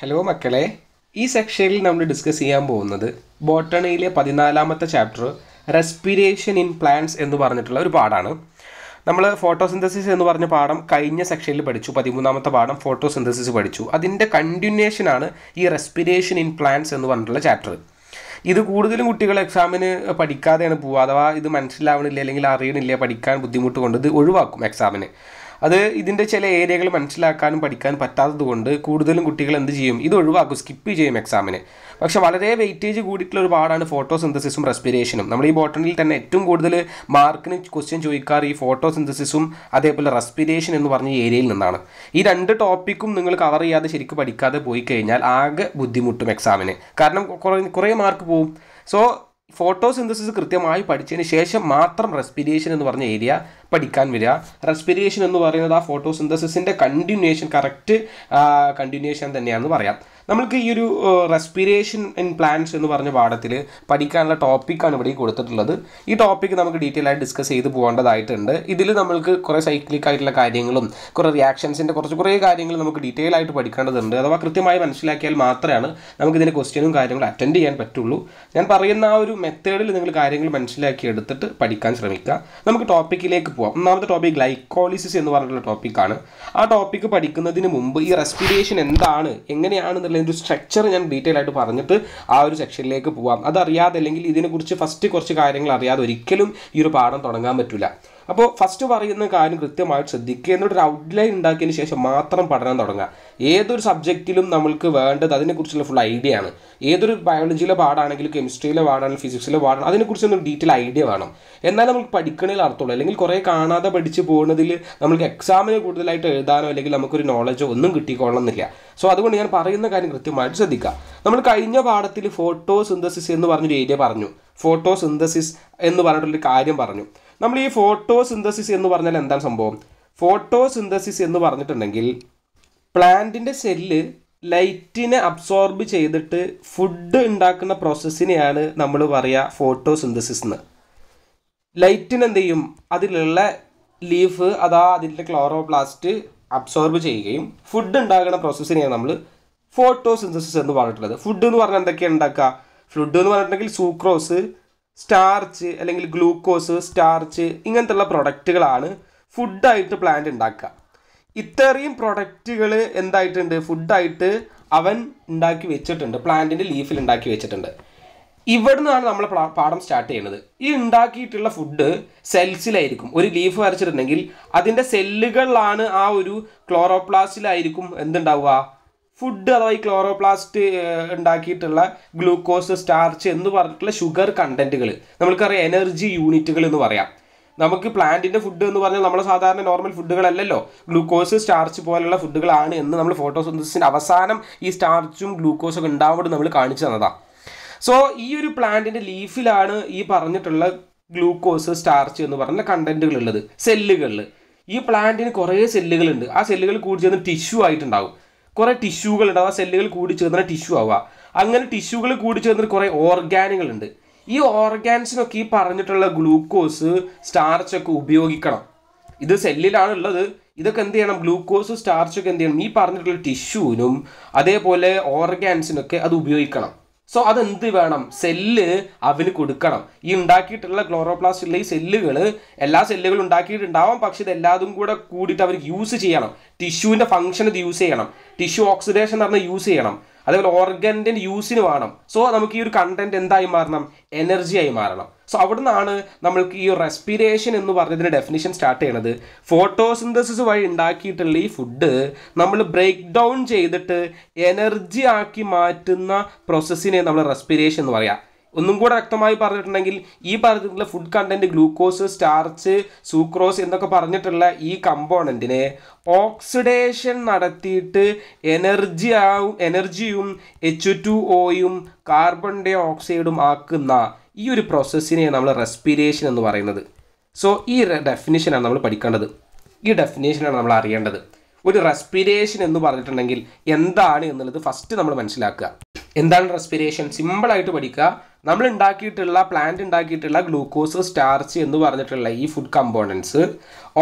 hello മക്കളെ ഈ സെക്ഷനിൽ നമ്മൾ ഡിസ്കസ് ചെയ്യാൻ പോകുന്നത് ബോട്ടണിയിലെ പതിനാലാമത്തെ ചാപ്റ്റർ റെസ്പിരേഷൻ ഇൻ പ്ലാന്റ്സ് എന്ന് പറഞ്ഞിട്ടുള്ള ഒരു പാടാണ് നമ്മൾ ഫോട്ടോസിന്തസിസ് എന്ന് പറഞ്ഞ പാഠം കഴിഞ്ഞ സെക്ഷനിൽ പഠിച്ചു പതിമൂന്നാമത്തെ പാഠം ഫോട്ടോസിന്തസിസ് പഠിച്ചു അതിൻ്റെ കണ്ടിന്യൂഷനാണ് ഈ റെസ്പിരേഷൻ ഇൻ പ്ലാന്റ്സ് എന്ന് പറഞ്ഞിട്ടുള്ള ചാപ്റ്റർ ഇത് കൂടുതലും കുട്ടികൾ എക്സാമിന് പഠിക്കാതെയാണ് പോവുക അഥവാ ഇത് മനസ്സിലാവണില്ല അല്ലെങ്കിൽ അറിയണില്ല പഠിക്കാൻ ബുദ്ധിമുട്ട് കൊണ്ട് ഇത് ഒഴിവാക്കും എക്സാമിന് അത് ഇതിൻ്റെ ചില ഏരിയകൾ മനസ്സിലാക്കാനും പഠിക്കാനും പറ്റാത്തതുകൊണ്ട് കൂടുതലും കുട്ടികൾ എന്ത് ചെയ്യും ഇത് ഒഴിവാക്കും സ്കിപ്പ് ചെയ്യും എക്സാമിന് പക്ഷേ വളരെ വെയിറ്റേജ് കൂടിയിട്ടുള്ള ഒരു പാടാണ് ഫോട്ടോ സിന്തസിസും റെസ്പിറേഷനും നമ്മൾ ഈ ബോട്ടണിൽ തന്നെ ഏറ്റവും കൂടുതൽ മാർക്കിന് ക്വസ്റ്റ്യൻ ചോദിക്കാറ് ഈ ഫോട്ടോ സിന്തസിസും അതേപോലെ റെസ്പിറേഷൻ എന്ന് പറഞ്ഞ ഏരിയയിൽ നിന്നാണ് ഈ രണ്ട് ടോപ്പിക്കും നിങ്ങൾ കവർ ചെയ്യാതെ ശരിക്കും പഠിക്കാതെ പോയി കഴിഞ്ഞാൽ ആകെ ബുദ്ധിമുട്ടും എക്സാമിന് കാരണം കുറേ കുറേ മാർക്ക് പോവും സോ ഫോട്ടോസിന്തസിസ് കൃത്യമായി പഠിച്ചതിന് ശേഷം മാത്രം റെസ്പിരേഷൻ എന്ന് പറഞ്ഞ ഏരിയ പഠിക്കാൻ വരിക റെസ്പിരേഷൻ എന്ന് പറയുന്നത് ആ ഫോട്ടോസിന്തസിൻ്റെ കണ്ടിന്യൂഷൻ കറക്റ്റ് കണ്ടിന്യൂഷൻ തന്നെയാണെന്ന് പറയാം നമ്മൾക്ക് ഈ ഒരു റെസ്പിരേഷൻ ഇൻ പ്ലാന്റ്സ് എന്ന് പറഞ്ഞ പാഠത്തിൽ പഠിക്കാനുള്ള ടോപ്പിക്കാണ് ഇവിടെ കൊടുത്തിട്ടുള്ളത് ഈ ടോപ്പിക്ക് നമുക്ക് ഡീറ്റെയിൽ ആയിട്ട് ഡിസ്കസ് ചെയ്ത് പോകേണ്ടതായിട്ടുണ്ട് ഇതിൽ നമ്മൾക്ക് കുറേ സൈക്ലിക് ആയിട്ടുള്ള കാര്യങ്ങളും കുറേ റിയാക്ഷൻസിൻ്റെ കുറച്ച് കുറേ കാര്യങ്ങൾ നമുക്ക് ഡീറ്റെയിൽ ആയിട്ട് പഠിക്കേണ്ടതുണ്ട് അഥവാ കൃത്യമായി മനസ്സിലാക്കിയാൽ മാത്രമാണ് നമുക്ക് ഇതിൻ്റെ ക്വസ്റ്റ്യനും കാര്യങ്ങളും അറ്റൻഡ് ചെയ്യാൻ പറ്റുള്ളൂ ഞാൻ പറയുന്ന ആ ഒരു മെത്തേഡിൽ നിങ്ങൾ കാര്യങ്ങൾ മനസ്സിലാക്കി എടുത്തിട്ട് പഠിക്കാൻ ശ്രമിക്കുക നമുക്ക് ടോപ്പിക്കിലേക്ക് പോവാം ഒന്നാമത്തെ ടോപ്പിക് ഗ്ലൈക്കോളിസിസ് എന്ന് പറഞ്ഞിട്ടുള്ള ടോപ്പിക്കാണ് ആ ടോപ്പിക്ക് പഠിക്കുന്നതിന് മുമ്പ് ഈ റെസ്പിറേഷൻ എന്താണ് എങ്ങനെയാണ് എന്നുള്ളതിൻ്റെ ഒരു സ്ട്രക്ചർ ഞാൻ ഡീറ്റെയിൽ ആയിട്ട് പറഞ്ഞിട്ട് ആ ഒരു സെക്ഷനിലേക്ക് പോവാം അതറിയാതെ അല്ലെങ്കിൽ ഇതിനെക്കുറിച്ച് ഫസ്റ്റ് കുറച്ച് കാര്യങ്ങൾ അറിയാതെ ഒരിക്കലും ഈ ഒരു പാഠം തുടങ്ങാൻ പറ്റില്ല അപ്പോൾ ഫസ്റ്റ് പറയുന്ന കാര്യം കൃത്യമായിട്ട് ശ്രദ്ധിക്കുക എന്നിട്ടൊരു ഔട്ട്ലൈൻ ഉണ്ടാക്കിയതിന് ശേഷം മാത്രം പഠനം തുടങ്ങുക ഏതൊരു സബ്ജക്റ്റിലും നമ്മൾക്ക് വേണ്ടത് അതിനെക്കുറിച്ചുള്ള ഫുൾ ഐഡിയ ആണ് ഏതൊരു ബയോളജിയിലെ പാടാണെങ്കിലും കെമിസ്ട്രിയിലെ പാടാണെങ്കിലും ഫിസിക്സിലെ പാടാണ് അതിനെക്കുറിച്ചൊന്നും ഡീറ്റെയിൽ ഐഡിയ വേണം എന്നാൽ നമുക്ക് പഠിക്കണേൽ അർത്ഥമുള്ളൂ അല്ലെങ്കിൽ കുറേ കാണാതെ പഠിച്ച് പോകുന്നതിൽ നമുക്ക് എക്സാമിന് കൂടുതലായിട്ട് എഴുതാനോ അല്ലെങ്കിൽ നമുക്കൊരു നോളജോ ഒന്നും കിട്ടിക്കൊള്ളണമെന്നില്ല സോ അതുകൊണ്ട് ഞാൻ പറയുന്ന കാര്യം കൃത്യമായിട്ട് ശ്രദ്ധിക്കാം നമ്മൾ കഴിഞ്ഞ പാഠത്തിൽ ഫോട്ടോ സിന്തസിസ് എന്ന് പറഞ്ഞൊരു ഏരിയ പറഞ്ഞു ഫോട്ടോ സിന്തസിസ് എന്ന് പറഞ്ഞിട്ടുള്ളൊരു കാര്യം പറഞ്ഞു നമ്മൾ ഈ ഫോട്ടോ സിന്തസിസ് എന്ന് പറഞ്ഞാൽ എന്താണ് സംഭവം ഫോട്ടോ സിന്തസിസ് എന്ന് പറഞ്ഞിട്ടുണ്ടെങ്കിൽ പ്ലാന്റിൻ്റെ സെല്ല് ലൈറ്റിനെ അബ്സോർബ് ചെയ്തിട്ട് ഫുഡ് ഉണ്ടാക്കുന്ന പ്രോസസ്സിനെയാണ് നമ്മൾ പറയുക ഫോട്ടോ സിന്തസിസ് എന്ന് ലൈറ്റിനെന്ത് ചെയ്യും അതിലുള്ള ലീഫ് അതാ അതിൻ്റെ ക്ലോറോപ്ലാസ്റ്റ് അബ്സോർബ് ചെയ്യുകയും ഫുഡ് ഉണ്ടാക്കുന്ന പ്രോസസ്സിനെയാണ് നമ്മൾ ഫോട്ടോ സിന്തസിസ് എന്ന് പറഞ്ഞിട്ടുള്ളത് ഫുഡ് എന്ന് പറഞ്ഞാൽ എന്തൊക്കെയാണ് ഉണ്ടാക്കുക ഫുഡ് എന്ന് പറഞ്ഞിട്ടുണ്ടെങ്കിൽ സൂക്രോസ് സ്റ്റാർച്ച് അല്ലെങ്കിൽ ഗ്ലൂക്കോസ് സ്റ്റാർച്ച് ഇങ്ങനത്തെയുള്ള പ്രൊഡക്റ്റുകളാണ് ഫുഡായിട്ട് പ്ലാന്റ് ഉണ്ടാക്കുക ഇത്രയും പ്രൊഡക്റ്റുകൾ എന്തായിട്ടുണ്ട് ഫുഡായിട്ട് അവൻ ഉണ്ടാക്കി വെച്ചിട്ടുണ്ട് പ്ലാന്റിൻ്റെ ലീഫിൽ ഉണ്ടാക്കി വെച്ചിട്ടുണ്ട് ഇവിടെ നിന്നാണ് നമ്മൾ പാഠം സ്റ്റാർട്ട് ചെയ്യുന്നത് ഈ ഉണ്ടാക്കിയിട്ടുള്ള ഫുഡ് സെൽസിലായിരിക്കും ഒരു ലീഫ് വരച്ചിട്ടുണ്ടെങ്കിൽ അതിൻ്റെ സെല്ലുകളിലാണ് ആ ഒരു ക്ലോറോപ്ലാസ്റ്റിലായിരിക്കും എന്തുണ്ടാവുക ഫുഡ് അഥവാ ഈ ക്ലോറോപ്ലാസ്റ്റ് ഉണ്ടാക്കിയിട്ടുള്ള ഗ്ലൂക്കോസ് സ്റ്റാർച്ച് എന്ന് പറഞ്ഞിട്ടുള്ള ഷുഗർ കണ്ടൻറ്റുകൾ നമുക്കറിയാം എനർജി യൂണിറ്റുകൾ എന്ന് പറയാം നമുക്ക് പ്ലാന്റിൻ്റെ ഫുഡ് എന്ന് പറഞ്ഞാൽ നമ്മൾ സാധാരണ നോർമൽ ഫുഡുകളല്ലല്ലോ ഗ്ലൂക്കോസ് സ്റ്റാർച്ച് പോലുള്ള ഫുഡുകളാണ് എന്ന് നമ്മൾ ഫോട്ടോസിന്തസിൻ്റെ അവസാനം ഈ സ്റ്റാർച്ചും ഗ്ലൂക്കോസും ഒക്കെ ഉണ്ടാവുമ്പോൾ നമ്മൾ കാണിച്ചു തന്നതാണ് സോ ഈ ഒരു പ്ലാന്റിൻ്റെ ലീഫിലാണ് ഈ പറഞ്ഞിട്ടുള്ള ഗ്ലൂക്കോസ് സ്റ്റാർച്ച് എന്ന് പറഞ്ഞ കണ്ടൻറ്റുകൾ ഉള്ളത് സെല്ലുകളിൽ ഈ പ്ലാന്റിന് കുറേ സെല്ലുകളുണ്ട് ആ സെല്ലുകൾ കൂടി ചേർന്ന് ടിഷ്യൂ ആയിട്ടുണ്ടാവും കുറെ ടിഷ്യൂകൾ ഉണ്ടാവുക സെല്ലുകൾ കൂടി ചേർന്ന ടിഷ്യൂ ആവുക അങ്ങനെ ടിഷ്യൂകൾ കൂടി ചേർന്നിട്ട് ഓർഗാനുകൾ ഉണ്ട് ഈ ഓർഗാൻസിനൊക്കെ ഈ പറഞ്ഞിട്ടുള്ള ഗ്ലൂക്കോസ് സ്റ്റാർച്ച് ഒക്കെ ഉപയോഗിക്കണം ഇത് സെല്ലിലാണ് ഉള്ളത് ഇതൊക്കെ എന്ത് ചെയ്യണം ഗ്ലൂക്കോസ് സ്റ്റാർച്ച് ഒക്കെ എന്ത് ചെയ്യണം ഈ പറഞ്ഞിട്ടുള്ള ടിഷ്യൂവിനും അതേപോലെ ഓർഗാൻസിനൊക്കെ അത് ഉപയോഗിക്കണം സോ അതെന്ത് വേണം സെല്ല് അവന് കൊടുക്കണം ഈ ഉണ്ടാക്കിയിട്ടുള്ള ക്ലോറോപ്ലാസ്റ്റുള്ള ഈ സെല്ലുകൾ എല്ലാ സെല്ലുകളും ഉണ്ടാക്കിയിട്ടുണ്ടാവാം പക്ഷെ ഇത് എല്ലാതും കൂടെ കൂടിയിട്ട് അവർക്ക് യൂസ് ചെയ്യണം ടിഷ്യൂവിൻ്റെ ഫംഗ്ഷൻ ഇത് യൂസ് ചെയ്യണം ടിഷ്യൂ ഓക്സിഡേഷൻ എന്ന് പറഞ്ഞാൽ യൂസ് ചെയ്യണം അതേപോലെ ഓർഗൻ്റെ യൂസിന് വേണം സോ നമുക്ക് ഈ ഒരു കണ്ടന്റ് എന്തായി മാറണം എനർജിയായി മാറണം സോ അവിടെ നിന്നാണ് നമ്മൾക്ക് ഈ റെസ്പിരേഷൻ എന്ന് പറഞ്ഞതിൻ്റെ ഡെഫിനിഷൻ സ്റ്റാർട്ട് ചെയ്യണത് ഫോട്ടോസിന്തസിസ് വഴി ഉണ്ടാക്കിയിട്ടുള്ള ഈ ഫുഡ് നമ്മൾ ബ്രേക്ക് ഡൗൺ ചെയ്തിട്ട് എനർജി ആക്കി മാറ്റുന്ന പ്രോസസ്സിനെ നമ്മൾ റെസ്പിരേഷൻ എന്ന് പറയാം ഒന്നും കൂടെ വ്യക്തമായി പറഞ്ഞിട്ടുണ്ടെങ്കിൽ ഈ പറഞ്ഞിട്ടുള്ള food content glucose starch sucrose എന്നൊക്കെ പറഞ്ഞിട്ടുള്ള ഈ കമ്പോണന്റിനെ ഓക്സിഡേഷൻ നടത്തിയിട്ട് എനർജി ആവും എനർജിയും എച്ച് ടു ഓയും കാർബൺ ഡൈ ഓക്സൈഡും ആക്കുന്ന ഈ ഒരു പ്രോസസ്സിനെയാണ് നമ്മൾ റെസ്പിരേഷൻ എന്ന് പറയുന്നത് സോ ഈ ഡെഫിനേഷനാണ് നമ്മൾ പഠിക്കേണ്ടത് ഈ ഡെഫിനേഷനാണ് നമ്മൾ അറിയേണ്ടത് ഒരു റെസ്പിരേഷൻ എന്ന് പറഞ്ഞിട്ടുണ്ടെങ്കിൽ എന്താണ് എന്നുള്ളത് ഫസ്റ്റ് നമ്മൾ മനസ്സിലാക്കുക എന്താണ് റെസ്പിറേഷൻ സിമ്പിളായിട്ട് പഠിക്കുക നമ്മൾ ഉണ്ടാക്കിയിട്ടുള്ള പ്ലാന്റ് ഉണ്ടാക്കിയിട്ടുള്ള ഗ്ലൂക്കോസ് സ്റ്റാർച്ച് എന്ന് പറഞ്ഞിട്ടുള്ള ഈ ഫുഡ് കമ്പോണൻസ്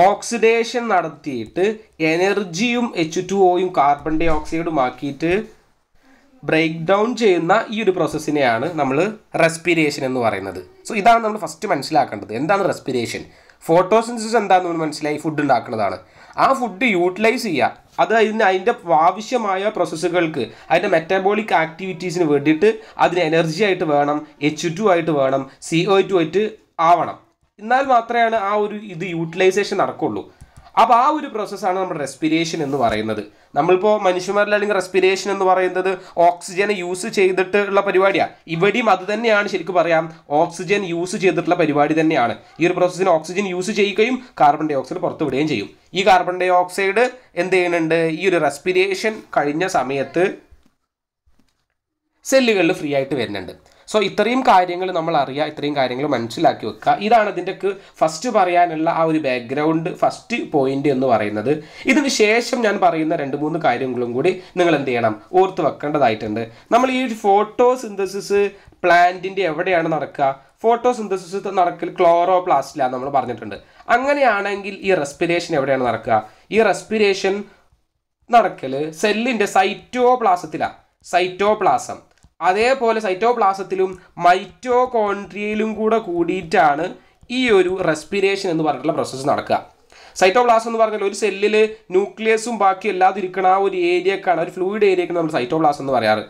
ഓക്സിഡേഷൻ നടത്തിയിട്ട് എനർജിയും എച്ച് ടു ഒയും കാർബൺ ഡൈ ഓക്സൈഡും ആക്കിയിട്ട് ബ്രേക്ക് ഡൗൺ ചെയ്യുന്ന ഈ ഒരു പ്രോസസ്സിനെയാണ് നമ്മൾ റെസ്പിരേഷൻ എന്ന് പറയുന്നത് സോ ഇതാണ് നമ്മൾ ഫസ്റ്റ് മനസ്സിലാക്കേണ്ടത് എന്താണ് റെസ്പിരേഷൻ ഫോട്ടോസിൻസിസ് എന്താണെന്ന് മനസ്സിലായി ഫുഡ് ഉണ്ടാക്കുന്നതാണ് ആ ഫുഡ് യൂട്ടിലൈസ് ചെയ്യുക അത് അതിന് അതിൻ്റെ ആവശ്യമായ പ്രോസസ്സുകൾക്ക് അതിൻ്റെ മെറ്റബോളിക് ആക്ടിവിറ്റീസിന് വേണ്ടിയിട്ട് അതിന് എനർജി ആയിട്ട് വേണം എച്ച് ടു ആയിട്ട് വേണം സി ഒ ടു ആയിട്ട് ആവണം എന്നാൽ മാത്രമേ ആ ഒരു ഇത് യൂട്ടിലൈസേഷൻ നടക്കുള്ളൂ അപ്പോൾ ആ ഒരു പ്രോസസ്സാണ് നമ്മുടെ റെസ്പിരേഷൻ എന്ന് പറയുന്നത് നമ്മളിപ്പോൾ മനുഷ്യന്മാരിൽ അല്ലെങ്കിൽ റെസ്പിരേഷൻ എന്ന് പറയുന്നത് ഓക്സിജനെ യൂസ് ചെയ്തിട്ടുള്ള പരിപാടിയാണ് ഇവിടെയും അത് തന്നെയാണ് ശരിക്കും പറയാം ഓക്സിജൻ യൂസ് ചെയ്തിട്ടുള്ള പരിപാടി തന്നെയാണ് ഈ ഒരു പ്രോസസ്സിന് ഓക്സിജൻ യൂസ് ചെയ്യുകയും കാർബൺ ഡൈ ഓക്സൈഡ് പുറത്തു വിടുകയും ചെയ്യും ഈ കാർബൺ ഡൈ ഓക്സൈഡ് എന്ത് ചെയ്യുന്നുണ്ട് ഈ ഒരു റെസ്പിരേഷൻ കഴിഞ്ഞ സമയത്ത് സെല്ലുകളിൽ ഫ്രീ ആയിട്ട് വരുന്നുണ്ട് സോ ഇത്രയും കാര്യങ്ങൾ നമ്മൾ അറിയുക ഇത്രയും കാര്യങ്ങൾ മനസ്സിലാക്കി വെക്കുക ഇതാണ് ഇതിൻ്റെക്ക് ഫസ്റ്റ് പറയാനുള്ള ആ ഒരു ബാക്ക്ഗ്രൗണ്ട് ഫസ്റ്റ് പോയിന്റ് എന്ന് പറയുന്നത് ഇതിന് ശേഷം ഞാൻ പറയുന്ന രണ്ട് മൂന്ന് കാര്യങ്ങളും കൂടി നിങ്ങൾ എന്ത് ചെയ്യണം ഓർത്ത് വെക്കേണ്ടതായിട്ടുണ്ട് നമ്മൾ ഈ ഒരു ഫോട്ടോ സിന്തസിസ് പ്ലാന്റിന്റെ എവിടെയാണ് നടക്കുക ഫോട്ടോ സിന്തസിസ് നടക്കൽ ക്ലോറോ പ്ലാസ്റ്റിലാണ് നമ്മൾ പറഞ്ഞിട്ടുണ്ട് അങ്ങനെയാണെങ്കിൽ ഈ റെസ്പിറേഷൻ എവിടെയാണ് നടക്കുക ഈ റെസ്പിറേഷൻ നടക്കൽ സെല്ലിൻ്റെ സൈറ്റോ സൈറ്റോപ്ലാസം അതേപോലെ സൈറ്റോപ്ലാസത്തിലും മൈറ്റോകോൺട്രിയയിലും കൂടെ കൂടിയിട്ടാണ് ഈ ഒരു റെസ്പിരേഷൻ എന്ന് പറഞ്ഞിട്ടുള്ള പ്രോസസ്സ് നടക്കുക സൈറ്റോപ്ലാസം എന്ന് പറഞ്ഞാൽ ഒരു സെല്ലിൽ ന്യൂക്ലിയസും ബാക്കി എല്ലാതും ഇരിക്കുന്ന ആ ഒരു ഏരിയക്കാണ് ഒരു ഫ്ലൂയിഡ് ഏരിയക്കാണ് നമ്മൾ സൈറ്റോപ്ലാസം എന്ന് പറയാറ്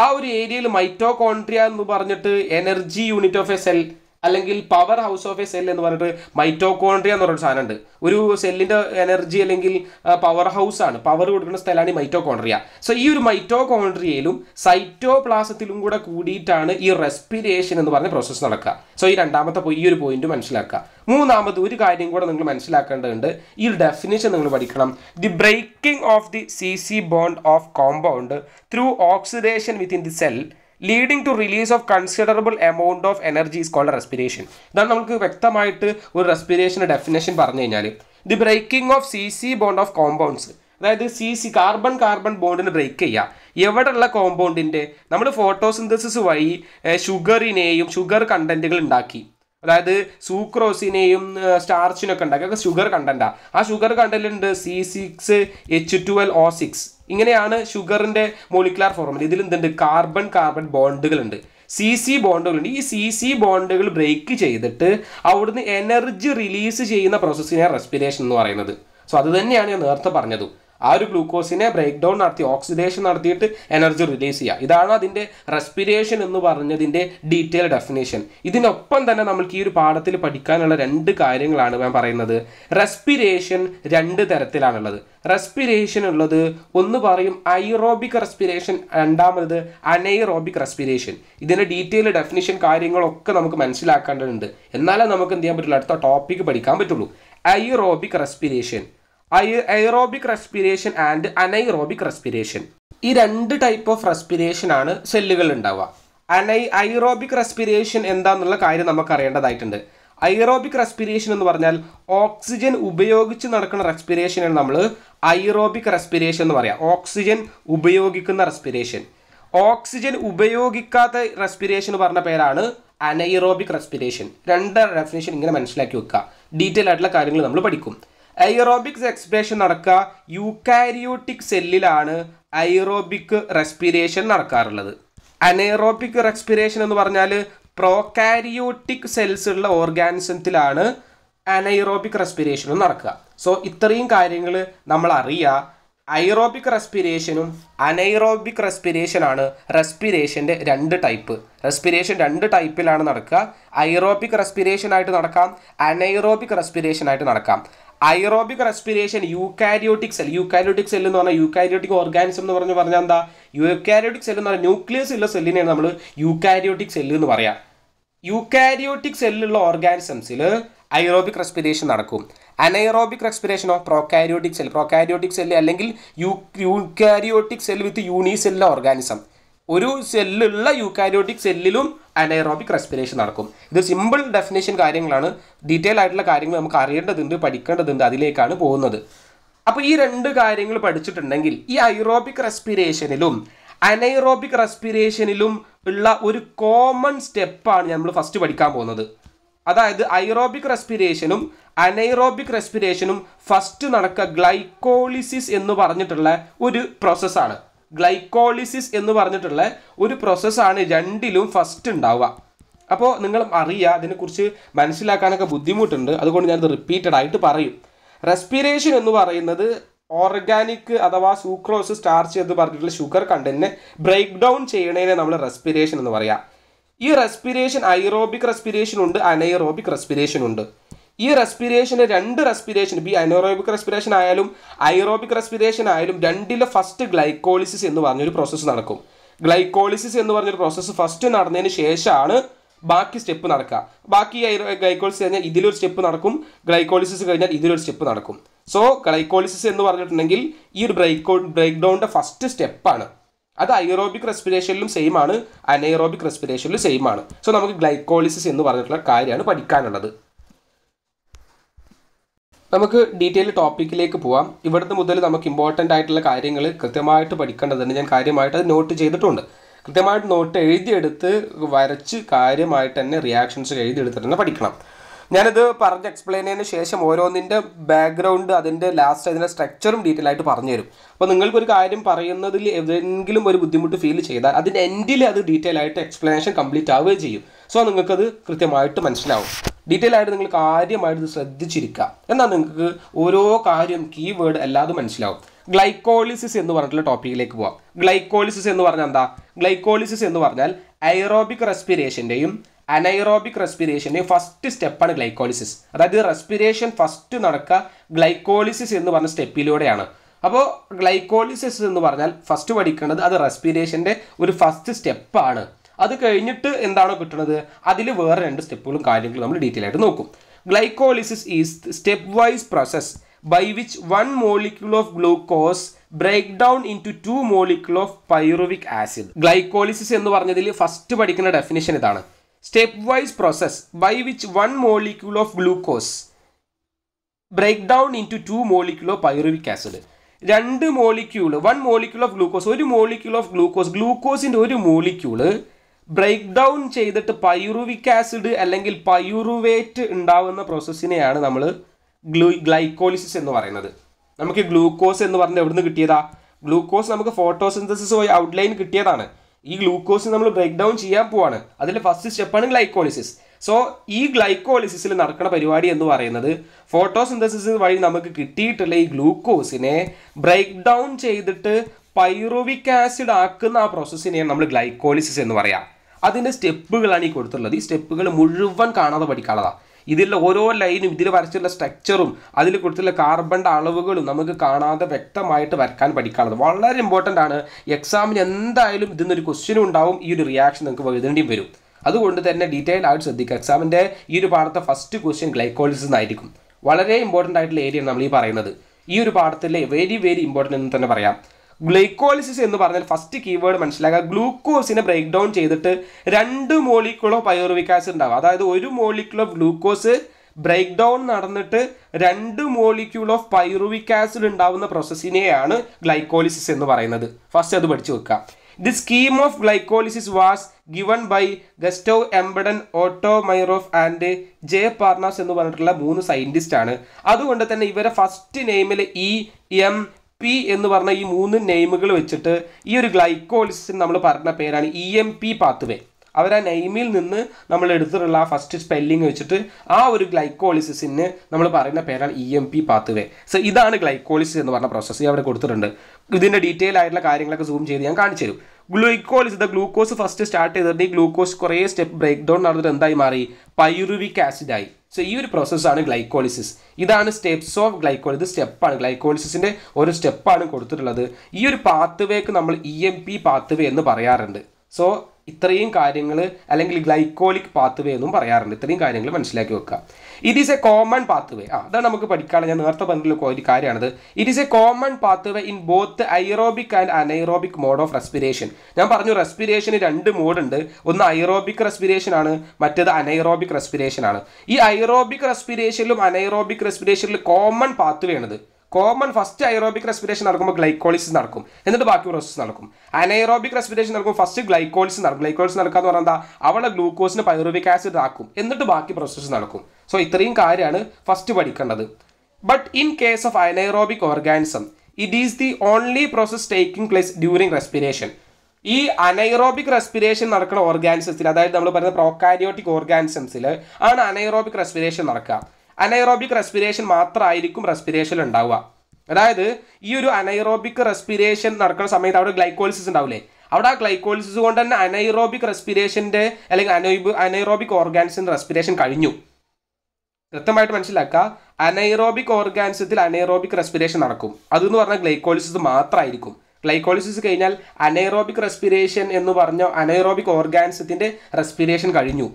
ആ ഒരു ഏരിയയിൽ മൈറ്റോകോൺട്രിയ എന്ന് പറഞ്ഞിട്ട് energy unit of a cell അല്ലെങ്കിൽ powerhouse of a cell എന്ന് പറഞ്ഞിട്ട് മൈറ്റോകോൺഡ്രിയ എന്ന് പറഞ്ഞൊരു സാധനമുണ്ട് ഒരു സെല്ലിൻ്റെ എനർജി അല്ലെങ്കിൽ പവർ ഹൗസ് ആണ് പവർ കൊടുക്കുന്ന സ്ഥലമാണ് ഈ മൈറ്റോകോൺഡ്രിയ സോ ഈ ഒരു മൈറ്റോകോൺഡ്രിയയിലും സൈറ്റോപ്ലാസത്തിലും കൂടെ കൂടിയിട്ടാണ് ഈ റെസ്പിരേഷൻ എന്ന് പറഞ്ഞ പ്രോസസ്സ് നടക്കുക സോ ഈ രണ്ടാമത്തെ ഈ ഒരു പോയിന്റ് മനസ്സിലാക്കുക മൂന്നാമത് ഒരു കാര്യം കൂടെ നിങ്ങൾ മനസ്സിലാക്കേണ്ടതുണ്ട് ഈ ഒരു ഡെഫിനേഷൻ നിങ്ങൾ പഠിക്കണം the breaking of the C C bond of compound through oxidation within the cell leading to release of considerable amount of energy is called respiration ഇതാണ് നമുക്ക് വ്യക്തമായിട്ട് ഒരു റെസ്പിരേഷൻ്റെ ഡെഫിനേഷൻ പറഞ്ഞു കഴിഞ്ഞാൽ the breaking of C C bond of compounds അതായത് C C carbon carbon ബോണ്ടിന് break ചെയ്യുക എവിടെയുള്ള കോമ്പൗണ്ടിൻ്റെ നമ്മൾ ഫോട്ടോസിന്തസിസ് വഴി ഷുഗറിനെയും ഷുഗർ കണ്ടൻറ്റുകൾ ഉണ്ടാക്കി അതായത് സൂക്രോസിനെയും സ്റ്റാർച്ചിനൊക്കെ ഉണ്ടാക്കി അതൊക്കെ ഷുഗർ കണ്ടൻറ്റാ ആ ഷുഗർ കണ്ടൻറ്റുണ്ട് C six H twelve O six ഇങ്ങനെയാണ് ഷുഗറിൻ്റെ മോളിക്കുലാർ ഫോർമുല ഇതിൽ എന്തുണ്ട് കാർബൺ കാർബൺ ബോണ്ടുകളുണ്ട് സി സി ബോണ്ടുകളുണ്ട് ഈ സി സി ബോണ്ടുകൾ ബ്രേക്ക് ചെയ്തിട്ട് അവിടുന്ന് എനർജി റിലീസ് ചെയ്യുന്ന പ്രോസസ്സിനെ റെസ്പിറേഷൻ എന്ന് പറയുന്നത് സോ അത് തന്നെയാണ് ഞാൻ നേരത്തെ പറഞ്ഞതും ആ ഒരു ഗ്ലൂക്കോസിനെ ബ്രേക്ക് ഡൗൺ നടത്തി ഓക്സിഡേഷൻ നടത്തിയിട്ട് എനർജി റിലീസ് ചെയ്യുക ഇതാണ് അതിൻ്റെ റെസ്പിരേഷൻ എന്ന് പറഞ്ഞതിൻ്റെ ഡീറ്റെയിൽ ഡെഫിനേഷൻ ഇതിനൊപ്പം തന്നെ നമ്മൾക്ക് ഈ ഒരു പാഠത്തിൽ പഠിക്കാനുള്ള രണ്ട് കാര്യങ്ങളാണ് ഞാൻ പറയുന്നത് റെസ്പിരേഷൻ രണ്ട് തരത്തിലാണുള്ളത് റെസ്പിരേഷൻ ഉള്ളത് ഒന്ന് പറയും ഐറോബിക് റെസ്പിരേഷൻ രണ്ടാമത് അനൈറോബിക് റെസ്പിരേഷൻ ഇതിൻ്റെ ഡീറ്റെയിൽ ഡെഫിനേഷൻ കാര്യങ്ങളൊക്കെ നമുക്ക് മനസ്സിലാക്കേണ്ടതുണ്ട് എന്നാലേ നമുക്ക് എന്ത് ചെയ്യാൻ പറ്റുള്ളൂ അടുത്ത ടോപ്പിക്ക് പഠിക്കാൻ പറ്റുള്ളൂ aerobic respiration aerobic respiration and anaerobic respiration ഈ രണ്ട് ടൈപ്പ് ഓഫ് റെസ്പിരേഷൻ ആണ് സെല്ലുകൾ ഉണ്ടാവുക അനൈ ഐറോബിക് റെസ്പിരേഷൻ എന്താണെന്നുള്ള കാര്യം നമുക്ക് അറിയേണ്ടതായിട്ടുണ്ട് ഐറോബിക് റെസ്പിരേഷൻ എന്ന് പറഞ്ഞാൽ ഓക്സിജൻ ഉപയോഗിച്ച് നടക്കുന്ന റെസ്പിരേഷനാണ് നമ്മൾ ഐറോബിക് റെസ്പിരേഷൻ എന്ന് പറയാം ഓക്സിജൻ ഉപയോഗിക്കുന്ന റെസ്പിരേഷൻ ഓക്സിജൻ ഉപയോഗിക്കാത്ത റെസ്പിരേഷൻ എന്ന് പറഞ്ഞ പേരാണ് അനൈറോബിക് റെസ്പിരേഷൻ രണ്ട് ഡെഫിനേഷൻ ഇങ്ങനെ മനസ്സിലാക്കി വെക്കുക ഡീറ്റെയിൽ ആയിട്ടുള്ള കാര്യങ്ങൾ നമ്മൾ പഠിക്കും എയറോബിക്സ് എക്സ്പ്രേഷൻ നടക്കുക യുക്കാരിയോട്ടിക് സെല്ലിലാണ് ഐറോബിക് റെസ്പിറേഷൻ നടക്കാറുള്ളത് അനൈറോബിക് റെസ്പിറേഷൻ എന്ന് പറഞ്ഞാൽ പ്രോകാരിയോട്ടിക് സെൽസ് ഉള്ള ഓർഗാനിസത്തിലാണ് അനൈറോബിക് റെസ്പിറേഷനും നടക്കുക സോ ഇത്രയും കാര്യങ്ങൾ നമ്മൾ അറിയുക ഐറോബിക് റെസ്പിറേഷനും അനൈറോബിക് റെസ്പിറേഷനാണ് റെസ്പിറേഷൻ്റെ രണ്ട് ടൈപ്പ് റെസ്പിറേഷൻ രണ്ട് ടൈപ്പിലാണ് നടക്കുക ഐറോബിക് റെസ്പിറേഷനായിട്ട് ആയിട്ട് നടക്കാം അനൈറോബിക് റെസ്പിറേഷനായിട്ട് ആയിട്ട് നടക്കാം aerobic respiration eukaryotic cell eukaryotic cell എന്ന് പറഞ്ഞാൽ യൂക്കാരിയോട്ടിക് ഓർഗാനിസം എന്ന് പറഞ്ഞു പറഞ്ഞാൽ എന്താ യൂക്കാരിയോട്ടിക് സെൽ എന്ന് പറഞ്ഞാൽ ന്യൂക്ലിയസ് ഉള്ള സെല്ലിനെയാണ് നമ്മൾ യൂക്കാരിയോട്ടിക് സെല്ല് എന്ന് പറയാം യൂക്കാരിയോട്ടിക് സെല്ലുള്ള ഓർഗാനിസംസിൽ ഐറോബിക് റെസ്പിറേഷൻ നടക്കും അനൈറോബിക് റെസ്പിറേഷനോ പ്രോക്കാരിയോട്ടിക് സെൽ പ്രോക്കാരിയോട്ടിക് സെല്ല് അല്ലെങ്കിൽ യു യൂക്കാരിയോട്ടിക് സെൽ വിത്ത് യൂണിസെല്ലുള്ള ഓർഗാനിസം ഒരു സെല്ലുള്ള യൂക്കാരിയോട്ടിക് സെല്ലിലും അനൈറോബിക് റെസ്പിറേഷൻ നടക്കും ഇത് സിമ്പിൾ ഡെഫിനേഷൻ കാര്യങ്ങളാണ് ഡീറ്റെയിൽ ആയിട്ടുള്ള കാര്യങ്ങൾ നമുക്ക് അറിയേണ്ടതുണ്ട് പഠിക്കേണ്ടതുണ്ട് അതിലേക്കാണ് പോകുന്നത് അപ്പോൾ ഈ രണ്ട് കാര്യങ്ങൾ പഠിച്ചിട്ടുണ്ടെങ്കിൽ ഈ ഐറോബിക് റെസ്പിറേഷനിലും അനൈറോബിക് റെസ്പിറേഷനിലും ഉള്ള ഒരു കോമൺ സ്റ്റെപ്പാണ് നമ്മൾ ഫസ്റ്റ് പഠിക്കാൻ പോകുന്നത് അതായത് ഐറോബിക് റെസ്പിറേഷനും അനൈറോബിക് റെസ്പിറേഷനും ഫസ്റ്റ് നടക്കുക ഗ്ലൈക്കോളിസിസ് എന്ന് പറഞ്ഞിട്ടുള്ള ഒരു പ്രോസസ്സാണ് ഗ്ലൈക്കോളിസിസ് എന്ന് പറഞ്ഞിട്ടുള്ള ഒരു പ്രോസസ്സാണ് രണ്ടിലും ഫസ്റ്റ് ഉണ്ടാവുക അപ്പോൾ നിങ്ങൾ അറിയുക അതിനെക്കുറിച്ച് മനസ്സിലാക്കാനൊക്കെ ബുദ്ധിമുട്ടുണ്ട് അതുകൊണ്ട് ഞാനത് റിപ്പീറ്റഡ് ആയിട്ട് പറയും റെസ്പിറേഷൻ എന്ന് പറയുന്നത് ഓർഗാനിക് അഥവാ സൂക്രോസ് സ്റ്റാർച്ച് എന്ന് പറഞ്ഞിട്ടുള്ള ഷുഗർ കണ്ടന്റിനെ ബ്രേക്ക് ഡൗൺ ചെയ്യണേനെ നമ്മൾ റെസ്പിറേഷൻ എന്ന് പറയാം ഈ റെസ്പിറേഷൻ ഐറോബിക് റെസ്പിറേഷൻ ഉണ്ട് അനൈറോബിക് റെസ്പിറേഷൻ ഉണ്ട് ഈ റെസ്പിരേഷന് രണ്ട് റെസ്പിറേഷൻ ബി അനോറോബിക് റെസ്പിറേഷൻ ആയാലും ഐറോബിക് റെസ്പിറേഷൻ ആയാലും രണ്ടിലെ ഫസ്റ്റ് ഗ്ലൈക്കോളിസിസ് എന്ന് പറഞ്ഞൊരു പ്രോസസ്സ് നടക്കും ഗ്ലൈക്കോളിസിസ് എന്ന് പറഞ്ഞൊരു പ്രോസസ്സ് ഫസ്റ്റ് നടന്നതിന് ശേഷമാണ് ബാക്കി സ്റ്റെപ്പ് നടക്കുക ബാക്കി ഗ്ലൈക്കോളിസിസ് കഴിഞ്ഞാൽ ഇതിലൊരു സ്റ്റെപ്പ് നടക്കും ഗ്ലൈക്കോളിസിസ് കഴിഞ്ഞാൽ ഇതിലൊരു സ്റ്റെപ്പ് നടക്കും സോ ഗ്ലൈക്കോളിസിസ് എന്ന് പറഞ്ഞിട്ടുണ്ടെങ്കിൽ ഈ ഒരു ബ്രേക്ക് ബ്രേക്ക് ഡൗണിൻ്റെ ഫസ്റ്റ് സ്റ്റെപ്പാണ് അത് ഐറോബിക് റെസ്പിറേഷനിലും സെയിം ആണ് അനൈറോബിക് റെസ്പിറേഷനിലും സെയിം ആണ് സോ നമുക്ക് ഗ്ലൈക്കോളിസിസ് എന്ന് പറഞ്ഞിട്ടുള്ള കാര്യമാണ് പഠിക്കാനുള്ളത് നമുക്ക് ഡീറ്റെയിൽ ടോപ്പിക്കിലേക്ക് പോവാം ഇവിടുന്ന് മുതൽ നമുക്ക് ഇമ്പോർട്ടൻ്റ് ആയിട്ടുള്ള കാര്യങ്ങൾ കൃത്യമായിട്ട് പഠിക്കേണ്ടതുണ്ട് ഞാൻ കാര്യമായിട്ട് അത് നോട്ട് ചെയ്തിട്ടുണ്ട് കൃത്യമായിട്ട് നോട്ട് എഴുതിയെടുത്ത് വരച്ച് കാര്യമായിട്ട് തന്നെ റിയാക്ഷൻസ് എഴുതിയെടുത്തിട്ട് തന്നെ പഠിക്കണം ഞാനിത് പറഞ്ഞ് എക്സ്പ്ലെയിൻ ചെയ്യുന്ന ശേഷം ഓരോന്നിൻ്റെ ബാക്ക്ഗ്രൗണ്ട് അതിൻ്റെ ലാസ്റ്റ് അതിൻ്റെ സ്ട്രക്ചറും ഡീറ്റെയിൽ ആയിട്ട് പറഞ്ഞു തരും അപ്പോൾ നിങ്ങൾക്കൊരു കാര്യം പറയുന്നതിൽ എന്തെങ്കിലും ഒരു ബുദ്ധിമുട്ട് ഫീൽ ചെയ്താൽ അതിൻ്റെ എൻഡിൽ അത് ഡീറ്റെയിൽ ആയിട്ട് എക്സ്പ്ലനേഷൻ കംപ്ലീറ്റ് ആവുകയും ചെയ്യും സോ നിങ്ങൾക്കത് കൃത്യമായിട്ട് മനസ്സിലാവും ഡീറ്റെയിൽ ആയിട്ട് നിങ്ങൾ കാര്യമായിട്ട് ശ്രദ്ധിച്ചിരിക്കുക എന്നാൽ നിങ്ങൾക്ക് ഓരോ കാര്യം വേർഡ് അല്ലാതെ മനസ്സിലാവും ഗ്ലൈക്കോളിസിസ് എന്ന് പറഞ്ഞിട്ടുള്ള ടോപ്പിക്കിലേക്ക് പോവാം ഗ്ലൈക്കോളിസിസ് എന്ന് പറഞ്ഞാൽ എന്താ ഗ്ലൈക്കോളിസിസ് എന്ന് പറഞ്ഞാൽ ഐറോബിക് റെസ്പിറേഷൻ്റെയും അനൈറോബിക് റെസ്പിറേഷൻ്റെയും ഫസ്റ്റ് സ്റ്റെപ്പാണ് ഗ്ലൈക്കോളിസിസ് അതായത് റെസ്പിറേഷൻ ഫസ്റ്റ് നടക്കുക ഗ്ലൈക്കോളിസിസ് എന്ന് പറഞ്ഞ സ്റ്റെപ്പിലൂടെയാണ് അപ്പോൾ ഗ്ലൈക്കോളിസിസ് എന്ന് പറഞ്ഞാൽ ഫസ്റ്റ് പഠിക്കേണ്ടത് അത് റെസ്പിറേഷൻ്റെ ഒരു ഫസ്റ്റ് സ്റ്റെപ്പാണ് അത് കഴിഞ്ഞിട്ട് എന്താണോ കിട്ടുന്നത് അതിൽ വേറെ രണ്ട് സ്റ്റെപ്പുകളും കാര്യങ്ങളും നമ്മൾ ഡീറ്റെയിൽ ആയിട്ട് നോക്കും glycolysis is stepwise process by which one molecule of glucose break down into two molecule of pyruvic acid glycolysis എന്ന് പറഞ്ഞതിൽ ഫസ്റ്റ് പഠിക്കുന്ന ഡെഫിനിഷൻ ഇതാണ് stepwise process by which one molecule of glucose break down into two molecule of pyruvic acid രണ്ട് molecule one molecule of glucose ഒരു molecule of glucose ഗ്ലൂക്കോസിൻ്റെ ഒരു മോളിക്യൂള് break down ചെയ്തിട്ട് പൈറുവിക് ആസിഡ് അല്ലെങ്കിൽ pyruvate ഉണ്ടാവുന്ന പ്രോസസ്സിനെയാണ് നമ്മൾ ഗ്ലൂ ഗ്ലൈക്കോളിസിസ് എന്ന് പറയുന്നത് നമുക്ക് ഗ്ലൂക്കോസ് എന്ന് പറഞ്ഞാൽ എവിടുന്ന് കിട്ടിയതാ ഗ്ലൂക്കോസ് നമുക്ക് ഫോട്ടോസിന്തസിസ് വഴി ഔട്ട്ലൈൻ കിട്ടിയതാണ് ഈ ഗ്ലൂക്കോസ് നമ്മൾ ബ്രേക്ക് ഡൗൺ ചെയ്യാൻ പോവാണ് അതിൽ ഫസ്റ്റ് സ്റ്റെപ്പാണ് ഗ്ലൈക്കോളിസിസ് സോ ഈ ഗ്ലൈക്കോളിസിസിൽ നടക്കുന്ന പരിപാടി എന്ന് പറയുന്നത് ഫോട്ടോസിന്തസിസ് വഴി നമുക്ക് കിട്ടിയിട്ടുള്ള ഈ ഗ്ലൂക്കോസിനെ ബ്രേക്ക് ഡൗൺ ചെയ്തിട്ട് പൈറുവിക് ആസിഡ് ആക്കുന്ന ആ പ്രോസസ്സിനെയാണ് നമ്മൾ ഗ്ലൈക്കോളിസിസ് എന്ന് പറയാം അതിൻ്റെ സ്റ്റെപ്പുകളാണ് ഈ കൊടുത്തുള്ളത് ഈ സ്റ്റെപ്പുകൾ മുഴുവൻ കാണാതെ പഠിക്കാനുള്ളതാണ് ഇതിലെ ഓരോ ലൈനും ഇതിൽ വരച്ചിട്ടുള്ള സ്ട്രക്ചറും അതിൽ കൊടുത്തിട്ടുള്ള കാർബണിൻ്റെ അളവുകളും നമുക്ക് കാണാതെ വ്യക്തമായിട്ട് വരക്കാൻ പഠിക്കാനുള്ളത് വളരെ ഇമ്പോർട്ടൻ്റ് ആണ് എക്സാമിന് എന്തായാലും നിന്നൊരു ക്വസ്റ്റ്യനും ഉണ്ടാവും ഈ ഒരു റിയാക്ഷൻ നിങ്ങൾക്ക് എഴുതേണ്ടി വരും അതുകൊണ്ട് തന്നെ ഡീറ്റെയിൽ ആയിട്ട് ശ്രദ്ധിക്കുക എക്സാമിൻ്റെ ഈ ഒരു പാഠത്തെ ഫസ്റ്റ് ക്വസ്റ്റ്യൻ ഗ്ലൈക്കോളിസിൽ നിന്നായിരിക്കും വളരെ ഇമ്പോർട്ടൻ്റ് ആയിട്ടുള്ള ഏരിയയാണ് നമ്മൾ ഈ പറയുന്നത് ഈ ഒരു പാഠത്തിലെ വെരി വെരി ഇമ്പോർട്ടൻ്റ് എന്ന് തന്നെ പറയാം ഗ്ലൈക്കോളിസിസ് എന്ന് പറഞ്ഞാൽ ഫസ്റ്റ് കീവേഡ് മനസ്സിലാക്കുക ഗ്ലൂക്കോസിനെ ബ്രേക്ക് ഡൗൺ ചെയ്തിട്ട് രണ്ട് മോളിക്കുളോ പയോറിക് ആസിഡ് അതായത് ഒരു മോളിക്കുളോ ഗ്ലൂക്കോസ് ബ്രേക്ക് ഡൗൺ നടന്നിട്ട് രണ്ട് മോളിക്യൂൾ ഓഫ് പൈറുവിക് ആസിഡ് ഉണ്ടാവുന്ന പ്രോസസ്സിനെയാണ് ഗ്ലൈക്കോളിസിസ് എന്ന് പറയുന്നത് ഫസ്റ്റ് അത് പഠിച്ചു വെക്കാം the scheme of glycolysis was given by Gustav Embden Otto Meyerhof and J Parnas എന്ന് പറഞ്ഞിട്ടുള്ള മൂന്ന് സയൻറ്റിസ്റ്റ് ആണ് അതുകൊണ്ട് തന്നെ ഇവരെ ഫസ്റ്റ് നെയിമിൽ ഇ എം പി എന്ന് പറഞ്ഞ ഈ മൂന്ന് നെയിമുകൾ വെച്ചിട്ട് ഈ ഒരു ഗ്ലൈക്കോളിസിന് നമ്മൾ പറഞ്ഞ പേരാണ് ഇ എം പി പാത്വേ അവർ ആ നെയിമിൽ നിന്ന് നമ്മൾ എടുത്തിട്ടുള്ള ആ ഫസ്റ്റ് സ്പെല്ലിംഗ് വെച്ചിട്ട് ആ ഒരു ഗ്ലൈക്കോളിസിന് നമ്മൾ പറയുന്ന പേരാണ് E M P pathway so ഇതാണ് ഗ്ലൈക്കോളിസിസ് എന്ന് പറഞ്ഞ പ്രോസസ്സ് അവിടെ കൊടുത്തിട്ടുണ്ട് ഇതിൻ്റെ ഡീറ്റെയിൽ ആയിട്ടുള്ള കാര്യങ്ങളൊക്കെ സൂം ചെയ്ത് ഞാൻ കാണിച്ചു തരും ഗ്ലൂക്കോളിസ് ഇത് ഗ്ലൂക്കോസ് ഫസ്റ്റ് സ്റ്റാർട്ട് ചെയ്തിട്ട് ഈ ഗ്ലൂക്കോസ് കുറേ സ്റ്റെപ്പ് ബ്രേക്ക് ഡൗൺ നടന്നിട്ട് എന്തായി മാറി പൈറുവിക് ആസിഡായി സോ ഈ ഒരു പ്രോസസ്സാണ് ഗ്ലൈക്കോളിസിസ് ഇതാണ് സ്റ്റെപ്സ് ഓഫ് ഗ്ലൈക്കോളി ഇത് സ്റ്റെപ്പാണ് ഗ്ലൈക്കോളിസിൻ്റെ ഒരു സ്റ്റെപ്പാണ് കൊടുത്തിട്ടുള്ളത് ഈ ഒരു പാത്ത് വേക്ക് നമ്മൾ E M P pathway എന്ന് പറയാറുണ്ട് സോ ഇത്രയും കാര്യങ്ങൾ അല്ലെങ്കിൽ ഗ്ലൈക്കോളിക് പാത്ത് വേ എന്നും പറയാറുണ്ട് ഇത്രയും കാര്യങ്ങൾ മനസ്സിലാക്കി വെക്കുക it is a common pathway ആ അതാണ് നമുക്ക് പഠിക്കാനുള്ള ഞാൻ നേരത്തെ പറഞ്ഞിട്ടുള്ള ഒരു കാര്യമാണത് it is a common pathway in both aerobic and anaerobic mode of respiration ഞാൻ പറഞ്ഞു റെസ്പിറേഷന് രണ്ട് മോഡ് ഉണ്ട് ഒന്ന് ഐറോബിക് റെസ്പിറേഷൻ ആണ് മറ്റേത് അനൈറോബിക് റെസ്പിറേഷൻ ആണ് ഈ ഐറോബിക് റെസ്പിറേഷനിലും അനൈറോബിക് റെസ്പിറേഷനിലും കോമൺ പാത്ത് വേണത് കോമൺ ഫസ്റ്റ് ഐറോബിക് റെസ്പിറേഷൻ നടക്കുമ്പോൾ ഗ്ലൈക്കോളിസിസ് നടക്കും എന്നിട്ട് ബാക്കി പ്രോസസ് നടക്കും അനൈറോബിക് റെസ്പിറേഷൻ നടക്കും ഫസ്റ്റ് ഗ്ലൈക്കോളിസ് നടക്കും ഗ്ലൈക്കോളിസ് നടക്കുക എന്ന് പറഞ്ഞാൽ അവളെ ഗ്ലൂക്കോസിന് പൈറോബിക് ആസിഡ് ആക്കും എന്നിട്ട് ബാക്കി പ്രോസസ്സ് നടക്കും സോ ഇത്രയും കാര്യമാണ് ഫസ്റ്റ് പഠിക്കേണ്ടത് but in case of anaerobic organism it is the only process taking place during respiration ഈ അനൈറോബിക് റെസ്പിറേഷൻ നടക്കുന്ന ഓർഗാനിസത്തിൽ അതായത് നമ്മൾ പറയുന്ന പ്രോക്കാരിയോട്ടിക് ഓർഗാനിസംസിൽ ആണ് അനൈറോബിക് റെസ്പിറേഷൻ നടക്കുക അനൈറോബിക് റെസ്പിറേഷൻ മാത്രമായിരിക്കും റെസ്പിറേഷൻ ഉണ്ടാവുക അതായത് ഈ ഒരു അനൈറോബിക് റെസ്പിറേഷൻ നടക്കുന്ന സമയത്ത് അവിടെ ഗ്ലൈക്കോളിസിസ് ഉണ്ടാവില്ലേ അവിടെ ആ ഗ്ലൈക്കോളിസിസ് കൊണ്ട് തന്നെ അനൈറോബിക് റെസ്പിറേഷൻ്റെ അല്ലെങ്കിൽ അനൈബ് അനൈറോബിക് ഓർഗാൻസിൻ്റെ റെസ്പിറേഷൻ കഴിഞ്ഞു കൃത്യമായിട്ട് മനസ്സിലാക്കുക അനൈറോബിക് ഓർഗാൻസത്തിൽ അനൈറോബിക് റെസ്പിറേഷൻ നടക്കും അതെന്ന് പറഞ്ഞാൽ ഗ്ലൈക്കോളിസിസ് മാത്രമായിരിക്കും ഗ്ലൈക്കോളിസിസ് കഴിഞ്ഞാൽ അനൈറോബിക് റെസ്പിറേഷൻ എന്ന് പറഞ്ഞ അനൈറോബിക് ഓർഗാൻസത്തിൻ്റെ റെസ്പിറേഷൻ കഴിഞ്ഞു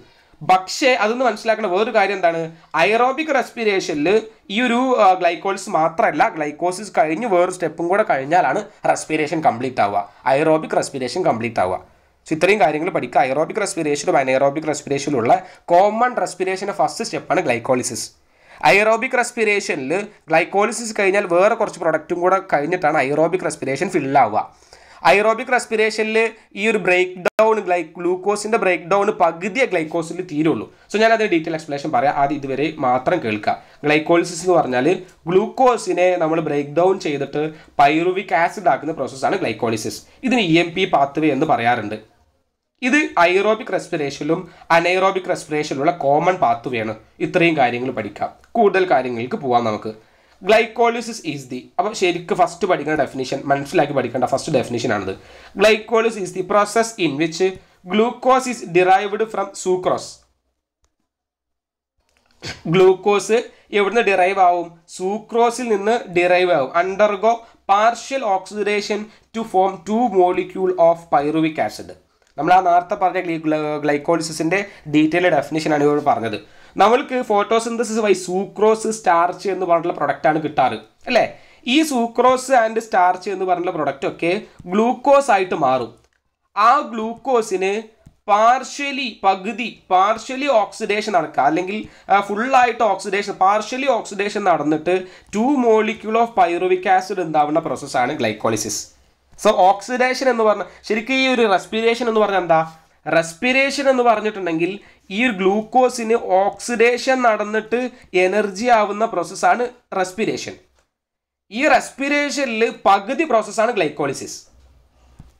പക്ഷേ അതൊന്ന് മനസ്സിലാക്കേണ്ട വേറൊരു കാര്യം എന്താണ് ഐറോബിക് റെസ്പിറേഷനിൽ ഈ ഒരു ഗ്ലൈക്കോളിസ് മാത്രമല്ല ഗ്ലൈക്കോസിസ് കഴിഞ്ഞ് വേറൊരു സ്റ്റെപ്പും കൂടെ കഴിഞ്ഞാലാണ് റെസ്പിറേഷൻ കംപ്ലീറ്റ് ആവുക ഐറോബിക് റെസ്പിറേഷൻ കംപ്ലീറ്റ് ആവുക സോ ഇത്രയും കാര്യങ്ങൾ പഠിക്കുക ഐറോബിക് റെസ്പിറേഷനും അനൈറോബിക് റെസ്പിറേഷനുള്ള കോമൺ റെസ്പിറേഷൻ്റെ ഫസ്റ്റ് സ്റ്റെപ്പാണ് ഗ്ലൈക്കോളിസിസ് ഐറോബിക് റെസ്പിറേഷനിൽ ഗ്ലൈക്കോളിസിസ് കഴിഞ്ഞാൽ വേറെ കുറച്ച് പ്രൊഡക്റ്റും കൂടെ കഴിഞ്ഞിട്ടാണ് ഐറോബിക് റെസ്പിറേഷൻ ഫില്ലാവുക ഐറോബിക് റെസ്പിറേഷനിൽ ഈ ഒരു ബ്രേക്ക് ഡൗൺ ഗ്ലൈ ഗ്ലൂക്കോസിൻ്റെ ബ്രേക്ക് ഡൗൺ പകുതിയെ ഗ്ലൈക്കോസിൽ തീരുള്ളൂ സോ ഞാൻ അതിന് ഡീറ്റെയിൽ എക്സ്പ്ലനേഷൻ പറയാം ആദ്യം ഇതുവരെ മാത്രം കേൾക്കുക ഗ്ലൈക്കോളിസിസ് എന്ന് പറഞ്ഞാൽ ഗ്ലൂക്കോസിനെ നമ്മൾ ബ്രേക്ക് ഡൗൺ ചെയ്തിട്ട് പൈറുവിക് ആസിഡ് ആക്കുന്ന പ്രോസസ്സാണ് ഗ്ലൈക്കോളിസിസ് ഇതിന് ഇ എം പി പാത്വേ എന്ന് പറയാറുണ്ട് ഇത് ഐറോബിക് റെസ്പിറേഷനിലും അനൈറോബിക് റെസ്പിറേഷനിലുള്ള കോമൺ പാത്വേ ആണ് ഇത്രയും കാര്യങ്ങൾ പഠിക്കാം കൂടുതൽ കാര്യങ്ങൾക്ക് പോവാം നമുക്ക് ഗ്ലൈക്കോളിസിസ് ഈസ് ദി അപ്പോൾ ശരിക്കും ഫസ്റ്റ് പഠിക്കേണ്ട ഡെഫിനിഷൻ മനസ്സിലാക്കി പഠിക്കേണ്ട ഫസ്റ്റ് ഡെഫിനിഷനാണിത് glycolysis is the process in which glucose is derived from sucrose glucose എവിടുന്ന് ഡിറൈവ് ആവും സൂക്രോസിൽ നിന്ന് ഡിറൈവ് ആവും undergo partial oxidation to form two molecule of pyruvic acid നമ്മൾ ആ നേരത്തെ പറഞ്ഞ ഗ്ലൈക്കോളിസിൻ്റെ ഡീറ്റെയിൽഡ് ആണ് ഇവർ പറഞ്ഞത് നമ്മൾക്ക് ഫോട്ടോസിന്തസിസ് വൈ സൂക്രോസ് സ്റ്റാർച്ച് എന്ന് പറഞ്ഞിട്ടുള്ള പ്രൊഡക്റ്റാണ് കിട്ടാറ് അല്ലേ ഈ സൂക്രോസ് ആൻഡ് സ്റ്റാർച്ച് എന്ന് പറഞ്ഞിട്ടുള്ള പ്രൊഡക്റ്റ് ഒക്കെ ഗ്ലൂക്കോസ് ആയിട്ട് മാറും ആ ഗ്ലൂക്കോസിന് പാർഷ്യലി പകുതി പാർഷ്യലി ഓക്സിഡേഷൻ നടക്കുക അല്ലെങ്കിൽ ഫുള്ളായിട്ട് ഓക്സിഡേഷൻ പാർഷ്യലി ഓക്സിഡേഷൻ നടന്നിട്ട് two molecule of pyruvic acid ഉണ്ടാവുന്ന പ്രോസസ്സാണ് ഗ്ലൈക്കോളിസിസ് സോ ഓക്സിഡേഷൻ എന്ന് പറഞ്ഞാൽ ശരിക്കും ഈ ഒരു റെസ്പിറേഷൻ എന്ന് പറഞ്ഞാൽ എന്താ റെസ്പിരേഷൻ എന്ന് പറഞ്ഞിട്ടുണ്ടെങ്കിൽ ഈ ഒരു ഗ്ലൂക്കോസിന് ഓക്സിഡേഷൻ നടന്നിട്ട് എനർജി ആവുന്ന പ്രോസസ്സാണ് റെസ്പിരേഷൻ ഈ റെസ്പിരേഷനിൽ പകുതി പ്രോസസ്സാണ് ഗ്ലൈക്കോളിസിസ്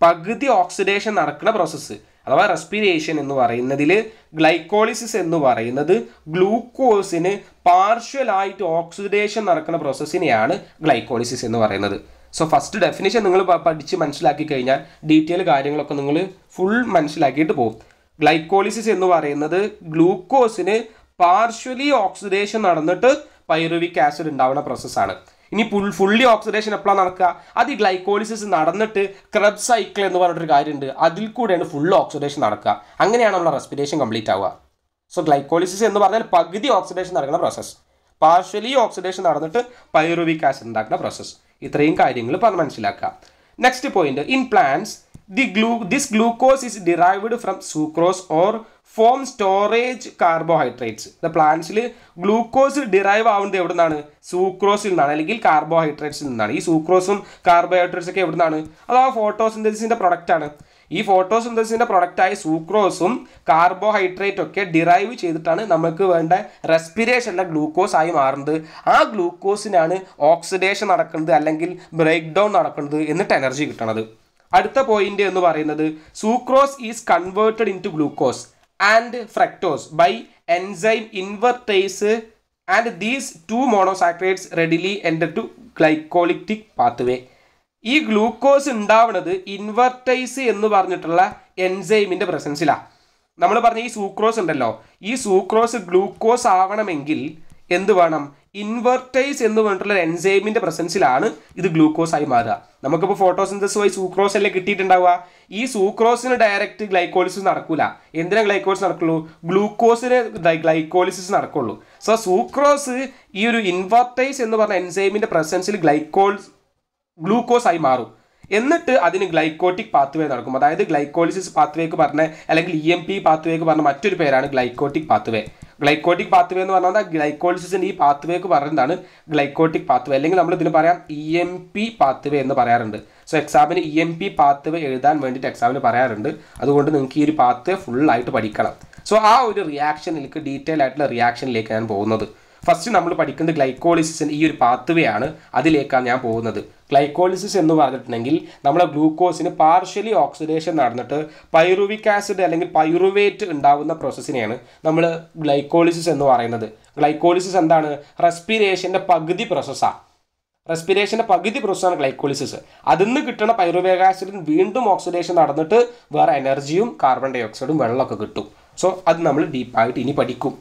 പകുതി ഓക്സിഡേഷൻ നടക്കുന്ന പ്രോസസ്സ് അഥവാ റെസ്പിരേഷൻ എന്ന് പറയുന്നതിൽ ഗ്ലൈക്കോളിസിസ് എന്ന് പറയുന്നത് ഗ്ലൂക്കോസിന് പാർഷ്വലായിട്ട് ഓക്സിഡേഷൻ നടക്കുന്ന പ്രോസസ്സിനെയാണ് ഗ്ലൈക്കോളിസിസ് എന്ന് പറയുന്നത് സോ ഫസ്റ്റ് ഡെഫിനേഷൻ നിങ്ങൾ പഠിച്ച് മനസ്സിലാക്കി കഴിഞ്ഞാൽ ഡീറ്റെയിൽ കാര്യങ്ങളൊക്കെ നിങ്ങൾ ഫുൾ മനസ്സിലാക്കിയിട്ട് പോകും ഗ്ലൈക്കോളിസിസ് എന്ന് പറയുന്നത് ഗ്ലൂക്കോസിന് പാർഷ്വലി ഓക്സിഡേഷൻ നടന്നിട്ട് പൈറുവിക് ആസിഡ് ഉണ്ടാവുന്ന പ്രോസസ്സാണ് ഇനി ഫുൾ ഫുള്ളി ഓക്സിഡേഷൻ എപ്പോഴാണ് നടക്കുക അത് ഈ ഗ്ലൈക്കോളിസിസ് നടന്നിട്ട് ക്രബ് സൈക്കിൾ എന്ന് പറഞ്ഞിട്ടൊരു കാര്യമുണ്ട് അതിൽ കൂടെയാണ് ഫുൾ ഓക്സിഡേഷൻ നടക്കുക അങ്ങനെയാണ് നമ്മളെ റെസ്പിറേഷൻ കംപ്ലീറ്റ് ആവുക സോ ഗ്ലൈക്കോളിസിസ് എന്ന് പറഞ്ഞാൽ പകുതി ഓക്സിഡേഷൻ നടക്കുന്ന പ്രോസസ്സ് പാർഷ്വലി ഓക്സിഡേഷൻ നടന്നിട്ട് പൈറുവിക് ആസിഡ് ഉണ്ടാക്കുന്ന പ്രോസസ്സ് ഇത്രയും കാര്യങ്ങൾ പറഞ്ഞ് മനസ്സിലാക്കുക next point in plants the ഗ്ലൂ this glucose is derived from sucrose or form storage carbohydrates the പ്ലാന്റ്സിൽ ഗ്ലൂക്കോസ് ഡിറൈവ് ആവുന്നത് എവിടെ നിന്നാണ് സൂക്രോസിൽ നിന്നാണ് അല്ലെങ്കിൽ കാർബോഹൈഡ്രേറ്റ്സിൽ നിന്നാണ് ഈ സൂക്രോസും കാർബോഹൈഡ്രേറ്റ്സ് ഒക്കെ എവിടെ നിന്നാണ് അത് ആ പ്രൊഡക്റ്റ് ആണ് ഈ ഫോട്ടോസിന്തസിൻ്റെ പ്രൊഡക്റ്റായ സൂക്രോസും കാർബോഹൈഡ്രേറ്റ് ഒക്കെ ഡിറൈവ് ചെയ്തിട്ടാണ് നമുക്ക് വേണ്ട റെസ്പിരേഷനിലെ ഗ്ലൂക്കോസ് ആയി മാറുന്നത് ആ ഗ്ലൂക്കോസിനാണ് ഓക്സിഡേഷൻ നടക്കുന്നത് അല്ലെങ്കിൽ ബ്രേക്ക് ഡൗൺ നടക്കുന്നത് എന്നിട്ട് എനർജി കിട്ടണത് അടുത്ത പോയിന്റ് എന്ന് പറയുന്നത് sucrose is converted into glucose and fructose by enzyme invertase and these two monosaccharides readily enter to glycolytic pathway ഈ ഗ്ലൂക്കോസ് ഉണ്ടാവുന്നത് ഇൻവെർട്ടൈസ് എന്ന് പറഞ്ഞിട്ടുള്ള എൻസൈമിന്റെ പ്രസൻസിലാണ് നമ്മൾ പറഞ്ഞ ഈ സൂക്രോസ് ഉണ്ടല്ലോ ഈ സൂക്രോസ് ഗ്ലൂക്കോസ് ആവണമെങ്കിൽ എന്ത് വേണം ഇൻവെർട്ടൈസ് എന്ന് പറഞ്ഞിട്ടുള്ള എൻസൈമിന്റെ പ്രസൻസിലാണ് ഇത് ഗ്ലൂക്കോസ് ആയി മാറുക നമുക്കിപ്പോൾ ഫോട്ടോസിന്തസ് വഴി സൂക്രോസ് അല്ലേ കിട്ടിയിട്ടുണ്ടാവുക ഈ സൂക്രോസിന് ഡയറക്റ്റ് ഗ്ലൈക്കോളിസിസ് നടക്കൂല എന്തിനാ ഗ്ലൈക്കോളിസ് നടക്കുള്ളൂ ഗ്ലൂക്കോസിന് ഗ്ലൈക്കോളിസിസ് നടക്കുള്ളൂ സോ സൂക്രോസ് ഈ ഒരു ഇൻവെർട്ടൈസ് എന്ന് പറഞ്ഞ എൻസൈമിന്റെ പ്രസൻസിൽ ഗ്ലൈക്കോൾസ് ഗ്ലൂക്കോസ് ആയി മാറും എന്നിട്ട് അതിന് ഗ്ലൈക്കോട്ടിക് പാത്വേ നടക്കും അതായത് ഗ്ലൈക്കോളിസിസ് പാത്വേക്ക് പറഞ്ഞ അല്ലെങ്കിൽ ഇ എം പി പാത്വേക്ക് പറഞ്ഞ മറ്റൊരു പേരാണ് ഗ്ലൈക്കോട്ടിക് പാത്വേ ഗ്ലൈക്കോട്ടിക് പാത്വേ എന്ന് പറഞ്ഞാൽ ഗ്ലൈക്കോളിസിസിൻ്റെ ഈ പാത്വേക്ക് പറയുന്നതാണ് ഗ്ലൈക്കോട്ടിക് പാത്വേ അല്ലെങ്കിൽ നമ്മൾ ഇതിന് പറയാം ഇ എം പി പാത്വേ എന്ന് പറയാറുണ്ട് സോ എക്സാമിന് ഇ എം പി പാത്വേ എഴുതാൻ വേണ്ടിയിട്ട് എക്സാമിന് പറയാറുണ്ട് അതുകൊണ്ട് നിങ്ങൾക്ക് ഈ ഒരു പാത്വേ ഫുള്ളായിട്ട് പഠിക്കണം സോ ആ ഒരു റിയാക്ഷനിലേക്ക് ഡീറ്റെയിൽ ആയിട്ടുള്ള റിയാക്ഷനിലേക്ക് ഞാൻ പോകുന്നത് ഫസ്റ്റ് നമ്മൾ പഠിക്കുന്നത് ഗ്ലൈക്കോളിസിസിൻ്റെ ഈ ഒരു പാത്വേ ആണ് അതിലേക്കാണ് ഞാൻ പോകുന്നത് ഗ്ലൈക്കോളിസിസ് എന്ന് പറഞ്ഞിട്ടുണ്ടെങ്കിൽ നമ്മളെ ഗ്ലൂക്കോസിന് പാർഷ്യലി ഓക്സിഡേഷൻ നടന്നിട്ട് പൈറുവിക് ആസിഡ് അല്ലെങ്കിൽ പൈറുവേറ്റ് ഉണ്ടാവുന്ന പ്രോസസ്സിനെയാണ് നമ്മൾ ഗ്ലൈക്കോളിസിസ് എന്ന് പറയുന്നത് ഗ്ലൈക്കോളിസിസ് എന്താണ് റെസ്പിരേഷൻ്റെ പകുതി പ്രോസസ്സാണ് റെസ്പിരേഷൻ്റെ പകുതി പ്രോസസ്സാണ് ഗ്ലൈക്കോളിസിസ് അതിൽ നിന്ന് കിട്ടുന്ന പൈറുവേഗാസിഡിന് വീണ്ടും ഓക്സിഡേഷൻ നടന്നിട്ട് വേറെ എനർജിയും കാർബൺ ഡൈ ഓക്സൈഡും വെള്ളമൊക്കെ കിട്ടും സോ അത് നമ്മൾ ഡീപ്പായിട്ട് ഇനി പഠിക്കും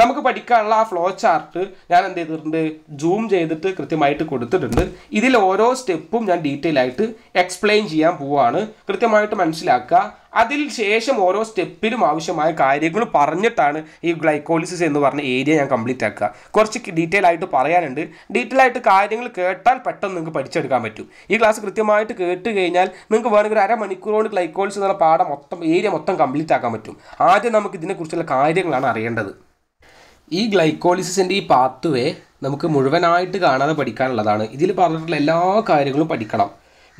നമുക്ക് പഠിക്കാനുള്ള ആ ഫ്ലോ ചാർട്ട് ഞാൻ എന്ത് ചെയ്തിട്ടുണ്ട് ജൂം ചെയ്തിട്ട് കൃത്യമായിട്ട് കൊടുത്തിട്ടുണ്ട് ഇതിൽ ഓരോ സ്റ്റെപ്പും ഞാൻ ഡീറ്റെയിൽ ആയിട്ട് എക്സ്പ്ലെയിൻ ചെയ്യാൻ പോവാണ് കൃത്യമായിട്ട് മനസ്സിലാക്കുക അതിൽ ശേഷം ഓരോ സ്റ്റെപ്പിലും ആവശ്യമായ കാര്യങ്ങൾ പറഞ്ഞിട്ടാണ് ഈ ഗ്ലൈക്കോളിസിസ് എന്ന് പറഞ്ഞ ഏരിയ ഞാൻ കംപ്ലീറ്റ് ആക്കുക കുറച്ച് ഡീറ്റെയിൽ ആയിട്ട് പറയാനുണ്ട് ഡീറ്റെയിൽ ആയിട്ട് കാര്യങ്ങൾ കേട്ടാൽ പെട്ടെന്ന് നിങ്ങൾക്ക് പഠിച്ചെടുക്കാൻ പറ്റും ഈ ക്ലാസ് കൃത്യമായിട്ട് കേട്ട് കഴിഞ്ഞാൽ നിങ്ങൾക്ക് വേണമെങ്കിൽ ഒരു അരമണിക്കൂറോട് ഗ്ലൈക്കോളിസ് എന്നുള്ള പാഠം മൊത്തം ഏരിയ മൊത്തം കംപ്ലീറ്റ് ആക്കാൻ പറ്റും ആദ്യം നമുക്ക് ഇതിനെക്കുറിച്ചുള്ള കാര്യങ്ങളാണ് അറിയേണ്ടത് ഈ ഗ്ലൈക്കോളിസിൻ്റെ ഈ പാത്തുവേ നമുക്ക് മുഴുവനായിട്ട് കാണാതെ പഠിക്കാനുള്ളതാണ് ഇതിൽ പറഞ്ഞിട്ടുള്ള എല്ലാ കാര്യങ്ങളും പഠിക്കണം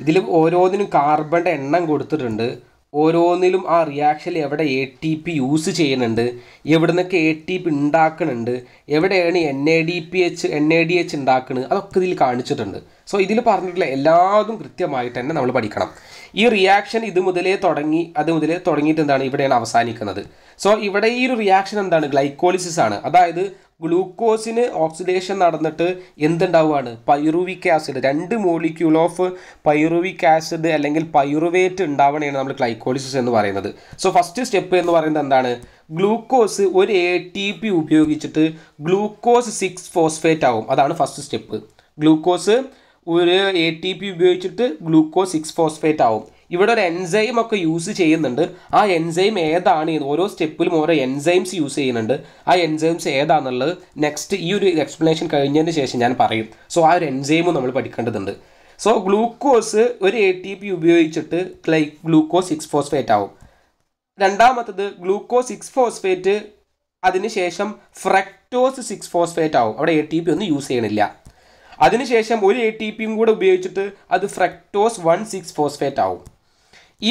ഇതിൽ ഓരോന്നിനും കാർബണിൻ്റെ എണ്ണം കൊടുത്തിട്ടുണ്ട് ഓരോന്നിലും ആ റിയാക്ഷനിൽ എവിടെ എ ടി പി യൂസ് ചെയ്യുന്നുണ്ട് എവിടെ നിന്നൊക്കെ എ ടി പി ഉണ്ടാക്കുന്നുണ്ട് എവിടെയാണ് N A D P H N A D H ഉണ്ടാക്കുന്നത് അതൊക്കെ ഇതിൽ കാണിച്ചിട്ടുണ്ട് സോ ഇതിൽ പറഞ്ഞിട്ടുള്ള എല്ലാതും കൃത്യമായിട്ട് തന്നെ നമ്മൾ പഠിക്കണം ഈ റിയാക്ഷൻ ഇത് മുതലേ തുടങ്ങി അത് മുതലേ തുടങ്ങിയിട്ട് എന്താണ് ഇവിടെയാണ് അവസാനിക്കുന്നത് സോ ഇവിടെ ഈ ഒരു റിയാക്ഷൻ എന്താണ് ഗ്ലൈക്കോളിസിസ് ആണ് അതായത് ഗ്ലൂക്കോസിന് ഓക്സിഡേഷൻ നടന്നിട്ട് എന്തുണ്ടാവുകയാണ് പൈറുവിക് ആസിഡ് രണ്ട് മോളിക്യൂൾ ഓഫ് പൈറുവിക് ആസിഡ് അല്ലെങ്കിൽ പൈറുവേറ്റ് ഉണ്ടാവണയാണ് നമ്മൾ ഗ്ലൈക്കോളിസിസ് എന്ന് പറയുന്നത് സോ ഫസ്റ്റ് സ്റ്റെപ്പ് എന്ന് പറയുന്നത് എന്താണ് ഗ്ലൂക്കോസ് ഒരു എ ടി പി ഉപയോഗിച്ചിട്ട് ഗ്ലൂക്കോസ് സിക്സ് ഫോസ്ഫേറ്റ് ആവും അതാണ് ഫസ്റ്റ് സ്റ്റെപ്പ് ഗ്ലൂക്കോസ് ഒരു എ ടി പി ഉപയോഗിച്ചിട്ട് ഗ്ലൂക്കോസ് സിക്സ് ഫോസ്ഫേറ്റ് ആവും ഇവിടെ ഒരു എൻസൈം ഒക്കെ യൂസ് ചെയ്യുന്നുണ്ട് ആ എൻസൈം ഏതാണ് ഓരോ സ്റ്റെപ്പിലും ഓരോ എൻസൈംസ് യൂസ് ചെയ്യുന്നുണ്ട് ആ എൻസൈംസ് ഏതാണെന്നുള്ളത് നെക്സ്റ്റ് ഈ ഒരു എക്സ്പ്ലനേഷൻ കഴിഞ്ഞതിന് ശേഷം ഞാൻ പറയും സോ ആ ഒരു എൻസൈമും നമ്മൾ പഠിക്കേണ്ടതുണ്ട് സോ ഗ്ലൂക്കോസ് ഒരു എ ടി പി ഉപയോഗിച്ചിട്ട് ലൈക്ക് ഗ്ലൂക്കോസ് സിക്സ് ഫോസ്ഫേറ്റ് ആവും രണ്ടാമത്തത് ഗ്ലൂക്കോസ് സിക്സ് ഫോസ്ഫേറ്റ് അതിനുശേഷം ഫ്രക്ടോസ് സിക്സ് ഫോസ്ഫേറ്റ് ആവും അവിടെ എ ടി പി ഒന്നും യൂസ് ചെയ്യണില്ല അതിനുശേഷം ഒരു എ ടി പിയും കൂടെ ഉപയോഗിച്ചിട്ട് അത് ഫ്രക്ടോസ് വൺ സിക്സ് ഫോസ്ഫേറ്റ് ആവും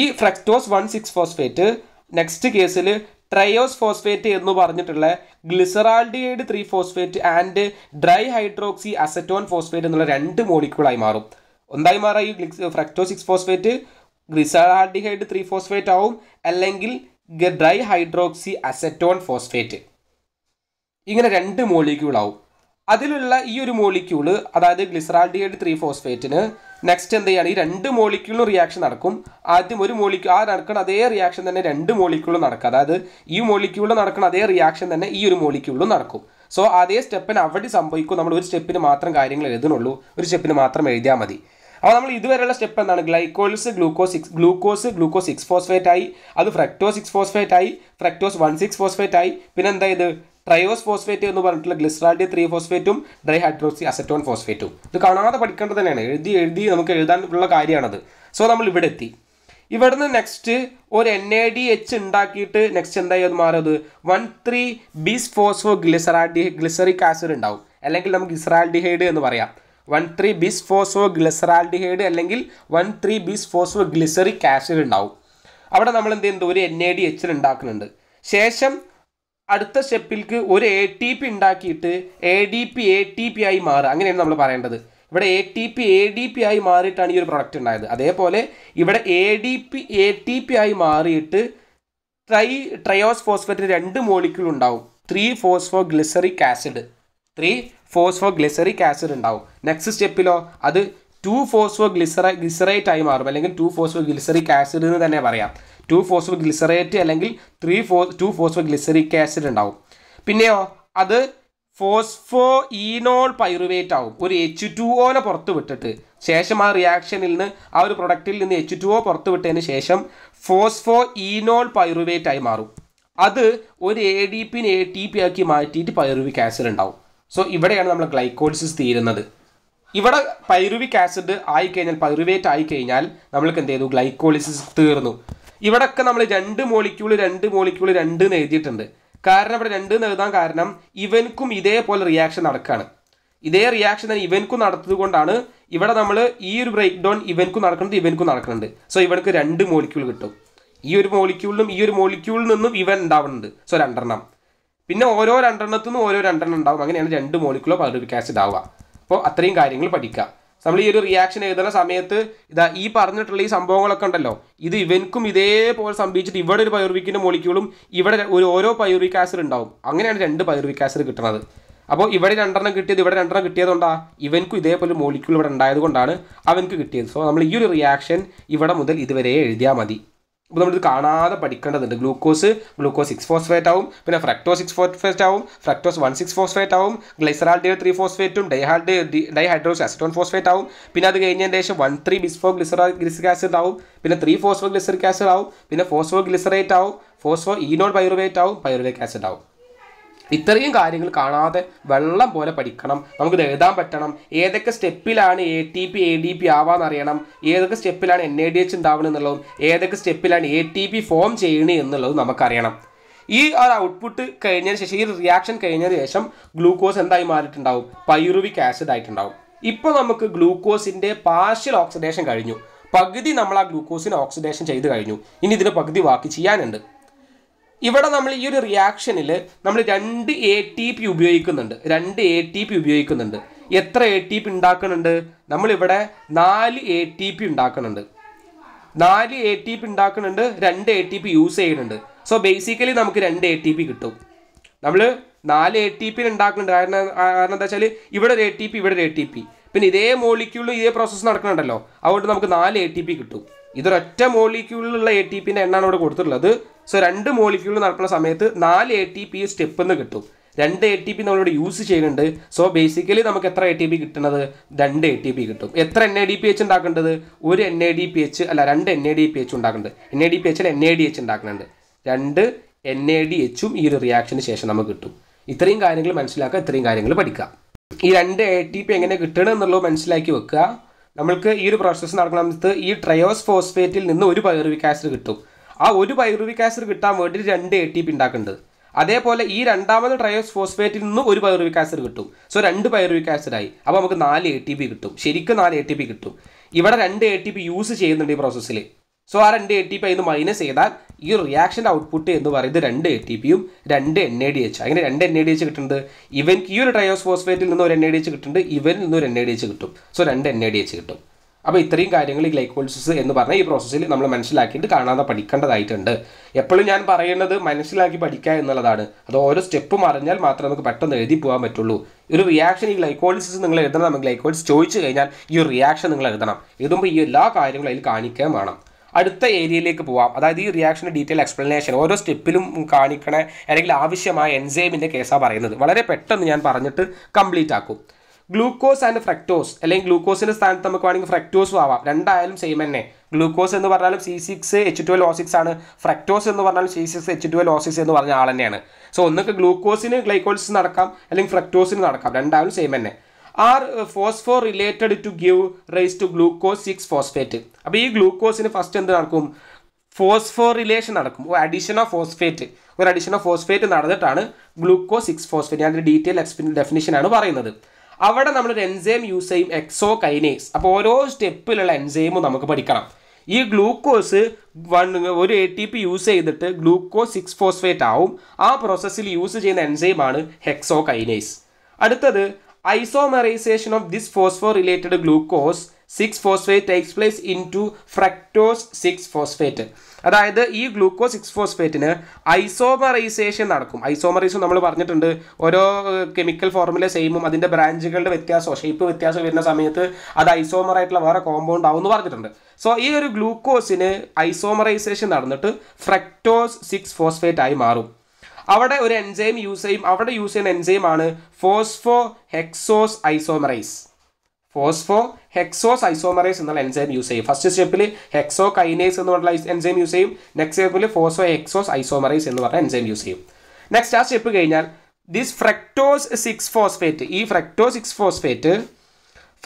ഈ fructose one six phosphate next കേസിൽ ട്രയോസ് ഫോസ്ഫേറ്റ് എന്ന് പറഞ്ഞിട്ടുള്ള glyceraldehyde three phosphate and dihydroxy acetone phosphate എന്നുള്ള രണ്ട് മോളിക്യൂളായി മാറും ഒന്നായി മാറാം ഈ ഗ്ലിക്സ് fructo six phosphate glyceraldehyde three phosphate ആവും അല്ലെങ്കിൽ ഡ്രൈ ഹൈഡ്രോക്സി അസറ്റോൺ ഫോസ്ഫേറ്റ് ഇങ്ങനെ രണ്ട് മോളിക്യൂളാവും അതിലുള്ള ഈ ഒരു മോളിക്യൂള് അതായത് ഗ്ലിസറാൾഡിയേഡ് ത്രീ ഫോസ്ഫേറ്റിന് നെക്സ്റ്റ് എന്ത് ഈ രണ്ട് മോളിക്യൂളും റിയാക്ഷൻ നടക്കും ആദ്യം ഒരു മോളിക്യൂ ആ നടക്കുന്ന അതേ റിയാക്ഷൻ തന്നെ രണ്ട് മോളിക്യൂളും നടക്കും അതായത് ഈ മോളിക്യൂളും നടക്കുന്ന അതേ റിയാക്ഷൻ തന്നെ ഈ ഒരു മോളിക്യൂളും നടക്കും സോ അതേ സ്റ്റെപ്പിന് അവിടെ സംഭവിക്കും നമ്മൾ ഒരു സ്റ്റെപ്പിന് മാത്രം കാര്യങ്ങൾ എഴുതുന്നുള്ളൂ ഒരു സ്റ്റെപ്പിന് മാത്രം എഴുതിയാൽ മതി അപ്പോൾ നമ്മൾ ഇതുവരെയുള്ള സ്റ്റെപ്പ് എന്താണ് glycolysis glucose six glucose glucose six phosphate ആയി അത് ഫ്രക്ടോസ് സിക്സ് ഫോസ്ഫേറ്റ് ആയി ഫ്രക്ടോസ് വൺ സിക്സ് ഫോസ്ഫേറ്റ് ആയി പിന്നെ എന്താ ഇത് ട്രയോസ് ഫോസ്ഫേറ്റ് എന്ന് പറഞ്ഞിട്ടുള്ള ഗ്ലിസ്റാൾഡി ത്രീ ഫോസ്ഫേറ്റും ഡ്രൈ ഹൈഡ്രോക്സി അസറ്റോൺ ഫോസ്ഫേറ്റും ഇത് കാണാതെ പഠിക്കേണ്ടത് തന്നെയാണ് എഴുതി എഴുതി നമുക്ക് എഴുതാനുള്ള കാര്യമാണത് സോ നമ്മൾ ഇവിടെ എത്തി ഇവിടുന്ന് നെക്സ്റ്റ് ഒരു എൻ എ ഡി എച്ച് ഉണ്ടാക്കിയിട്ട് നെക്സ്റ്റ് എന്തായി അത് മാറിയത് വൺ ത്രീ ബിസ് ഫോസ്ഫോ ഗ്ലിസറാഡി ഗ്ലിസറിക് ആസിഡ് ഉണ്ടാവും അല്ലെങ്കിൽ നമുക്ക് ഇസ്രാൽഡിഹൈഡ് എന്ന് പറയാം വൺ ത്രീ ബിസ് ഫോസ്ഫോ ഗ്ലിസറാൽഡിഹൈഡ് അല്ലെങ്കിൽ വൺ ത്രീ ബിസ് ഫോസ്ഫോ ഗ്ലിസറിക് ആസിഡ് ഉണ്ടാവും അവിടെ നമ്മൾ എന്ത് ചെയ്യുന്നത് ഒരു എൻ എ ഡി എച്ചിൽ ഉണ്ടാക്കുന്നുണ്ട് ശേഷം അടുത്ത സ്റ്റെപ്പിൽക്ക് ഒരു എ ടി പി ഉണ്ടാക്കിയിട്ട് A D P A T P ആയി മാറുക അങ്ങനെയാണ് നമ്മൾ പറയേണ്ടത് ഇവിടെ A T P A D P ആയി മാറിയിട്ടാണ് ഈ ഒരു പ്രൊഡക്റ്റ് ഉണ്ടായത് അതേപോലെ ഇവിടെ A D P A T P ആയി മാറിയിട്ട് ട്രൈ ട്രയോസ് ഫോസ്ഫേറ്റ് രണ്ട് മോളിക്യൂൾ ഉണ്ടാവും three phospho glyceric acid three phospho glyceric acid ഉണ്ടാവും നെക്സ്റ്റ് സ്റ്റെപ്പിലോ അത് ടു ഫോസ്ഫോ ഗ്ലിസറ ഗ്ലിസറേറ്റ് ആയി മാറും അല്ലെങ്കിൽ ടു ഫോസ്ഫോ ഗ്ലിസറിക് ആസിഡ് എന്ന് തന്നെ പറയാം ടു ഫോസ്ഫോ ഗ്ലിസറേറ്റ് അല്ലെങ്കിൽ ത്രീ ഫോ ടു ഫോസ്ഫോ ഗ്ലിസറിക് ആസിഡ് ഉണ്ടാവും പിന്നെയോ അത് ഫോസ്ഫോ ഈനോൾ പൈറുവേറ്റ് ആവും ഒരു എച്ച് ടു ഒനെ പുറത്ത് വിട്ടിട്ട് ശേഷം ആ റിയാക്ഷനിൽ നിന്ന് ആ ഒരു പ്രൊഡക്റ്റിൽ നിന്ന് എച്ച് ടു ഒ പുറത്ത് വിട്ടതിന് ശേഷം ഫോസ്ഫോ ഈനോൾ പൈറുവേറ്റ് ആയി മാറും അത് ഒരു എ ഡി പിന് എ ടി പി ആക്കി മാറ്റിയിട്ട് പൈറുവിക് ആസിഡ് ഉണ്ടാവും സോ ഇവിടെയാണ് നമ്മൾ ഗ്ലൈക്കോളിസിസ് തീരുന്നത് ഇവിടെ പൈറുവിക് ആസിഡ് ആയിക്കഴിഞ്ഞാൽ പൈറുവേറ്റ് ആയിക്കഴിഞ്ഞാൽ നമ്മൾക്ക് എന്ത് ചെയ്തു ഗ്ലൈക്കോളിസിസ് തീർന്നു ഇവിടൊക്കെ നമ്മൾ രണ്ട് മോളിക്യൂൾ രണ്ട് മോളിക്യൂൾ രണ്ട് എന്ന് എഴുതിയിട്ടുണ്ട് കാരണം ഇവിടെ രണ്ട് എന്ന് എഴുതാൻ കാരണം ഇവൻക്കും ഇതേപോലെ റിയാക്ഷൻ നടക്കുകയാണ് ഇതേ റിയാക്ഷൻ തന്നെ ഇവൻക്കും നടത്തത് കൊണ്ടാണ് ഇവിടെ നമ്മൾ ഈ ഒരു ബ്രേക്ക് ഡൗൺ ഇവൻക്കും നടക്കുന്നത് ഇവൻക്കും നടക്കുന്നുണ്ട് സോ ഇവൻക്ക് രണ്ട് മോളിക്യൂൾ കിട്ടും ഈ ഒരു മോളിക്യൂളിനും ഈ ഒരു മോളിക്യൂളിൽ നിന്നും ഇവൻ ഉണ്ടാവുന്നുണ്ട് സോ രണ്ടെണ്ണം പിന്നെ ഓരോ രണ്ടെണ്ണത്തു നിന്നും ഓരോ രണ്ടെണ്ണം ഉണ്ടാവും അങ്ങനെയാണ് രണ്ട് മോളിക്യൂളോ പകർപ്പിക്കാസിഡ് ആവുക അപ്പോൾ അത്രയും കാര്യങ്ങൾ പഠിക്കുക നമ്മൾ ഈ ഒരു റിയാക്ഷൻ എഴുതുന്ന സമയത്ത് ഇതാ ഈ പറഞ്ഞിട്ടുള്ള ഈ സംഭവങ്ങളൊക്കെ ഉണ്ടല്ലോ ഇത് ഇവൻക്കും ഇതേപോലെ സംഭവിച്ചിട്ട് ഇവിടെ ഒരു പയോർവിക്കിൻ്റെ മൊളിക്യൂളും ഇവിടെ ഒരു ഓരോ പയോർവിക് ആസിഡ് ഉണ്ടാവും അങ്ങനെയാണ് രണ്ട് പയോർവിക് ആസിഡ് കിട്ടുന്നത് അപ്പോൾ ഇവിടെ രണ്ടെണ്ണം കിട്ടിയത് ഇവിടെ രണ്ടെണ്ണം കിട്ടിയതുകൊണ്ടാ ഇവൻക്കും ഇതേപോലെ മോളിക്യൂൾ ഇവിടെ ഉണ്ടായത് കൊണ്ടാണ് അവൻക്ക് കിട്ടിയത് സോ നമ്മൾ ഈ ഒരു റിയാക്ഷൻ ഇവിടെ മുതൽ ഇതുവരെ എഴുതിയാൽ മതി അപ്പോൾ നമ്മളിത് കാണാതെ പഠിക്കേണ്ടതുണ്ട് ഗ്ലൂക്കോസ് ഗ്ലൂക്കോസ് സിക്സ് ഫോസ്ഫേറ്റ് ആവും പിന്നെ ഫ്രക്ടോസ് സിക്സ് ഫോസ്ഫേറ്റ് ആവും ഫ്രക്ടോസ് വൺ സിക്സ് ഫോസ്ഫേറ്റ് ആവും ഗ്ലൈസറാൾഡേ ത്രീ ഫോസ്ഫേറ്റും ഡൈഹാൾഡേ ഡൈഹൈഡ്രോസ് അസിറ്റോൺ ഫോസ്ഫേറ്റ് ആവും പിന്നെ അത് കഴിഞ്ഞതിന് ശേഷം വൺ ത്രീ ബിസ്ഫോ ഗ്ലിസറ ഗ്ലിസിക് ആസിഡ് ആവും പിന്നെ ത്രീ ഫോസ്ഫോ ഗ്ലിസറിക് ആസിഡ് ആവും പിന്നെ ഫോസ്ഫോ ഗ്ലിസറേറ്റ് ആവും ഫോസ്ഫോ ഈനോൾ പൈറുവേറ്റ് ആവും പൈറുവേറ്റ് ആസിഡ് ആവും ഇത്രയും കാര്യങ്ങൾ കാണാതെ വെള്ളം പോലെ പഠിക്കണം നമുക്ക് എഴുതാൻ പറ്റണം ഏതൊക്കെ സ്റ്റെപ്പിലാണ് A T P A D P ആവാന്നറിയണം ഏതൊക്കെ സ്റ്റെപ്പിലാണ് എൻ എ ഡി എച്ച് ഉണ്ടാവണം എന്നുള്ളതും ഏതൊക്കെ സ്റ്റെപ്പിലാണ് എ ടി പി ഫോം ചെയ്യണേ എന്നുള്ളതും നമുക്കറിയണം ഈ ഒരു ഔട്ട്പുട്ട് കഴിഞ്ഞതിന് ശേഷം ഈ റിയാക്ഷൻ കഴിഞ്ഞതിന് ശേഷം ഗ്ലൂക്കോസ് എന്തായി മാറിയിട്ടുണ്ടാവും പൈറുവിക് ആസിഡ് ആയിട്ടുണ്ടാവും ഇപ്പോൾ നമുക്ക് ഗ്ലൂക്കോസിൻ്റെ പാർഷ്യൽ ഓക്സിഡേഷൻ കഴിഞ്ഞു പകുതി നമ്മൾ ആ ഗ്ലൂക്കോസിന് ഓക്സിഡേഷൻ ചെയ്ത് കഴിഞ്ഞു ഇനി ഇതിന് പകുതി വാക്ക് ചെയ്യാനുണ്ട് ഇവിടെ നമ്മൾ ഈ ഒരു റിയാക്ഷനിൽ നമ്മൾ രണ്ട് എ ടി പി ഉപയോഗിക്കുന്നുണ്ട് രണ്ട് എ ടി പി ഉപയോഗിക്കുന്നുണ്ട് എത്ര എ ടി പി ഉണ്ടാക്കുന്നുണ്ട് നമ്മളിവിടെ നാല് എ ടി പി ഉണ്ടാക്കുന്നുണ്ട് നാല് എ ടി പി ഉണ്ടാക്കുന്നുണ്ട് രണ്ട് എ ടി പി യൂസ് ചെയ്യുന്നുണ്ട് സോ ബേസിക്കലി നമുക്ക് രണ്ട് എ ടി പി കിട്ടും നമ്മൾ നാല് എ ടി പി ഉണ്ടാക്കുന്നുണ്ട് കാരണം കാരണം എന്താ വെച്ചാൽ ഇവിടെ ഒരു എ ടി പി ഇവിടെ ഒരു എ ടി പി പിന്നെ ഇതേ മോളിക്യൂളിൽ ഇതേ പ്രോസസ്സ് നടക്കുന്നുണ്ടല്ലോ അതുകൊണ്ട് നമുക്ക് നാല് എ ടി പി കിട്ടും ഇതൊരൊറ്റ മോളിക്യൂളിലുള്ള എ ടി പിൻ്റെ എണ്ണാണ് ഇവിടെ കൊടുത്തിട്ടുള്ളത് സോ രണ്ട് മോളിക്യൂൾ നടക്കുന്ന സമയത്ത് നാല് എ ടി പി സ്റ്റെപ്പ് എന്ന് കിട്ടും രണ്ട് എ ടി പി നമ്മളിവിടെ യൂസ് ചെയ്യുന്നുണ്ട് സോ ബേസിക്കലി നമുക്ക് എത്ര എ ടി പി കിട്ടുന്നത് രണ്ട് എ ടി പി കിട്ടും എത്ര N A D P H ഉണ്ടാക്കേണ്ടത് ഒരു N A D P H അല്ല രണ്ട് N A D P H ഉണ്ടാക്കുന്നുണ്ട് എൻ എ ഡി പി എച്ചിൽ എൻ എ ഡി എച്ച് ഉണ്ടാക്കുന്നുണ്ട് രണ്ട് എൻ എ ഡി എച്ചും ഈ ഒരു റിയാക്ഷന് ശേഷം നമുക്ക് കിട്ടും ഇത്രയും കാര്യങ്ങൾ മനസ്സിലാക്കുക ഇത്രയും കാര്യങ്ങൾ പഠിക്കുക ഈ രണ്ട് എ ടി പി എങ്ങനെ കിട്ടണമെന്നുള്ളത് മനസ്സിലാക്കി വെക്കുക നമ്മൾക്ക് ഈ ഒരു പ്രോസസ്സ് നടക്കുന്ന സമയത്ത് ഈ ട്രയോസ് ഫോസ്ഫേറ്റിൽ നിന്ന് ഒരു പൈറുവിക് ആസിഡ് കിട്ടും ആ ഒരു പൈറുവിക് ആസിഡ് കിട്ടാൻ വേണ്ടി രണ്ട് എ ടി പി ഉണ്ടാക്കുന്നുണ്ട് അതേപോലെ ഈ രണ്ടാമത് ട്രയോസ് ഫോസ്ഫേറ്റിൽ നിന്ന് ഒരു പൈറുവിക് ആസിഡ് കിട്ടും സോ രണ്ട് പൈറുവിക് ആസിഡായി അപ്പോൾ നമുക്ക് നാല് എ ടി പി കിട്ടും ശരിക്കും നാല് എ ടി പി കിട്ടും ഇവിടെ രണ്ട് എ ടി പി യൂസ് ചെയ്യുന്നുണ്ട് ഈ പ്രോസസ്സിൽ സോ ആ രണ്ട് എ ടി പി അതിന് മൈനസ് ചെയ്താൽ ഈ റിയാക്ഷൻ്റെ ഔട്ട്പുട്ട് എന്ന് പറയുന്നത് രണ്ട് എ ടി പിയും രണ്ട് എൻ എ ഡി എച്ച് അങ്ങനെ രണ്ട് എൻ എ ഡി എച്ച് കിട്ടുന്നത് ഇവൻ ഈ ഒരു ട്രയോസ് ഫോസ്ഫേറ്റിൽ നിന്ന് ഒരു എൻ എ ഡി എച്ച് കിട്ടുന്നുണ്ട് ഇവൻ നിന്ന് ഒരു എൻ എ ഡി എച്ച് കിട്ടും സോ രണ്ട് എൻ എ ഡി എച്ച് കിട്ടും അപ്പോൾ ഇത്രയും കാര്യങ്ങൾ ഈ ഗ്ലൈക്കോളിസിസ് എന്ന് പറഞ്ഞാൽ ഈ പ്രോസസ്സിൽ നമ്മൾ മനസ്സിലാക്കിയിട്ട് കാണാതെ പഠിക്കേണ്ടതായിട്ടുണ്ട് എപ്പോഴും ഞാൻ പറയുന്നത് മനസ്സിലാക്കി പഠിക്കുക എന്നുള്ളതാണ് അത് ഓരോ സ്റ്റെപ്പ് അറിഞ്ഞാൽ മാത്രമേ നമുക്ക് പെട്ടെന്ന് എഴുതി പോകാൻ പറ്റുള്ളൂ ഒരു റിയാക്ഷൻ ഈ ഗ്ലൈക്കോളിസിസ് നിങ്ങൾ എഴുതണം ഗ്ലൈക്കോളിസ് ചോദിച്ചു കഴിഞ്ഞാൽ ഈ റിയാക്ഷൻ നിങ്ങൾ എഴുതണം എഴുതുമ്പോൾ ഈ എല്ലാ കാര്യങ്ങളും അതിൽ കാണിക്കാൻ വേണം അടുത്ത ഏരിയയിലേക്ക് പോവാം അതായത് ഈ റിയാക്ഷൻ്റെ ഡീറ്റെയിൽ എക്സ്പ്ലനേഷൻ ഓരോ സ്റ്റെപ്പിലും കാണിക്കണ അല്ലെങ്കിൽ ആവശ്യമായ എൻസൈമിൻ്റെ കേസാണ് പറയുന്നത് വളരെ പെട്ടെന്ന് ഞാൻ പറഞ്ഞിട്ട് കംപ്ലീറ്റ് ആക്കും ഗ്ലൂക്കോസ് ആൻഡ് ഫ്രക്ടോസ് അല്ലെങ്കിൽ ഗ്ലൂക്കോസിൻ്റെ സ്ഥാനത്ത് നമുക്ക് വേണമെങ്കിൽ ഫ്രക്ടോസും ആവാം രണ്ടായാലും സെയിം തന്നെ ഗ്ലൂക്കോസ് എന്ന് പറഞ്ഞാലും C six H twelve O six ആണ് ഫ്രക്ടോസ് എന്ന് പറഞ്ഞാലും C six H twelve O six എന്ന് പറഞ്ഞ ആൾ തന്നെയാണ് സോ ഒന്നൊക്കെ ഗ്ലൂക്കോസിന് ഗ്ലൈക്കോളിസിസ് നടക്കാം അല്ലെങ്കിൽ ഫ്രക്ടോസിന് നടക്കാം രണ്ടായാലും സെയിം തന്നെ are phosphorylated to give rise to glucose six phosphate അപ്പോൾ ഈ ഗ്ലൂക്കോസിന് ഫസ്റ്റ് എന്ത് നടക്കും ഫോസ്ഫോറിലേഷൻ നടക്കും ഒരു അഡീഷൻ ഓഫ് ഫോസ്ഫേറ്റ് ഒരു അഡീഷൻ ഓഫ് ഫോസ്ഫേറ്റ് നടന്നിട്ടാണ് ഗ്ലൂക്കോസ് സിക്സ് ഫോസ്ഫേറ്റ് ഞാൻ ഡീറ്റെയിൽ എക്സ്പ്ലെ ഡെഫിനിഷനാണ് പറയുന്നത് അവിടെ ഒരു എൻസൈം യൂസ് ചെയ്യും എക്സോ കൈനേസ് അപ്പോൾ ഓരോ സ്റ്റെപ്പിലുള്ള എൻസൈമും നമുക്ക് പഠിക്കണം ഈ ഗ്ലൂക്കോസ് വൺ ഒരു എ ടി പി യൂസ് ചെയ്തിട്ട് ഗ്ലൂക്കോസ് സിക്സ് ഫോസ്ഫേറ്റ് ആവും ആ പ്രോസസ്സിൽ യൂസ് ചെയ്യുന്ന എൻസൈമാണ് ഹെക്സോ കൈനേസ് അടുത്തത് isomerization of this related glucose six phosphate takes place into fructose six phosphate അതായത് ഈ ഗ്ലൂക്കോസ് സിക്സ് ഫോസ്ഫേറ്റിന് ഐസോമറൈസേഷൻ നടക്കും ഐസോമറൈസ് നമ്മൾ പറഞ്ഞിട്ടുണ്ട് ഓരോ കെമിക്കൽ ഫോർമുല സെയിമും അതിൻ്റെ ബ്രാഞ്ചുകളുടെ വ്യത്യാസമോ ഷേപ്പ് വ്യത്യാസം വരുന്ന സമയത്ത് അത് ഐസോമറായിട്ടുള്ള വേറെ കോമ്പൗണ്ട് ആവും എന്ന് പറഞ്ഞിട്ടുണ്ട് സോ ഈ ഒരു ഗ്ലൂക്കോസിന് ഐസോമറൈസേഷൻ നടന്നിട്ട് ഫ്രക്ടോസ് സിക്സ് ഫോസ്ഫേറ്റ് ആയി മാറും അവിടെ ഒരു എൻസൈം യൂസ് ചെയ്യും അവിടെ യൂസ് ചെയ്യുന്ന എൻസൈം ആണ് phospho hexose isomerase phospho hexose isomerase എന്നുള്ള എൻസൈം യൂസ് ചെയ്യും ഫസ്റ്റ് സ്റ്റെപ്പിൽ ഹെക്സോ കൈനേസ് എന്ന് പറഞ്ഞ എൻസൈം യൂസ് ചെയ്യും നെക്സ്റ്റ് സ്റ്റെപ്പിൽ ഫോസോ ഹെക്സോസ് ഐസോമറൈസ് എന്ന് പറഞ്ഞ എൻസൈം യൂസ് ചെയ്യും നെക്സ്റ്റ് ആ സ്റ്റെപ്പ് കഴിഞ്ഞാൽ ദിസ് ഫ്രക്ടോസ് സിക്സ് ഫോസ്ഫേറ്റ് ഈ fructose six phosphate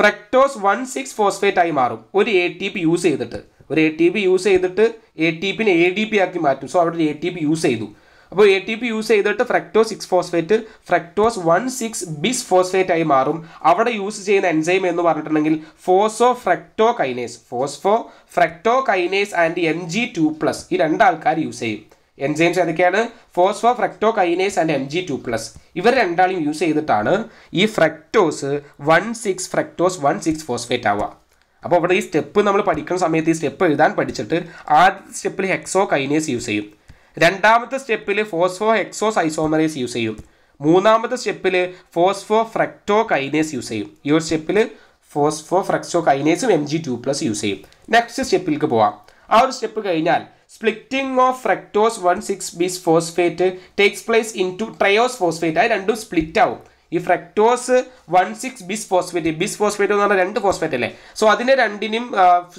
fructose one six phosphate ആയി മാറും ഒരു എ ടി പി യൂസ് ചെയ്തിട്ട് ഒരു എ ടി പി യൂസ് ചെയ്തിട്ട് എ ടി പിന്നെ എ ഡി പി ആക്കി മാറ്റും സോ അവിടെ എ ടി പി യൂസ് ചെയ്തു അപ്പോൾ എ ടി പി യൂസ് ചെയ്തിട്ട് fructo six phosphate fructose one six bis phosphate ആയി മാറും അവിടെ യൂസ് ചെയ്യുന്ന എൻസൈം എന്ന് പറഞ്ഞിട്ടുണ്ടെങ്കിൽ phosphofructokinase phosphofructokinase and M G two plus ഈ രണ്ടാൾക്കാർ യൂസ് ചെയ്യും എൻസൈംസ് ഏതൊക്കെയാണ് phosphofructokinase and M G two plus ഇവർ രണ്ടാളും യൂസ് ചെയ്തിട്ടാണ് ഈ fructose one six fructose one six phosphate ആവുക അപ്പോൾ അവിടെ ഈ സ്റ്റെപ്പ് നമ്മൾ പഠിക്കുന്ന സമയത്ത് ഈ സ്റ്റെപ്പ് എഴുതാൻ പഠിച്ചിട്ട് ആദ്യ സ്റ്റെപ്പിൽ ഹെക്സോ കൈനേസ് യൂസ് ചെയ്യും രണ്ടാമത്തെ സ്റ്റെപ്പിൽ ഫോസ്ഫോ എക്സോസ് ഐസോമറേസ് യൂസ് ചെയ്യും മൂന്നാമത്തെ സ്റ്റെപ്പിൽ ഫോസ്ഫോ ഫ്രക്ടോ കൈനേസ് യൂസ് ചെയ്യും ഈ ഒരു സ്റ്റെപ്പിൽ ഫോസ്ഫോ ഫ്രക്സോ കൈനേസും M G two plus use ചെയ്യും നെക്സ്റ്റ് സ്റ്റെപ്പിലേക്ക് പോവാം ആ ഒരു സ്റ്റെപ്പ് കഴിഞ്ഞാൽ splitting of fructose one six bis phosphate takes place into triose phosphate അത് രണ്ടും സ്പ്ലിറ്റ് ആവും ഈ fructose one six bis phosphate bis phosphate എന്ന് പറഞ്ഞാൽ രണ്ട് ഫോസ്ഫേറ്റ് അല്ലേ സോ അതിനെ രണ്ടിനും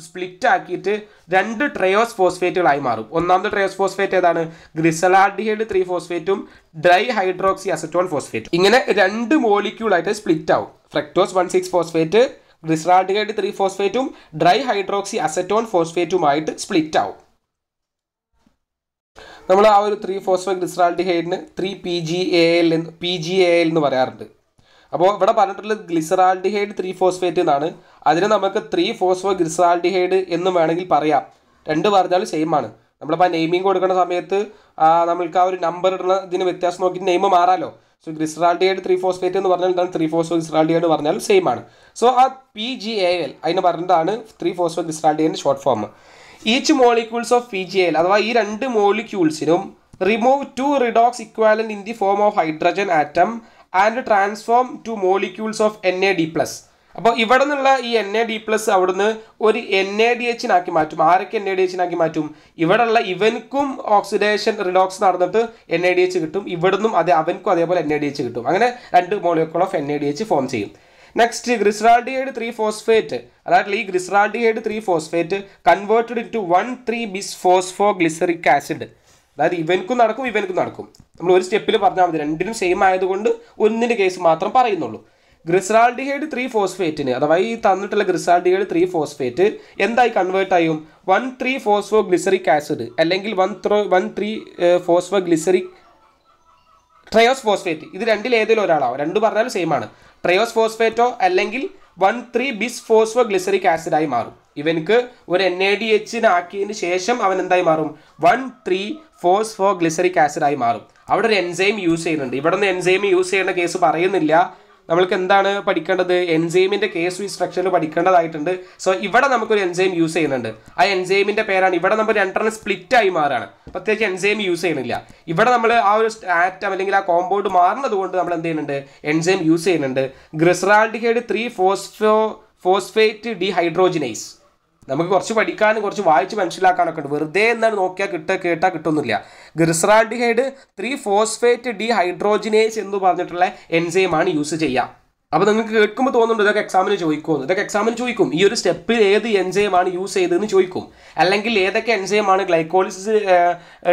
സ്പ്ലിറ്റ് ആക്കിയിട്ട് രണ്ട് ട്രയോസ് ഫോസ്ഫേറ്റുകളായി മാറും ഒന്നാമത്തെ ട്രയോസ് ഫോസ്ഫേറ്റ് ഏതാണ് ഗ്രിസലാർഡിഹൈഡ് ത്രീ ഫോസ്ഫേറ്റും ഡ്രൈ ഹൈഡ്രോക്സി അസറ്റോൺ ഫോസ്ഫേറ്റ് ഇങ്ങനെ രണ്ട് മോളിക്യൂളായിട്ട് സ്പ്ലിറ്റ് ആവും fructose one six phosphate glyceraldehyde three ഫോസ്ഫേറ്റും ഡ്രൈ ഹൈഡ്രോക്സി അസറ്റോൺ ഫോസ്ഫേറ്റുമായിട്ട് സ്പ്ലിറ്റ് ആവും നമ്മൾ ആ ഒരു ത്രീ ഫോസ്ഫേറ്റ് ഗ്ലിസറാൾഡിഹൈഡിന് three P G A L എന്ന് പി ജി എ എൽ എന്ന് പറയാറുണ്ട് അപ്പോൾ ഇവിടെ പറഞ്ഞിട്ടുള്ളത് ഗ്ലിസറാൾഡിഹൈഡ് ത്രീ ഫോസ്ഫേറ്റ് എന്നാണ് അതിന് നമുക്ക് ത്രീ ഫോസ്ഫോ ഗ്ലിസറാൾഡിഹൈഡ് എന്ന് വേണമെങ്കിൽ പറയാം രണ്ട് പറഞ്ഞാലും സെയിം ആണ് നമ്മളിപ്പോൾ ആ നെയിമിങ് കൊടുക്കുന്ന സമയത്ത് നമ്മൾക്ക് ആ ഒരു നമ്പർ ഇടുന്ന ഇതിന് വ്യത്യാസം നോക്കിയിട്ട് നെയിം മാറാമല്ലോ സോ ഗ്ലിസറാൾഡിഹൈഡ് ത്രീ ഫോസ്ഫേറ്റ് എന്ന് പറഞ്ഞാൽ എന്താണ് ത്രീ ഫോസ്ഫോ എന്ന് പറഞ്ഞാൽ സെയിം ആണ് സോ ആ പി ജി എ എൽ അതിന് പറഞ്ഞിട്ടാണ് ത്രീ ഫോസ്ഫോ ഗ്ലിസറാൾഡിഹൈഡിൻ്റെ short form each molecules of P G L അഥവാ ഈ രണ്ട് മോളിക്യൂൾസിനും remove two redox equivalents in the form of hydrogen atom and transform two molecules of N A D plus അപ്പോൾ ഇവിടെ നിന്നുള്ള ഈ എൻ എ ഡി പ്ലസ് അവിടുന്ന് ഒരു എൻ എ ഡി എച്ചിനാക്കി മാറ്റും ആരൊക്കെ എൻ എ ഡി എച്ചിനാക്കി മാറ്റും ഇവിടെയുള്ള ഇവൻക്കും ഓക്സിഡേഷൻ റിഡോക്സ് നടന്നിട്ട് എൻ എ ഡി എച്ച് കിട്ടും ഇവിടുന്നും അതെ അവൻക്കും അതേപോലെ എൻ എ ഡി എച്ച് കിട്ടും അങ്ങനെ രണ്ട് molecule of N A D H form ചെയ്യും നെക്സ്റ്റ് ഗ്രിസ്റാൾഡിഹൈഡ് ത്രീ ഫോസ്ഫേറ്റ് അതായത് ഈ glyceraldehyde three phosphate converted into one three ബിസ് ഫോസ്ഫോ ഗ്ലിസറിക് ആസിഡ് അതായത് ഇവൻക്കും നടക്കും ഇവൻക്കും നടക്കും നമ്മൾ ഒരു സ്റ്റെപ്പിൽ പറഞ്ഞാൽ മതി രണ്ടിനും സെയിം ആയതുകൊണ്ട് ഒന്നിൻ്റെ കേസ് മാത്രം പറയുന്നുള്ളൂ ഗ്രിസാൾഡിഹൈഡ് ത്രീ ഫോസ്ഫേറ്റിന് അഥവാ ഈ തന്നിട്ടുള്ള ഗ്രിസാൾഡിഹൈഡ് ത്രീ ഫോസ്ഫേറ്റ് എന്തായി കൺവേർട്ട് ആയും one three phospho glyceric acid അല്ലെങ്കിൽ one three one three phospho phosphoglyceric triose phosphate ഇത് രണ്ടിൽ ഏതെങ്കിലും ഒരാളാവും രണ്ട് പറഞ്ഞാലും സെയിം ആണ് ട്രയോസ് ഫോസ്ഫേറ്റോ അല്ലെങ്കിൽ വൺ ത്രീ ബിസ് ഫോസ്ഫോ ഗ്ലിസറിക് ആസിഡായി മാറും ഇവനക്ക് ഒരു എൻ എ ഡി എച്ചിനാക്കിയതിന് ശേഷം അവൻ എന്തായി മാറും വൺ ത്രീ ഫോസ്ഫോ ഗ്ലിസറിക് ആസിഡായി മാറും അവിടെ ഒരു എൻസൈം യൂസ് ചെയ്യുന്നുണ്ട് ഇവിടെ നിന്ന് എൻസൈം യൂസ് ചെയ്യുന്ന കേസ് പറയുന്നില്ല നമ്മൾക്ക് എന്താണ് പഠിക്കേണ്ടത് എൻസൈമിന്റെ കേസ് സ്ട്രക്ചർ പഠിക്കേണ്ടതായിട്ടുണ്ട് സോ ഇവിടെ നമുക്കൊരു എൻസൈം യൂസ് ചെയ്യുന്നുണ്ട് ആ എൻസൈമിന്റെ പേരാണ് ഇവിടെ നമ്മൾ രണ്ടെണ്ണം സ്പ്ലിറ്റ് ആയി മാറാണ് പ്രത്യേകിച്ച് എൻസൈം യൂസ് ചെയ്യണില്ല ഇവിടെ നമ്മൾ ആ ഒരു ആറ്റം അല്ലെങ്കിൽ ആ കോമ്പൗണ്ട് മാറുന്നത് കൊണ്ട് നമ്മൾ എന്ത് ചെയ്യുന്നുണ്ട് എൻസൈം യൂസ് ചെയ്യുന്നുണ്ട് glyceraldehyde three phospho phosphate dehydrogenase നമുക്ക് കുറച്ച് പഠിക്കാനും കുറച്ച് വായിച്ച് മനസ്സിലാക്കാനൊക്കെ ഉണ്ട് വെറുതെ എന്നാണ് നോക്കിയാൽ കിട്ടുക കേട്ടാൽ കിട്ടുന്നില്ല glyceraldehyde three phosphate dehydrogenase എന്ന് പറഞ്ഞിട്ടുള്ള എൻസൈമാണ് യൂസ് ചെയ്യുക അപ്പോൾ നിങ്ങൾക്ക് കേൾക്കുമ്പോൾ തോന്നുന്നുണ്ട് ഇതൊക്കെ എക്സാമിന് ചോദിക്കുമോ ഇതൊക്കെ എക്സാമിന് ചോദിക്കും ഈ ഒരു സ്റ്റെപ്പിൽ ഏത് എൻസൈമാണ് യൂസ് ചെയ്തതെന്ന് ചോദിക്കും അല്ലെങ്കിൽ ഏതൊക്കെ എൻസൈമാണ് ഗ്ലൈക്കോളിസിസ്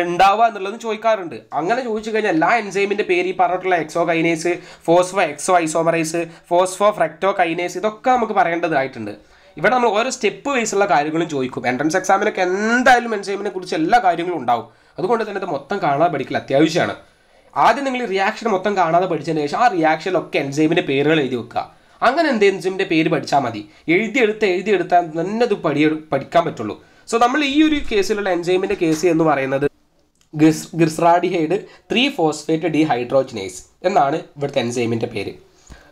ഉണ്ടാവുക എന്നുള്ളത് ചോദിക്കാറുണ്ട് അങ്ങനെ ചോദിച്ചു കഴിഞ്ഞാൽ എല്ലാ എൻസൈമിൻ്റെ പേര് ഈ പറഞ്ഞിട്ടുള്ള hexokinase phosphohexose isomerase phosphofructokinase ഇതൊക്കെ നമുക്ക് പറയേണ്ടതായിട്ടുണ്ട് ഇവിടെ നമ്മൾ ഓരോ സ്റ്റെപ്പ് വൈസുള്ള കാര്യങ്ങളും ചോദിക്കും എൻട്രൻസ് എക്സാമിനൊക്കെ എന്തായാലും എൻസൈമിനെ കുറിച്ച് എല്ലാ കാര്യങ്ങളും ഉണ്ടാവും അതുകൊണ്ട് തന്നെ ഇത് മൊത്തം കാണാതെ പഠിക്കൽ അത്യാവശ്യമാണ് ആദ്യം നിങ്ങൾ റിയാക്ഷൻ മൊത്തം കാണാതെ പഠിച്ചതിന് ശേഷം ആ റിയാക്ഷനിലൊക്കെ എൻസൈമിൻ്റെ പേരുകൾ എഴുതി വെക്കുക അങ്ങനെ എന്ത് എൻസൈമിൻ്റെ പേര് പഠിച്ചാൽ മതി എഴുതി എടുത്താൽ തന്നെ അത് പഠി പഠിക്കാൻ പറ്റുള്ളൂ സോ നമ്മൾ ഈ ഒരു കേസിലുള്ള എൻസൈമിൻ്റെ കേസ് എന്ന് പറയുന്നത് ഗിസ് glyceraldehyde three phosphate dehydrogenase എന്നാണ് ഇവിടുത്തെ എൻസൈമിൻ്റെ പേര്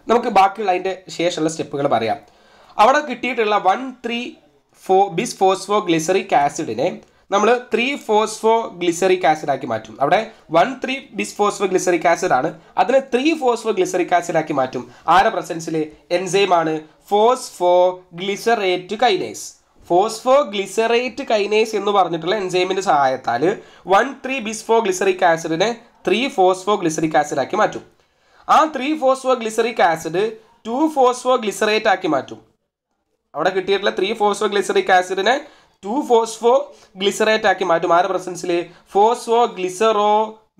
നമുക്ക് ബാക്കിയുള്ള അതിൻ്റെ ശേഷമുള്ള സ്റ്റെപ്പുകൾ പറയാം അവിടെ കിട്ടിയിട്ടുള്ള വൺ ത്രീ ഫോ ബിസ് ഫോസ്ഫോ ഗ്ലിസറിക് ആസിഡിനെ നമ്മൾ ത്രീ ഫോസ്ഫോ ഗ്ലിസറിക് ആസിഡ് ആക്കി മാറ്റും അവിടെ വൺ ത്രീ ബിസ് ഫോസ്ഫോ ഗ്ലിസറിക് ആസിഡ് ആണ് അതിനെ ത്രീ ഫോസ്ഫോ ഗ്ലിസറിക് ആസിഡ് ആക്കി മാറ്റും ആരുടെ പ്രസൻസിൽ എൻസൈം ആണ് phosphoglycerate kinase phosphoglycerate kinase എന്ന് പറഞ്ഞിട്ടുള്ള എൻസൈമിൻ്റെ സഹായത്താൽ വൺ ത്രീ ബിസ്ഫോ ഗ്ലിസറിക് ആസിഡിനെ ത്രീ ഫോസ്ഫോ ഗ്ലിസറിക് ആസിഡ് ആക്കി മാറ്റും ആ three phospho glyceric acid two phospho phosphoglycerate ആക്കി മാറ്റും അവിടെ കിട്ടിയിട്ടുള്ള ത്രീ ഫോസ്ഫോ ഗ്ലിസറിക് ആസിഡിനെ ടു ഫോസ്ഫോ ഗ്ലിസറേറ്റ് ആക്കി മാറ്റും ആരുടെ പ്രസൻസിൽ ഫോസ്ഫോ ഗ്ലിസറോ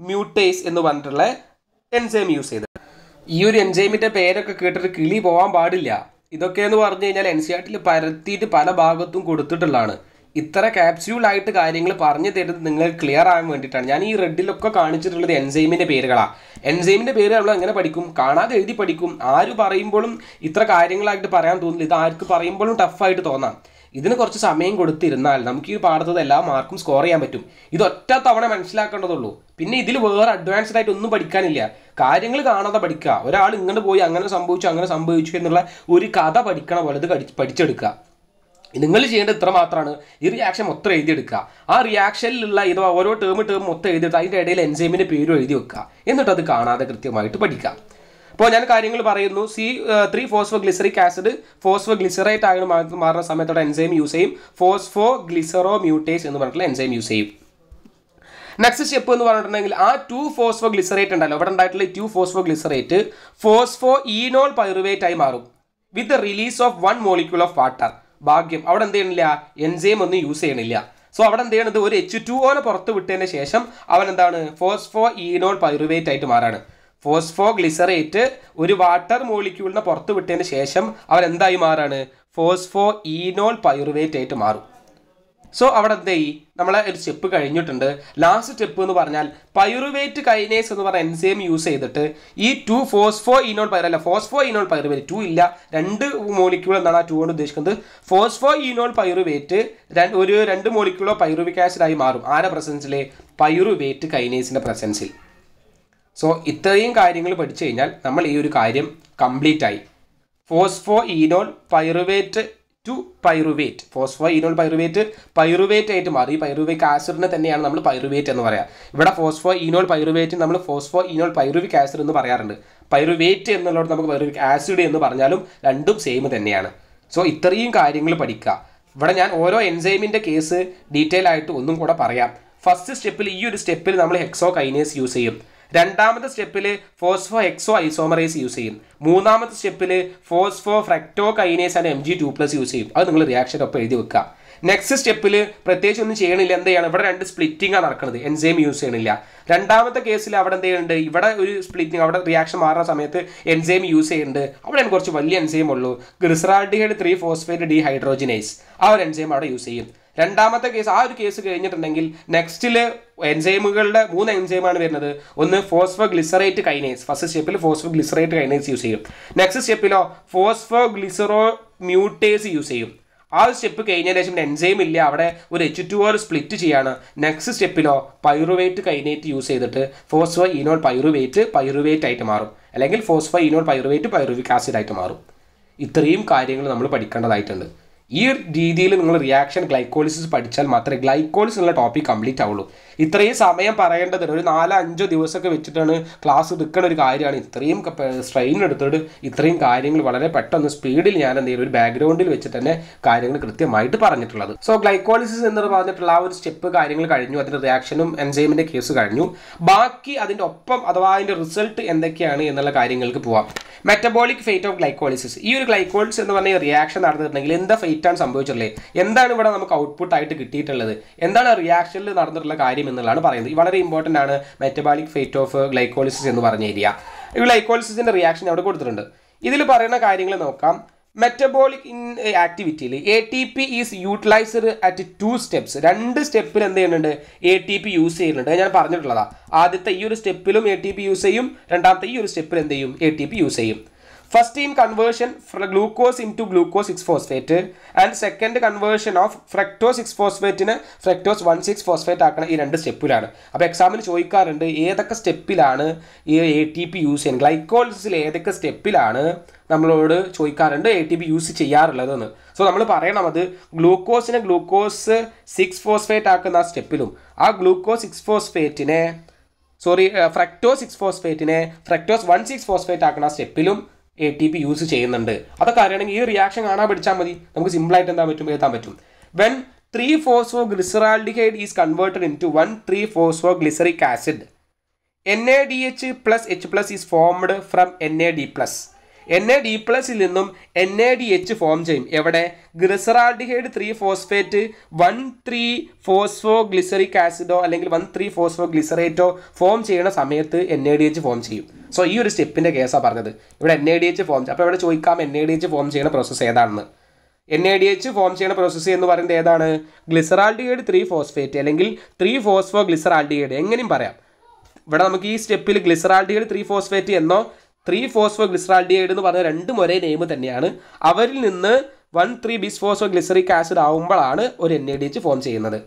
മ്യൂട്ടേസ് എന്ന് പറഞ്ഞിട്ടുള്ള എൻസൈം യൂസ് ചെയ്ത് ഈ ഒരു എൻസൈമിൻ്റെ പേരൊക്കെ കേട്ടിട്ട് കിളി പോകാൻ പാടില്ല ഇതൊക്കെ എന്ന് പറഞ്ഞു കഴിഞ്ഞാൽ എൻ സി e പരത്തിയിട്ട് പല ഭാഗത്തും കൊടുത്തിട്ടുള്ളതാണ് ഇത്ര ക്യാപ്സ്യൂളായിട്ട് കാര്യങ്ങൾ പറഞ്ഞു തരുന്നത് നിങ്ങൾ ക്ലിയർ ആകാൻ വേണ്ടിയിട്ടാണ് ഞാൻ ഈ റെഡിലൊക്കെ കാണിച്ചിട്ടുള്ളത് എൻസൈമിൻ്റെ പേരുകളാണ് എൻസൈമിൻ്റെ പേര് നമ്മൾ എങ്ങനെ പഠിക്കും കാണാതെ എഴുതി പഠിക്കും ആര് പറയുമ്പോഴും ഇത്ര കാര്യങ്ങളായിട്ട് പറയാൻ തോന്നില്ല ഇത് ആർക്ക് പറയുമ്പോഴും ടഫായിട്ട് തോന്നാം ഇതിന് കുറച്ച് സമയം കൊടുത്തിരുന്നാൽ നമുക്ക് ഈ പാടത്തത് എല്ലാ മാർക്കും സ്കോർ ചെയ്യാൻ പറ്റും ഇത് ഒറ്റ തവണ മനസ്സിലാക്കേണ്ടതുള്ളൂ പിന്നെ ഇതിൽ വേറെ അഡ്വാൻസ്ഡ് ആയിട്ട് ഒന്നും പഠിക്കാനില്ല കാര്യങ്ങൾ കാണാതെ പഠിക്കുക ഒരാൾ ഇങ്ങോട്ട് പോയി അങ്ങനെ സംഭവിച്ചു അങ്ങനെ സംഭവിച്ചു എന്നുള്ള ഒരു കഥ പഠിക്കണ പോലെ ഇത് പഠിച്ചെടുക്കുക നിങ്ങൾ ചെയ്യേണ്ടത് ഇത്ര മാത്രമാണ് ഈ റിയാക്ഷൻ മൊത്തം എഴുതിയെടുക്കുക ആ റിയാക്ഷനിലുള്ള ഇത് ഓരോ ടേം ടേം മൊത്തം എഴുതിയിട്ട് അതിൻ്റെ ഇടയിൽ എൻസൈമിൻ്റെ പേരും എഴുതി വെക്കുക എന്നിട്ട് അത് കാണാതെ കൃത്യമായിട്ട് പഠിക്കുക അപ്പോൾ ഞാൻ കാര്യങ്ങൾ പറയുന്നു C three phospho glyceric acid phosphoglycerate ആയി മാറുന്ന സമയത്തോടെ എൻസൈം യൂസ് ചെയ്യും ഫോസ്ഫോ ഗ്ലിസറോ മ്യൂട്ടേസ് എന്ന് പറഞ്ഞിട്ടുള്ള എൻസൈം യൂസ് ചെയ്യും നെക്സ്റ്റ് സ്റ്റെപ്പ് എന്ന് പറഞ്ഞിട്ടുണ്ടെങ്കിൽ ആ ടു ഫോസ്ഫോ ഗ്ലിസറേറ്റ് ഉണ്ടല്ലോ ഇവിടെ ഉണ്ടായിട്ടുള്ള two phospho phosphoglycerate phospho enol phosphoenolpyruvate ആയി മാറും with release of one molecule of water ഭാഗ്യം അവിടെ എന്ത് ചെയ്യണില്ല എൻസൈം ഒന്നും യൂസ് ചെയ്യണില്ല സോ അവിടെ എന്ത് ചെയ്യണത് ഒരു എച്ച് ടു ഓനെ പുറത്ത് വിട്ടതിന് ശേഷം അവൻ എന്താണ് ഫോസ്ഫോ ഈനോൾ പൈറുവേറ്റ് ആയിട്ട് മാറാണ് ഫോസ്ഫോ ഗ്ലിസറേറ്റ് ഒരു വാട്ടർ മോളിക്യൂളിനെ പുറത്ത് വിട്ടതിന് ശേഷം അവൻ എന്തായി മാറാണ് ഫോസ്ഫോ ഈനോൾ പൈറുവേറ്റ് ആയിട്ട് മാറും സോ അവിടെ എന്ത് ചെയ്യും നമ്മളെ ഒരു സ്റ്റെപ്പ് കഴിഞ്ഞിട്ടുണ്ട് ലാസ്റ്റ് സ്റ്റെപ്പ് എന്ന് പറഞ്ഞാൽ പൈറുവേറ്റ് കൈനേസ് എന്ന് പറഞ്ഞ എൻസൈം യൂസ് ചെയ്തിട്ട് ഈ ടു ഫോസ്ഫോ ഇനോൾ പയർ അല്ല ഫോസ്ഫോ ഇനോൾ പൈറുവേറ്റ് ടു ഇല്ല രണ്ട് മോളിക്യൂൾ എന്നാണ് ആ ടു കൊണ്ട് ഉദ്ദേശിക്കുന്നത് ഫോസ്ഫോ ഇനോൾ പൈറുവേറ്റ് ഒരു രണ്ട് മോളിക്യൂളോ പൈറുവിക്കാസിഡായി ആസിഡായി മാറും ആരുടെ പ്രസൻസിലെ പൈറുവേറ്റ് കൈനേസിൻ്റെ പ്രസൻസിൽ സോ ഇത്രയും കാര്യങ്ങൾ പഠിച്ചു കഴിഞ്ഞാൽ നമ്മൾ ഈ ഒരു കാര്യം കംപ്ലീറ്റ് ആയി phosphoenolpyruvate to pyruvate enol pyruvate pyruvate ആയിട്ട് മാറി ഈ പൈറുവേക്ക് ആസിഡിനെ തന്നെയാണ് നമ്മൾ പൈറുവേറ്റ് എന്ന് പറയാം ഇവിടെ ഫോസ്ഫോ ഇനോൾ പൈറുവേറ്റ് നമ്മൾ ഫോസ്ഫോ ഇനോൾ പൈറുവിക് ആസിഡ് എന്ന് പറയാറുണ്ട് പൈറുവേറ്റ് എന്നുള്ളത് നമുക്ക് പൈറുവിക് ആസിഡ് എന്ന് പറഞ്ഞാലും രണ്ടും സെയിം തന്നെയാണ് സോ ഇത്രയും കാര്യങ്ങൾ പഠിക്കുക ഇവിടെ ഞാൻ ഓരോ എൻസൈമിൻ്റെ കേസ് ഡീറ്റെയിൽ ആയിട്ട് ഒന്നും കൂടെ പറയാം ഫസ്റ്റ് സ്റ്റെപ്പിൽ ഈ ഒരു സ്റ്റെപ്പിൽ നമ്മൾ ഹെക്സോ കൈനേസ് യൂസ് ചെയ്യും രണ്ടാമത്തെ സ്റ്റെപ്പിൽ ഫോസ്ഫോ എക്സോ ഐസോമറേസ് യൂസ് ചെയ്യും മൂന്നാമത്തെ സ്റ്റെപ്പിൽ phosphofructokinase and M G two plus use ചെയ്യും അത് നിങ്ങൾ റിയാക്ഷൻ ഒപ്പം എഴുതി വെക്കുക നെക്സ്റ്റ് സ്റ്റെപ്പിൽ പ്രത്യേകിച്ച് ഒന്നും ചെയ്യണില്ല എന്ത് ഇവിടെ രണ്ട് സ്പ്ലിറ്റിംഗാണ് നടക്കുന്നത് എൻസൈം യൂസ് ചെയ്യണില്ല രണ്ടാമത്തെ കേസിൽ അവിടെ എന്ത് ചെയ്യുന്നുണ്ട് ഇവിടെ ഒരു സ്പ്ലിറ്റിംഗ് അവിടെ റിയാക്ഷൻ മാറുന്ന സമയത്ത് എൻസൈം യൂസ് ചെയ്യുന്നുണ്ട് അവിടെ കുറച്ച് വലിയ എൻസൈം ഉള്ളൂ ഗ്ലിസറാഡിഹൈഡ് ത്രീ ഫോസ്ഫേറ്റ് ഡി ആ ഒരു എൻസൈം അവിടെ യൂസ് ചെയ്യും രണ്ടാമത്തെ കേസ് ആ ഒരു കേസ് കഴിഞ്ഞിട്ടുണ്ടെങ്കിൽ നെക്സ്റ്റില് എൻസൈമുകളുടെ മൂന്ന് എൻസൈമാണ് വരുന്നത് ഒന്ന് ഫോസ്ഫോ ഗ്ലിസറേറ്റ് കൈനേസ് ഫസ്റ്റ് സ്റ്റെപ്പിൽ ഫോസ്ഫോ ഗ്ലിസറേറ്റ് കൈനേസ് യൂസ് ചെയ്യും നെക്സ്റ്റ് സ്റ്റെപ്പിലോ ഫോസ്ഫോ ഗ്ലിസറോ മ്യൂട്ടേസ് യൂസ് ചെയ്യും ആ ഒരു സ്റ്റെപ്പ് കഴിഞ്ഞതിന് ശേഷം എൻസൈം ഇല്ല അവിടെ ഒരു എച്ച് ടു ആർ സ്പ്ലിറ്റ് ചെയ്യാണ് നെക്സ്റ്റ് സ്റ്റെപ്പിലോ പൈറുവേറ്റ് കൈനേറ്റ് യൂസ് ചെയ്തിട്ട് ഫോസ്ഫോ ഇനോൾ പൈറുവേറ്റ് പൈറുവേറ്റ് ആയിട്ട് മാറും അല്ലെങ്കിൽ phosphoenolpyruvate pyruvic acid ആയിട്ട് മാറും ഇത്രയും കാര്യങ്ങൾ നമ്മൾ പഠിക്കേണ്ടതായിട്ടുണ്ട് ഈ രീതിയിൽ നിങ്ങൾ റിയാക്ഷൻ ഗ്ലൈക്കോളിസിസ് പഠിച്ചാൽ മാത്രമേ ഗ്ലൈക്കോളിസ് എന്നുള്ള ടോപ്പിക് കംപ്ലീറ്റ് ആവുള്ളൂ ഇത്രയും സമയം പറയേണ്ടതില്ല ഒരു നാലോ അഞ്ചോ ദിവസമൊക്കെ വെച്ചിട്ടാണ് ക്ലാസ് എടുക്കുന്ന ഒരു കാര്യമാണ് ഇത്രയും സ്ട്രെയിൻ എടുത്തിട്ട് ഇത്രയും കാര്യങ്ങൾ വളരെ പെട്ടെന്ന് സ്പീഡിൽ ഞാൻ എന്ത് ഒരു ബാക്ക്ഗ്രൗണ്ടിൽ വെച്ച് തന്നെ കാര്യങ്ങൾ കൃത്യമായിട്ട് പറഞ്ഞിട്ടുള്ളത് സോ ഗ്ലൈക്കോളിസിസ് എന്ന് പറഞ്ഞിട്ടുള്ള ആ ഒരു സ്റ്റെപ്പ് കാര്യങ്ങൾ കഴിഞ്ഞു അതിൻ്റെ റിയാക്ഷനും എൻസൈമിൻ്റെ കേസ് കഴിഞ്ഞു ബാക്കി അതിൻ്റെ ഒപ്പം അഥവാ അതിൻ്റെ റിസൾട്ട് എന്തൊക്കെയാണ് എന്നുള്ള കാര്യങ്ങൾക്ക് പോവാം മെറ്റബോളിക് ഫേറ്റ് ഓഫ് ഗ്ലൈക്കോളിസിസ് ഈ ഒരു ഗ്ലൈക്കോളിസ് എന്ന് പറഞ്ഞ റിയാക്ഷൻ നടന്നിട്ടുണ്ടെങ്കിൽ എന്താ ഫേറ്റാണ് സംഭവിച്ചിട്ടുള്ളത് എന്താണ് ഇവിടെ നമുക്ക് ഔട്ട്പുട്ട് ആയിട്ട് കിട്ടിയിട്ടുള്ളത് എന്താണ് റിയാക്ഷനിൽ നടന്നിട്ടുള്ള കാര്യം എന്നുള്ളതാണ് പറയുന്നത് വളരെ ഇമ്പോർട്ടൻ്റ് ആണ് മെറ്റബാളിക് ഫേറ്റ് ഓഫ് ഗ്ലൈക്കോളിസിസ് എന്ന് പറഞ്ഞ ഏരിയ ഈ ഗ്ലൈക്കോളിസിൻ്റെ റിയാക്ഷൻ അവിടെ കൊടുത്തിട്ടുണ്ട് ഇതിൽ പറയുന്ന കാര്യങ്ങൾ നോക്കാം മെറ്റബോളിക് ഇൻ ആക്ടിവിറ്റിയിൽ A T P is utilised at two steps രണ്ട് സ്റ്റെപ്പിൽ എന്ത് ചെയ്യുന്നുണ്ട് എ ടി പി യൂസ് ചെയ്യുന്നുണ്ട് ഞാൻ പറഞ്ഞിട്ടുള്ളതാണ് ആദ്യത്തെ ഈ ഒരു സ്റ്റെപ്പിലും എ ടി പി യൂസ് ചെയ്യും രണ്ടാമത്തെ ഈ ഒരു സ്റ്റെപ്പിൽ എന്ത് ചെയ്യും എ ടി പി യൂസ് ചെയ്യും first in conversion from glucose glucose six 6 and second conversion of fructose six 6 fructose one six phosphate ആക്കണ ഈ രണ്ട് സ്റ്റെപ്പിലാണ് അപ്പോൾ എക്സാമിന് ചോദിക്കാറുണ്ട് ഏതൊക്കെ സ്റ്റെപ്പിലാണ് ഈ എ ടി പി യൂസ് ചെയ്യുന്നത് ഗ്ലൈക്കോളിസിൽ ഏതൊക്കെ സ്റ്റെപ്പിലാണ് നമ്മളോട് ചോദിക്കാറുണ്ട് എ ടി പി യൂസ് ചെയ്യാറുള്ളതെന്ന് സോ നമ്മൾ പറയണം അത് ഗ്ലൂക്കോസിനെ ഗ്ലൂക്കോസ് സിക്സ് ഫോസ്ഫേറ്റ് ആക്കുന്ന ആ സ്റ്റെപ്പിലും ആ ഗ്ലൂക്കോസ് സിക്സ് ഫോസ്ഫേറ്റിനെ സോറി ഫ്രക്ടോസ് സിക്സ് ഫോസ്ഫേറ്റിനെ ഫ്രക്ടോസ് വൺ സിക്സ് ഫോസ്ഫേറ്റ് ആക്കുന്ന സ്റ്റെപ്പിലും എ ടി പി യൂസ് ചെയ്യുന്നുണ്ട് അതൊക്കെ അറിയണമെങ്കിൽ ഈ റിയാക്ഷൻ കാണാൻ പഠിച്ചാൽ മതി നമുക്ക് സിമ്പിളായിട്ട് എന്താ പറ്റും എഴുതാൻ പറ്റും when three phosphoglyceraldehyde is converted into one three phospho glyceric acid N A D H plus H plus is formed from N A D plus N A D പ്ലസിൽ നിന്നും N A D H form ചെയ്യും എവിടെ glyceraldehyde three phosphate one three phospho phosphoglyceric ആസിഡോ അല്ലെങ്കിൽ one three phospho ഗ്ലിസറേറ്റോ form ചെയ്യുന്ന സമയത്ത് N A D H form ചെയ്യും സോ ഈ ഒരു സ്റ്റെപ്പിൻ്റെ കേസാണ് പറഞ്ഞത് ഇവിടെ N A D H form അപ്പോൾ ഇവിടെ ചോദിക്കാം N A D H form ചെയ്യുന്ന പ്രോസസ്സ് ഏതാണെന്ന് N A D H form ചെയ്യുന്ന പ്രോസസ്സ് എന്ന് പറയുന്നത് ഏതാണ് ഗ്ലിസറാൾഡിയേഡ് ത്രീ ഫോസ്ഫേറ്റ് അല്ലെങ്കിൽ ത്രീ ഫോസ്ഫോ ഗ്ലിസറാൾഡിയേഡ് എങ്ങനെയും പറയാം ഇവിടെ നമുക്ക് ഈ സ്റ്റെപ്പിൽ ഗ്ലിസറാൾഡിയേഡ് ത്രീ ഫോസ്ഫേറ്റ് എന്നോ ത്രീ ഫോസ്ഫോ ഗ്ലിസറാൾഡിയേഡ് എന്ന് പറഞ്ഞ രണ്ടും ഒരേ നെയിം തന്നെയാണ് അവരിൽ നിന്ന് one three bisphosphoglyceric acid ആവുമ്പോഴാണ് ഒരു N A D H form ചെയ്യുന്നത്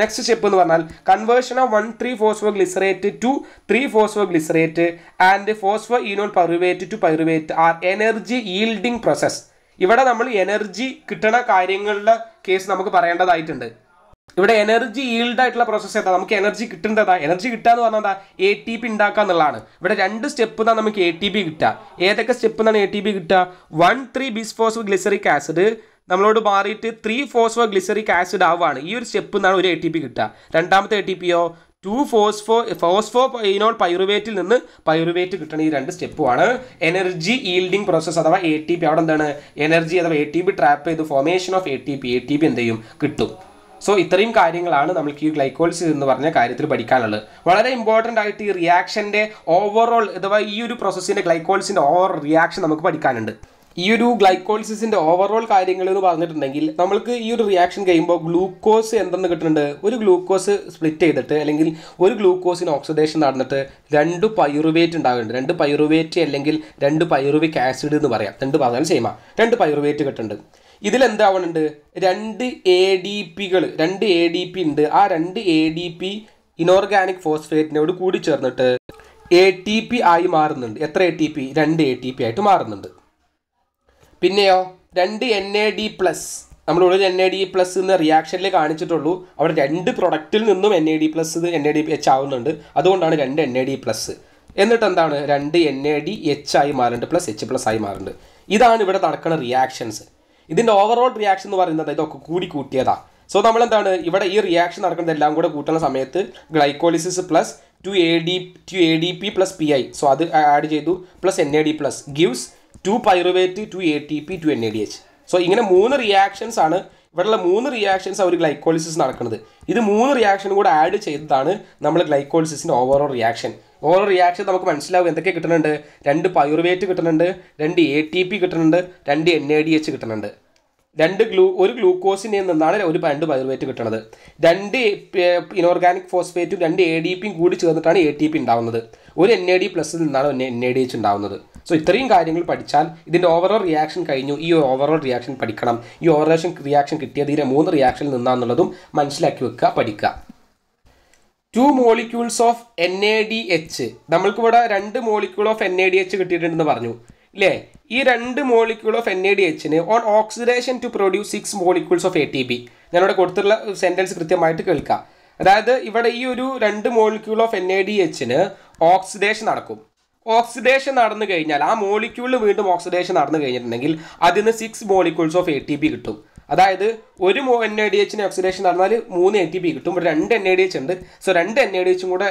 നെക്സ്റ്റ് സ്റ്റെപ്പ് എന്ന് പറഞ്ഞാൽ conversion of one three phosphoglycerate to three phosphoglycerate and phospho enol phosphoenolpyruvate to pyruvate are energy yielding process ഇവിടെ നമ്മൾ energy കിട്ടണ കാര്യങ്ങളുടെ case നമുക്ക് പറയേണ്ടതായിട്ടുണ്ട് ഇവിടെ എനർജി ഈൽഡ് ആയിട്ടുള്ള പ്രോസസ്സ് എന്താ നമുക്ക് എനർജി കിട്ടേണ്ടതാ എനർജി കിട്ടുക എന്ന് പറഞ്ഞാൽ എന്താ എ ടി പി ഉണ്ടാക്കുക എന്നുള്ളതാണ് ഇവിടെ രണ്ട് സ്റ്റെപ്പ് നിന്നാണ് നമുക്ക് എ ടി പി കിട്ടുക ഏതൊക്കെ സ്റ്റെപ്പ് എന്നാണ് എ ടി പി കിട്ടുക one three bisphosphoglyceric acid നമ്മളോട് മാറിയിട്ട് ത്രീ ഫോസ്ഫോ ഗ്ലിസറിക് ആസിഡ് ആവുകയാണ് ഈ ഒരു സ്റ്റെപ്പ് നിന്നാണ് ഒരു എ ടി പി കിട്ടുക രണ്ടാമത്തെ എ ടി പിയോ ടു ഫോസ്ഫോ ഫോസ്ഫോ ഇനോൾ പൈറുവേറ്റിൽ നിന്ന് പൈറുവേറ്റ് കിട്ടുന്ന ഈ രണ്ട് സ്റ്റെപ്പുമാണ് എനർജി ഈൽഡിംഗ് പ്രോസസ്സ് അഥവാ എ ടി പി അവിടെ എന്താണ് എനർജി അഥവാ എ ടി പി ട്രാപ്പ് ചെയ്ത് formation of A T P A T P എന്ത് ചെയ്യും കിട്ടും സോ ഇത്രയും കാര്യങ്ങളാണ് നമ്മൾക്ക് ഈ ഗ്ലൈക്കോൾസ് എന്ന് പറഞ്ഞ കാര്യത്തിൽ പഠിക്കാനുള്ളത് വളരെ ഇമ്പോർട്ടൻ്റ് ആയിട്ട് ഈ റിയാക്ഷൻ്റെ ഓവറോൾ അഥവാ ഈ ഒരു പ്രോസസ്സിൻ്റെ ഗ്ലൈക്കോൾസിൻ്റെ ഓവർ റിയാക്ഷൻ നമുക്ക് പഠിക്കാനുണ്ട് ഈ ഒരു ഗ്ലൈക്കോളിസിന്റെ ഓവറോൾ കാര്യങ്ങൾ എന്ന് പറഞ്ഞിട്ടുണ്ടെങ്കിൽ നമ്മൾക്ക് ഈ ഒരു റിയാക്ഷൻ കഴിയുമ്പോൾ ഗ്ലൂക്കോസ് എന്തെന്ന് കിട്ടുന്നുണ്ട് ഒരു ഗ്ലൂക്കോസ് സ്പ്ലിറ്റ് ചെയ്തിട്ട് അല്ലെങ്കിൽ ഒരു ഗ്ലൂക്കോസിന് ഓക്സിഡേഷൻ നടന്നിട്ട് രണ്ട് പൈറുവേറ്റ് ഉണ്ടാകുന്നുണ്ട് രണ്ട് പൈറുവേറ്റ് അല്ലെങ്കിൽ രണ്ട് പൈറുവിക് ആസിഡ് എന്ന് പറയാം രണ്ട് പറഞ്ഞാൽ സെയിമാണ് രണ്ട് പൈറുവേറ്റ് കിട്ടുന്നുണ്ട് ഇതിലെന്താവണുണ്ട് രണ്ട് എ ഡി പികൾ രണ്ട് എ ഡി പി ഉണ്ട് ആ രണ്ട് എ ഡി പി ഇനോർഗാനിക് ഫോസ്ഫേറ്റിനോട് കൂടി ചേർന്നിട്ട് എ ടി പി ആയി മാറുന്നുണ്ട് എത്ര എ ടി പി രണ്ട് എ ടി പി ആയിട്ട് മാറുന്നുണ്ട് പിന്നെയോ രണ്ട് എൻ എ ഡി പ്ലസ് നമ്മൾ ഒരു എൻ എ ഡി പ്ലസ് എന്ന റിയാക്ഷനിൽ കാണിച്ചിട്ടുള്ളൂ അവിടെ രണ്ട് പ്രൊഡക്റ്റിൽ നിന്നും N A D plus N A D H ആവുന്നുണ്ട് അതുകൊണ്ടാണ് രണ്ട് എൻ എ ഡി പ്ലസ് എന്നിട്ട് എന്താണ് രണ്ട് എൻ എ ഡി എച്ച് ആയി മാറുന്നുണ്ട് പ്ലസ് എച്ച് പ്ലസ് ആയി മാറുന്നുണ്ട് ഇതാണ് ഇവിടെ നടക്കുന്ന റിയാക്ഷൻസ് ഇതിൻ്റെ ഓവറോൾ റിയാക്ഷൻ എന്ന് പറയുന്നത് ഇതൊക്കെ കൂടി കൂട്ടിയതാണ് സോ നമ്മളെന്താണ് ഇവിടെ ഈ റിയാക്ഷൻ നടക്കുന്നത് എല്ലാം കൂടെ കൂട്ടുന്ന സമയത്ത് glycolysis plus two A D two A D P plus P I so അത് ആഡ് ചെയ്തു plus N A D plus gives two pyruvate two A T P two N A D H so ഇങ്ങനെ മൂന്ന് reactions ആണ് ഇവിടെയുള്ള മൂന്ന് reactions അവർ glycolysis നടക്കുന്നത് ഇത് മൂന്ന് റിയാക്ഷനും കൂടെ ആഡ് ചെയ്തതാണ് നമ്മൾ ഗ്ലൈക്കോളിസിൻ്റെ ഓവറോൾ റിയാക്ഷൻ ഓവറോൾ റിയാക്ഷൻ നമുക്ക് മനസ്സിലാവും എന്തൊക്കെ കിട്ടുന്നുണ്ട് രണ്ട് പൈറുവേറ്റ് കിട്ടുന്നുണ്ട് രണ്ട് എ ടി പി കിട്ടുന്നുണ്ട് രണ്ട് എൻ എ ഡി എച്ച് കിട്ടുന്നുണ്ട് രണ്ട് ഗ്ലൂ ഒരു ഗ്ലൂക്കോസിനെ നിന്നാണ് ഒരു രണ്ട് പൈറുവേറ്റ് കിട്ടുന്നത് രണ്ട് ഇനോർഗാനിക് ഫോസ്ഫേറ്റും രണ്ട് എ ഡി പിയും കൂടി ചേർന്നിട്ടാണ് എ ടി പി ഉണ്ടാവുന്നത് ഒരു എൻ എ ഡി പ്ലസിൽ നിന്നാണ് എൻ എ ഡി എച്ച് ഉണ്ടാവുന്നത് സോ ഇത്രയും കാര്യങ്ങൾ പഠിച്ചാൽ ഇതിൻ്റെ ഓവറോൾ റിയാക്ഷൻ കഴിഞ്ഞു ഈ ഓവറോൾ റിയാക്ഷൻ പഠിക്കണം ഈ ഓവറോൾ റിയാക്ഷൻ കിട്ടിയത് ഇതിൻ്റെ മൂന്ന് റിയാക്ഷനിൽ നിന്നാന്നുള്ളതും മനസ്സിലാക്കി വെക്കുക പഠിക്കുക two molecules of N A D H നമ്മൾക്കിവിടെ രണ്ട് molecule of N A D H കിട്ടിയിട്ടുണ്ടെന്ന് പറഞ്ഞു അല്ലേ ഈ രണ്ട് molecule of N A D എച്ചിന് on oxidation to produce six molecules of A T B ഞാനിവിടെ കൊടുത്തിട്ടുള്ള സെൻറ്റൻസ് കൃത്യമായിട്ട് കേൾക്കാം അതായത് ഇവിടെ ഈ ഒരു രണ്ട് molecule of N A D എച്ചിന് ഓക്സിഡേഷൻ നടക്കും ഓക്സിഡേഷൻ നടന്നു കഴിഞ്ഞാൽ ആ മോളിക്യൂളിൽ വീണ്ടും ഓക്സിഡേഷൻ നടന്നു കഴിഞ്ഞിട്ടുണ്ടെങ്കിൽ അതിന് six molecules of A T B കിട്ടും അതായത് ഒരു എൻ എ ഡി എച്ചിന് ഓക്സിഡേഷൻ നടന്നാൽ മൂന്ന് എ ടി ബി കിട്ടും രണ്ട് എൻ എ ഡി എച്ച് ഉണ്ട് സോ രണ്ട് എൻ എ ഡി എച്ചും കൂടെ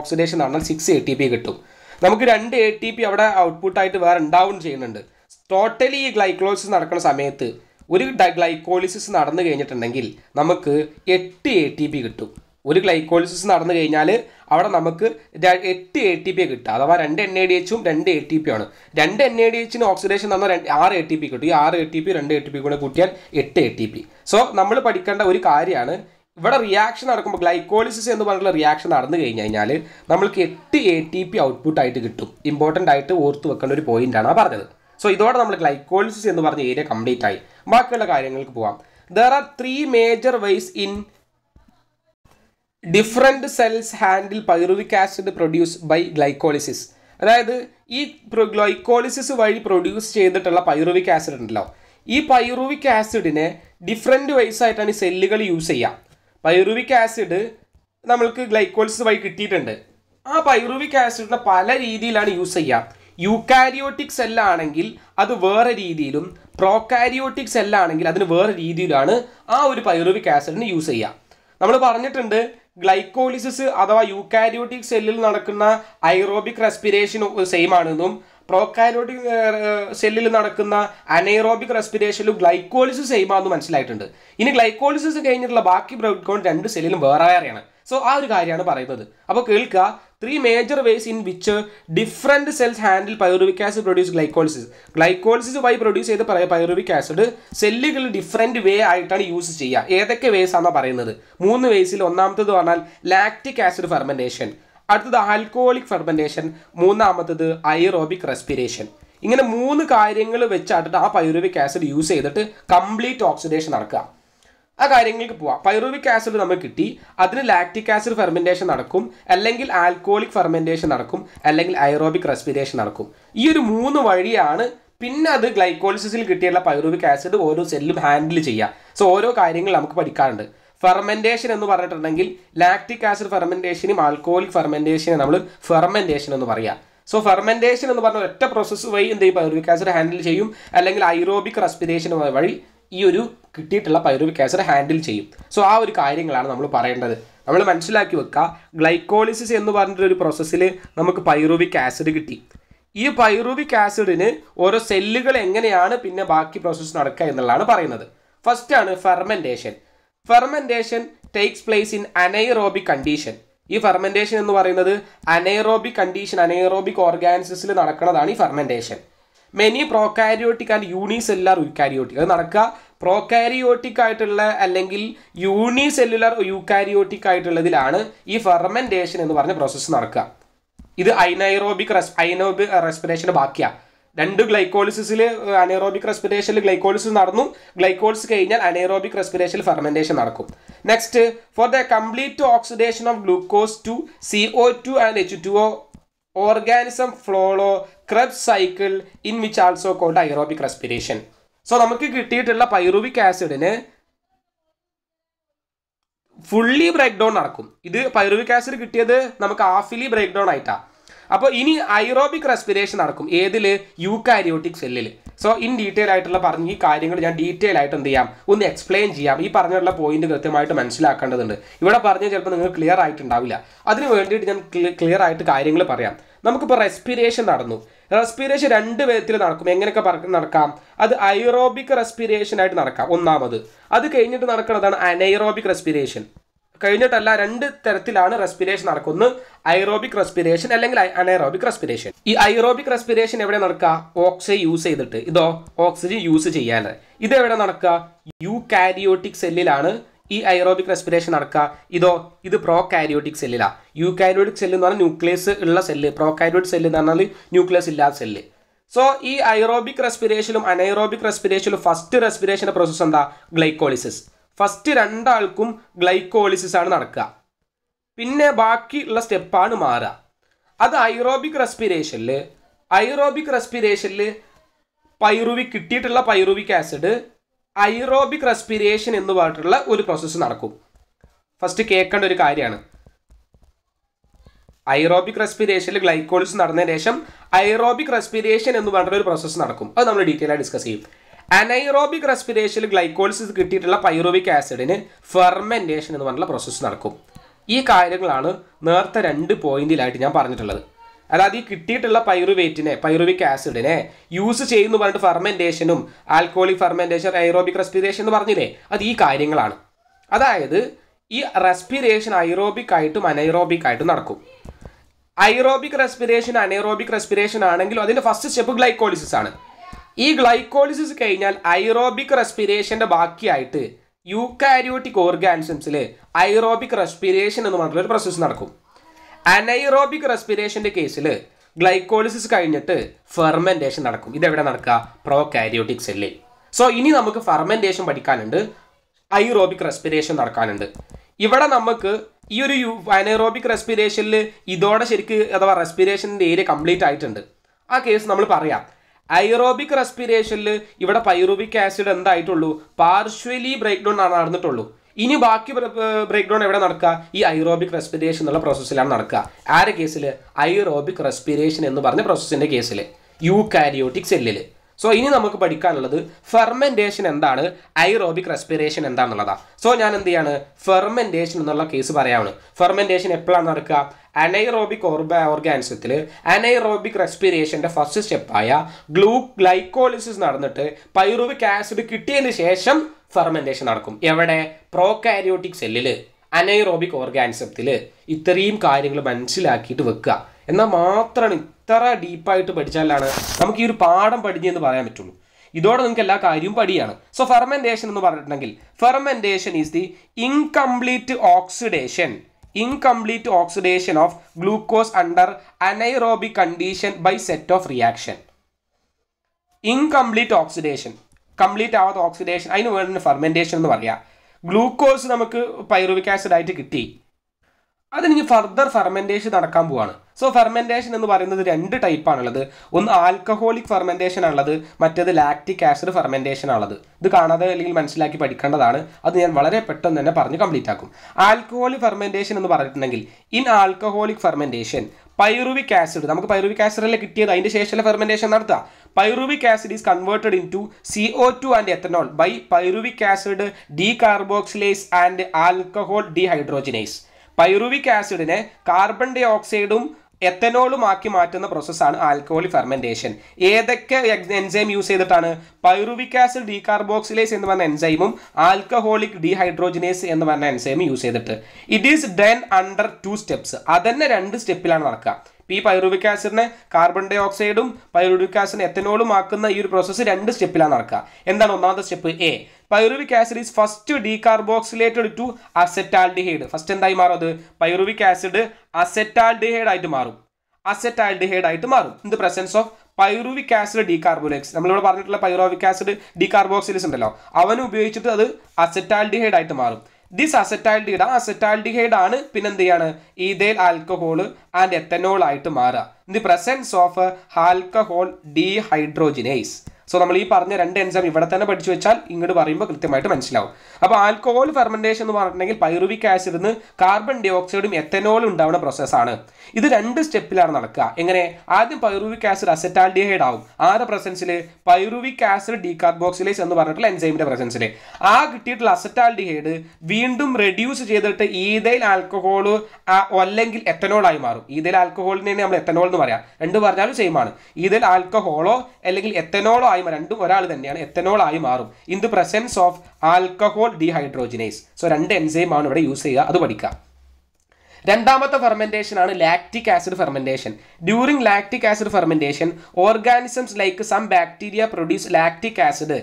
ഓക്സിഡേഷൻ നടന്നാൽ സിക്സ് എ ടി ബി കിട്ടും നമുക്ക് രണ്ട് എ ടി പി അവിടെ ഔട്ട്പുട്ടായിട്ട് വേറെ ഉണ്ടാവും ചെയ്യുന്നുണ്ട് ടോട്ടലി ഈ ഗ്ലൈക്കോളിസിസ് നടക്കുന്ന സമയത്ത് ഒരു ഗ്ലൈക്കോളിസിസ് നടന്നു കഴിഞ്ഞിട്ടുണ്ടെങ്കിൽ നമുക്ക് എട്ട് എ ടി പി കിട്ടും ഒരു ഗ്ലൈക്കോളിസിസ് നടന്നു കഴിഞ്ഞാൽ അവിടെ നമുക്ക് എട്ട് എ ടി പി കിട്ടുക അഥവാ രണ്ട് എൻ എ ഡി എച്ചും രണ്ട് എ ടി പി ആണ് രണ്ട് എൻ എ ഡി എച്ചിന് ഓക്സിഡേഷൻ തന്ന ആറ് എ ടി പി കിട്ടും ഈ ആറ് എ ടി പി രണ്ട് എ ടി പി കൂടെ കൂട്ടിയാൽ എട്ട് എ ടി പി സോ നമ്മൾ പഠിക്കേണ്ട ഒരു കാര്യമാണ് ഇവിടെ റിയാക്ഷൻ നടക്കുമ്പോൾ ഗ്ലൈക്കോളിസിസ് എന്ന് പറഞ്ഞിട്ടുള്ള റിയാക്ഷൻ നടന്നു കഴിഞ്ഞു കഴിഞ്ഞാൽ നമ്മൾക്ക് എട്ട് എ ടി പി ഔട്ട്പുട്ട് ആയിട്ട് കിട്ടും ഇമ്പോർട്ടൻ്റ് ആയിട്ട് ഓർത്ത് വെക്കേണ്ട ഒരു പോയിന്റാണ് ആ പറഞ്ഞത് സോ ഇതോടെ നമ്മൾ ഗ്ലൈക്കോളിസിസ് എന്ന് പറഞ്ഞ ഏരിയ കംപ്ലീറ്റ് ആയി ബാക്കിയുള്ള കാര്യങ്ങൾക്ക് പോവാം there are three major ways in different cells handle pyruvic acid produce by glycolysis അതായത് ഈ ഗ്ലൈക്കോളിസിസ് വഴി പ്രൊഡ്യൂസ് ചെയ്തിട്ടുള്ള പൈറുവിക് ആസിഡ് ഉണ്ടല്ലോ ഈ പൈറുവിക് ആസിഡിനെ ഡിഫറെൻറ്റ് വൈസ് ആയിട്ടാണ് ഈ സെല്ലുകൾ യൂസ് ചെയ്യുക പൈറുവിക് ആസിഡ് നമ്മൾക്ക് ഗ്ലൈക്കോൾസ് വഴി കിട്ടിയിട്ടുണ്ട് ആ പൈറുവിക് ആസിഡിനെ പല രീതിയിലാണ് യൂസ് ചെയ്യുക യൂക്കാരിയോട്ടിക് സെല്ലാണെങ്കിൽ അത് വേറെ രീതിയിലും പ്രോകാരിയോട്ടിക് സെല്ലാണെങ്കിൽ അതിന് വേറെ രീതിയിലാണ് ആ ഒരു പൈറുവിക് ആസിഡിന് യൂസ് ചെയ്യുക നമ്മൾ പറഞ്ഞിട്ടുണ്ട് ഗ്ലൈക്കോളിസിസ് അഥവാ യൂക്കാരിയോട്ടിക് സെല്ലിൽ നടക്കുന്ന ഐറോബിക് റെസ്പിറേഷൻ സെയിം ആണെന്നും പ്രോകാരോട്ടിക് സെല്ലിൽ നടക്കുന്ന അനൈറോബിക് റെസ്പിറേഷനിലും ഗ്ലൈക്കോളിസിസ് ചെയ്യുമ്പോൾ മനസ്സിലായിട്ടുണ്ട് ഇനി ഗ്ലൈക്കോളിസിസ് കഴിഞ്ഞിട്ടുള്ള ബാക്കി ബ്രൗഡ് രണ്ട് സെല്ലിലും വേറെ വേറെയാണ് സോ ആ ഒരു കാര്യമാണ് പറയുന്നത് അപ്പോൾ കേൾക്കുക three major ways in which different cells handle pyruvic acid produce glycolysis glycolysis by produce ചെയ്ത് പൈറുവിക് ആസിഡ് സെല്ലുകൾ ഡിഫറെൻറ്റ് വേ ആയിട്ടാണ് യൂസ് ചെയ്യുക ഏതൊക്കെ വേസ് ആണെന്നാണ് പറയുന്നത് മൂന്ന് വേസിൽ ഒന്നാമത്തേത് പറഞ്ഞാൽ ലാക്റ്റിക് ആസിഡ് ഫെർമെൻറ്റേഷൻ അടുത്തത് ആൽക്കോഹോളിക് ഫെർമെൻറ്റേഷൻ മൂന്നാമത്തത് ഐറോബിക് റെസ്പിറേഷൻ ഇങ്ങനെ മൂന്ന് കാര്യങ്ങൾ വെച്ചാട്ടിട്ട് ആ പൈറൂവിക് ആസിഡ് യൂസ് ചെയ്തിട്ട് കംപ്ലീറ്റ് ഓക്സിഡേഷൻ നടക്കുക ആ കാര്യങ്ങൾക്ക് പോവാം പൈറൂവിക് ആസിഡ് നമുക്ക് കിട്ടി അതിന് ലാക്റ്റിക് ആസിഡ് ഫെർമെൻറ്റേഷൻ നടക്കും അല്ലെങ്കിൽ ആൽക്കോഹോളിക് ഫെർമെൻറ്റേഷൻ നടക്കും അല്ലെങ്കിൽ ഐറോബിക് റെസ്പിറേഷൻ നടക്കും ഈ ഒരു മൂന്ന് വഴിയാണ് പിന്നെ അത് ഗ്ലൈക്കോളിസിസിൽ കിട്ടിയുള്ള പൈറൂവിക് ആസിഡ് ഓരോ സെല്ലും ഹാൻഡിൽ ചെയ്യുക സോ ഓരോ കാര്യങ്ങൾ നമുക്ക് പഠിക്കാറുണ്ട് ഫെർമെൻറ്റേഷൻ എന്ന് പറഞ്ഞിട്ടുണ്ടെങ്കിൽ ലാക്റ്റിക് ആസിഡ് ഫെർമെൻറ്റേഷനും ആൽക്കോഹോളിക് ഫെർമെൻറ്റേഷനും നമ്മൾ ഫെർമെൻറ്റേഷൻ എന്ന് പറയാം സോ ഫെർമെൻറ്റേഷൻ എന്ന് പറഞ്ഞ ഒറ്റ പ്രോസസ്സ് വഴി എന്ത് ചെയ്യും പൈറൂവിക് ആസിഡ് ഹാൻഡിൽ ചെയ്യും അല്ലെങ്കിൽ ഐറോബിക് റെസ്പിറേഷൻ വഴി ഈ ഒരു കിട്ടിയിട്ടുള്ള പൈറൂവിക് ആസിഡ് ഹാൻഡിൽ ചെയ്യും സോ ആ ഒരു കാര്യങ്ങളാണ് നമ്മൾ പറയേണ്ടത് നമ്മൾ മനസ്സിലാക്കി വെക്കുക ഗ്ലൈക്കോളിസിസ് എന്ന് പറഞ്ഞിട്ടൊരു പ്രോസസ്സിൽ നമുക്ക് പൈറൂവിക് ആസിഡ് കിട്ടി ഈ പൈറൂവിക് ആസിഡിന് ഓരോ സെല്ലുകൾ എങ്ങനെയാണ് പിന്നെ ബാക്കി പ്രോസസ്സ് നടക്കുക എന്നുള്ളതാണ് പറയുന്നത് ഫസ്റ്റ് ആണ് fermentation fermentation takes place in anaerobic condition ഈ ഫെർമെന്റേഷൻ എന്ന് പറയുന്നത് അനൈറോബിക് കണ്ടീഷൻ അനൈറോബിക് ഓർഗാനിസിൽ നടക്കുന്നതാണ് ഈ fermentation many prokaryotic and unicellular eukaryotic അത് നടക്കുക പ്രോകാരിയോട്ടിക് ആയിട്ടുള്ള അല്ലെങ്കിൽ യൂണിസെല്ലുലാർ യുക്കാരിയോട്ടിക് ആയിട്ടുള്ളതിലാണ് ഈ ഫെർമെന്റേഷൻ എന്ന് പറഞ്ഞ പ്രോസസ്സ് നടക്കുക ഇത് ഐനൈറോബിക് റെസ് ഐനോബിക് റെസ്പിറേഷൻ്റെ ബാക്കിയാണ് രണ്ട് ഗ്ലൈക്കോളിസിൽ അനേറോബിക് റെസ്പിറേഷനിൽ ഗ്ലൈക്കോളിസിസ് നടന്നു ഗ്ലൈക്കോളിസ് കഴിഞ്ഞാൽ അനേറോബിക് റെസ്പിറേഷൻ ഫെർമെൻറ്റേഷൻ നടക്കും next for the complete oxidation of glucose to C O two and H two O organism follow Krebs cycle in which also called aerobic respiration so നമുക്ക് കിട്ടിയിട്ടുള്ള pyruvic ആസിഡിന് fully break down നടക്കും ഇത് pyruvic acid കിട്ടിയത് നമുക്ക് ഹാഫിലി break down ആയിട്ടാണ് അപ്പോൾ ഇനി ഐറോബിക് റെസ്പിറേഷൻ നടക്കും ഏതിൽ യൂക്കാരിയോട്ടിക് സെല്ലിൽ സോ ഇൻ ഡീറ്റെയിൽ ആയിട്ടുള്ള പറഞ്ഞ് ഈ കാര്യങ്ങൾ ഞാൻ ഡീറ്റെയിൽ ആയിട്ട് എന്ത് ചെയ്യാം ഒന്ന് എക്സ്പ്ലെയിൻ ചെയ്യാം ഈ പറഞ്ഞുള്ള പോയിന്റ് കൃത്യമായിട്ട് മനസ്സിലാക്കേണ്ടതുണ്ട് ഇവിടെ പറഞ്ഞാൽ ചിലപ്പോൾ നിങ്ങൾക്ക് ക്ലിയർ ആയിട്ടുണ്ടാവില്ല അതിന് വേണ്ടിയിട്ട് ഞാൻ ക്ലിയർ ആയിട്ട് കാര്യങ്ങൾ പറയാം നമുക്കിപ്പോൾ റെസ്പിറേഷൻ നടന്നു റെസ്പിറേഷൻ രണ്ട് വിധത്തിൽ നടക്കും എങ്ങനെയൊക്കെ നടക്കാം അത് ഐറോബിക് റെസ്പിറേഷൻ ആയിട്ട് നടക്കാം ഒന്നാമത് അത് കഴിഞ്ഞിട്ട് നടക്കുന്നതാണ് അനൈറോബിക് റെസ്പിറേഷൻ കഴിഞ്ഞിട്ടല്ല രണ്ട് തരത്തിലാണ് റെസ്പിറേഷൻ നടക്കുന്നത് ഐറോബിക് റെസ്പിറേഷൻ അല്ലെങ്കിൽ അനൈറോബിക് റെസ്പിറേഷൻ ഈ ഐറോബിക് റെസ്പിറേഷൻ എവിടെ നടക്കുക ഓക്സിജൻ യൂസ് ചെയ്തിട്ട് ഇതോ ഓക്സിജൻ യൂസ് ചെയ്യാതെ ഇത് എവിടെ നടക്കുക യു കാരിയോട്ടിക് സെല്ലിലാണ് ഈ ഐറോബിക് റെസ്പിറേഷൻ നടക്കുക ഇതോ ഇത് പ്രോ കാരിയോട്ടിക് സെല്ലിലാണ് യു കാരിയോട്ടിക് സെല്ല് എന്ന് പറഞ്ഞാൽ ന്യൂക്ലിയസ് ഉള്ള സെല്ല് പ്രോ കാരിയോട്ടിക് സെല്ല് എന്ന് പറഞ്ഞാൽ ന്യൂക്ലിയസ് ഇല്ലാത്ത സെല്ല് സോ ഈ ഐറോബിക് റെസ്പിരേഷനും അനൈറോബിക് റെസ്പിരേഷനും ഫസ്റ്റ് റെസ്പിറേഷൻ്റെ പ്രോസസ്സ് എന്താ ഗ്ലൈക്കോളിസിസ് ഫസ്റ്റ് രണ്ടാൾക്കും ഗ്ലൈക്കോളിസിസ് ആണ് നടക്കുക പിന്നെ ബാക്കിയുള്ള സ്റ്റെപ്പാണ് മാറുക അത് ഐറോബിക് റെസ്പിരേഷനിൽ ഐറോബിക് റെസ്പിരേഷനിൽ പൈറുവിക് കിട്ടിയിട്ടുള്ള പൈറുവിക് ആസിഡ് ഐറോബിക് റെസ്പിരേഷൻ എന്ന് പറഞ്ഞിട്ടുള്ള ഒരു പ്രോസസ്സ് നടക്കും ഫസ്റ്റ് കേൾക്കേണ്ട ഒരു കാര്യമാണ് ഐറോബിക് റെസ്പിരേഷനിൽ ഗ്ലൈക്കോളിസ് നടന്നതിന് ശേഷം ഐറോബിക് റെസ്പിരേഷൻ എന്ന് പറഞ്ഞിട്ടുള്ള ഒരു പ്രോസസ്സ് നടക്കും അത് നമ്മൾ ഡീറ്റെയിൽ ആയി ഡിസ്കസ് ചെയ്യും അനൈറോബിക് റെസ്പിറേഷൻ ഗ്ലൈക്കോളിസിസ് കിട്ടിയിട്ടുള്ള പൈറോബിക് ആസിഡിന് ഫെർമെൻറ്റേഷൻ എന്ന് പറഞ്ഞുള്ള പ്രോസസ്സ് നടക്കും ഈ കാര്യങ്ങളാണ് നേരത്തെ രണ്ട് പോയിന്റിലായിട്ട് ഞാൻ പറഞ്ഞിട്ടുള്ളത് അതായത് ഈ കിട്ടിയിട്ടുള്ള പൈറുവേറ്റിനെ പൈറുവിക് ആസിഡിനെ യൂസ് ചെയ്യുന്നു പറഞ്ഞിട്ട് ഫെർമെൻറ്റേഷനും ആൽക്കോളിക് ഫെർമെൻറ്റേഷൻ ഐറോബിക് റെസ്പിറേഷൻ എന്ന് പറഞ്ഞില്ലേ അത് ഈ കാര്യങ്ങളാണ് അതായത് ഈ റെസ്പിറേഷൻ ഐറോബിക് ആയിട്ടും അനൈറോബിക് ആയിട്ടും നടക്കും ഐറോബിക് റെസ്പിറേഷൻ അനൈറോബിക് റെസ്പിറേഷൻ ആണെങ്കിലും അതിൻ്റെ ഫസ്റ്റ് സ്റ്റെപ്പ് ഗ്ലൈക്കോളിസിസ് ആണ് ഈ ഗ്ലൈക്കോളിസിസ് കഴിഞ്ഞാൽ ഐറോബിക് റെസ്പിരേഷൻ്റെ ബാക്കിയായിട്ട് യൂക്കാരിയോട്ടിക് ഓർഗാനിസംസിൽ ഐറോബിക് റെസ്പിരേഷൻ എന്ന് പറഞ്ഞിട്ടുള്ള ഒരു പ്രോസസ്സ് നടക്കും അനൈറോബിക് റെസ്പിരേഷൻ്റെ കേസിൽ ഗ്ലൈക്കോളിസിസ് കഴിഞ്ഞിട്ട് ഫെർമെൻറ്റേഷൻ നടക്കും ഇതെവിടെ നടക്കുക പ്രോ കാരിയോട്ടിക് സെല്ലിൽ സോ ഇനി നമുക്ക് ഫെർമെൻറ്റേഷൻ പഠിക്കാനുണ്ട് ഐറോബിക് റെസ്പിരേഷൻ നടക്കാനുണ്ട് ഇവിടെ നമുക്ക് ഈ ഒരു അനൈറോബിക് റെസ്പിരേഷനിൽ ഇതോടെ ശരിക്ക് അഥവാ റെസ്പിരേഷൻ്റെ ഏരിയ കംപ്ലീറ്റ് ആയിട്ടുണ്ട് ആ കേസ് നമ്മൾ പറയാം ഐറോബിക് റെസ്പിറേഷനിൽ ഇവിടെ പൈറോബിക് ആസിഡ് എന്തായിട്ടുള്ളൂ പാർഷ്വലി ബ്രേക്ക് ഡൗൺ നടന്നിട്ടുള്ളൂ ഇനി ബാക്കി ബ്രേക്ക് ഡൗൺ എവിടെ നടക്കുക ഈ ഐറോബിക് റെസ്പിറേഷൻ എന്നുള്ള പ്രോസസ്സിലാണ് നടക്കുക ആരെ കേസിൽ ഐറോബിക് റെസ്പിറേഷൻ എന്ന് പറഞ്ഞ പ്രോസസ്സിൻ്റെ കേസിൽ യൂകാരിയോട്ടിക് സെല്ലിൽ സോ ഇനി നമുക്ക് പഠിക്കാനുള്ളത് ഫെർമെൻറ്റേഷൻ എന്താണ് ഐറോബിക് റെസ്പിറേഷൻ എന്താണെന്നുള്ളതാണ് സോ ഞാൻ എന്ത് ചെയ്യാണ് ഫെർമെൻറ്റേഷൻ എന്നുള്ള കേസ് പറയാണ് ഫെർമെൻറ്റേഷൻ എപ്പോഴാണ് നടക്കുക അനൈറോബിക് ഓർബ ഓർഗാനിസത്തിൽ അനൈറോബിക് റെസ്പിറേഷൻ്റെ ഫസ്റ്റ് സ്റ്റെപ്പായ ഗ്ലൂ ഗ്ലൈക്കോളിസിസ് നടന്നിട്ട് പൈറൂവിക് ആസിഡ് കിട്ടിയതിന് ശേഷം ഫെർമെൻറ്റേഷൻ നടക്കും എവിടെ പ്രോകാരിയോട്ടിക് സെല്ലിൽ അനൈറോബിക് ഓർഗാനിസത്തിൽ ഇത്രയും കാര്യങ്ങൾ മനസ്സിലാക്കിയിട്ട് വെക്കുക എന്നാൽ മാത്രമാണ് എത്ര ഡീപ്പായിട്ട് പഠിച്ചാലാണ് നമുക്ക് ഈ ഒരു പാഠം പഠിഞ്ഞു എന്ന് പറയാൻ പറ്റുള്ളൂ ഇതോടെ നിങ്ങൾക്ക് എല്ലാ കാര്യവും പഠിയാണ് സോ ഫെർമെൻറ്റേഷൻ എന്ന് പറഞ്ഞിട്ടുണ്ടെങ്കിൽ fermentation is the incomplete oxidation incomplete oxidation of glucose under anaerobic condition by set of reaction incomplete oxidation complete ആവാത്ത ഓക്സിഡേഷൻ അതിന് വേണ്ടി ഫെർമെൻറ്റേഷൻ എന്ന് പറയാം ഗ്ലൂക്കോസ് നമുക്ക് പൈറുവിക് ആസിഡ് ആയിട്ട് കിട്ടി അതിന് ഫർദർ ഫെർമെൻറ്റേഷൻ നടക്കാൻ പോവാണ് സോ ഫെർമെൻറ്റേഷൻ എന്ന് പറയുന്നത് രണ്ട് ടൈപ്പാണുള്ളത് ഒന്ന് ആൽക്കഹോളിക് ഫെർമെൻറ്റേഷൻ ആണുള്ളത് മറ്റേത് ലാക്റ്റിക് ആസിഡ് ഫെർമെൻറ്റേഷൻ ആണുള്ളത് ഇത് കാണാതെ അല്ലെങ്കിൽ മനസ്സിലാക്കി പഠിക്കേണ്ടതാണ് അത് ഞാൻ വളരെ പെട്ടെന്ന് തന്നെ പറഞ്ഞ് കംപ്ലീറ്റ് ആക്കും ആൽക്കഹോളിക് ഫെർമെൻറ്റേഷൻ എന്ന് പറഞ്ഞിട്ടുണ്ടെങ്കിൽ in alcoholic fermentation pyruvic acid നമുക്ക് പൈറുവിക് ആസിഡ് അല്ലേ കിട്ടിയത് അതിൻ്റെ ശേഷമുള്ള ഫെർമെൻറ്റേഷൻ നടത്തുക pyruvic acid is converted into C O two and ethanol by pyruvic acid decarboxylase and alcohol dehydrogenase pyruvic ആസിഡിനെ കാർബൺ ഡൈ ഓക്സൈഡും എത്തനോളുമാക്കി മാറ്റുന്ന പ്രോസസ്സാണ് ആൽക്കഹോളി ഫെർമെൻറ്റേഷൻ ഏതൊക്കെ എൻസൈം യൂസ് ചെയ്തിട്ടാണ് പൈറുവിക് ആസിഡ് ഡീകാർബോക്സിലേസ് എന്ന് പറഞ്ഞ എൻസൈമും ആൽക്കഹോളിക് ഡീഹൈഡ്രോജിനേസ് എന്ന് പറഞ്ഞ എൻസൈമും യൂസ് ചെയ്തിട്ട് it is then under two steps അതന്നെ രണ്ട് സ്റ്റെപ്പിലാണ് നടക്കുക ഈ പൈറുവിക് ആസിഡിനെ കാർബൺ ഡൈ ഓക്സൈഡും പൈറുവിക് ആസിഡിനെ എത്തനോളും ആക്കുന്ന ഈ ഒരു പ്രോസസ്സ് രണ്ട് സ്റ്റെപ്പിലാണ് നടക്കുക എന്താണ് ഒന്നാമത്തെ step a pyruvic acid is first decarboxylated to acetaldehyde first എന്തായി മാറും അത് പൈറുവിക് ആസിഡ് അസെറ്റാൽഡിഹൈഡ് ആയിട്ട് മാറും അസെറ്റാൽഡിഹൈഡ് ആയിട്ട് മാറും in the presence of pyruvic acid decarboxylase നമ്മളിവിടെ പറഞ്ഞിട്ടുള്ള പൈറോവിക് ആസിഡ് ഡീകാർബോക്സിലിസ് ഉണ്ടല്ലോ അവൻ ഉപയോഗിച്ചിട്ട് അത് അസെറ്റാൽഡിഹൈഡ് ആയിട്ട് മാറും ദിസ് അസെറ്റാൽഡിഹൈഡ് ആ അസെറ്റാൽഡിഹൈഡ് ആണ് പിന്നെന്ത് ചെയ്യാണ് ഈതേൽ ആൽക്കഹോൾ ആൻഡ് എത്തനോൾ ആയിട്ട് മാറുക in the presence of alcohol dehydrogenase so നമ്മൾ ഈ പറഞ്ഞ രണ്ട് എൻസൈം ഇവിടെ തന്നെ പഠിച്ചു വെച്ചാൽ ഇങ്ങോട്ട് പറയുമ്പോൾ കൃത്യമായിട്ട് മനസ്സിലാവും അപ്പോൾ ആൽക്കഹോൾ ഫെർമെൻറ്റേഷൻ എന്ന് പറഞ്ഞിട്ടുണ്ടെങ്കിൽ പൈറുവിക് ആസിഡിൽ നിന്ന് കാർബൺ ഡൈ ഓക്സൈഡും എത്തനോളും ഉണ്ടാവുന്ന പ്രോസസ്സാണ് ഇത് രണ്ട് സ്റ്റെപ്പിലാണ് നടക്കുക എങ്ങനെ ആദ്യം പൈറുവിക് ആസിഡ് അസറ്റാൽഡിഹൈഡ് ആവും ആരുടെ പ്രസൻസിൽ പൈറുവിക് ആസിഡ് ഡീകാർബോക്സിലേസ് എന്ന് പറഞ്ഞിട്ടുള്ള എൻസൈമിൻ്റെ പ്രസൻസിൽ ആ കിട്ടിയിട്ടുള്ള അസറ്റാൽഡിഹൈഡ് വീണ്ടും റെഡ്യൂസ് ചെയ്തിട്ട് ഈതയിൽ ആൽക്കഹോൾ അല്ലെങ്കിൽ എത്തനോളായി മാറും ഈതയിൽ ആൽക്കഹോളിനെ നമ്മൾ എത്തനോൾ എന്ന് പറയാം രണ്ട് പറഞ്ഞാലും സെയിമാണ് ഈതയിൽ ആൽക്കഹോളോ അല്ലെങ്കിൽ എത്തനോളോ ആയി രണ്ടും ഒരാൾ തന്നെയാണ് എത്തനോൾ ആയി മാറും in the presence of alcohol dehydrogenase so രണ്ട് എൻസൈമാണ് ഇവിടെ യൂസ് ചെയ്യുക അത് പഠിക്കാം രണ്ടാമത്തെ ഫെർമെൻറ്റേഷൻ ആണ് lactic acid fermentation during lactic acid fermentation organisms like some bacteria produce lactic acid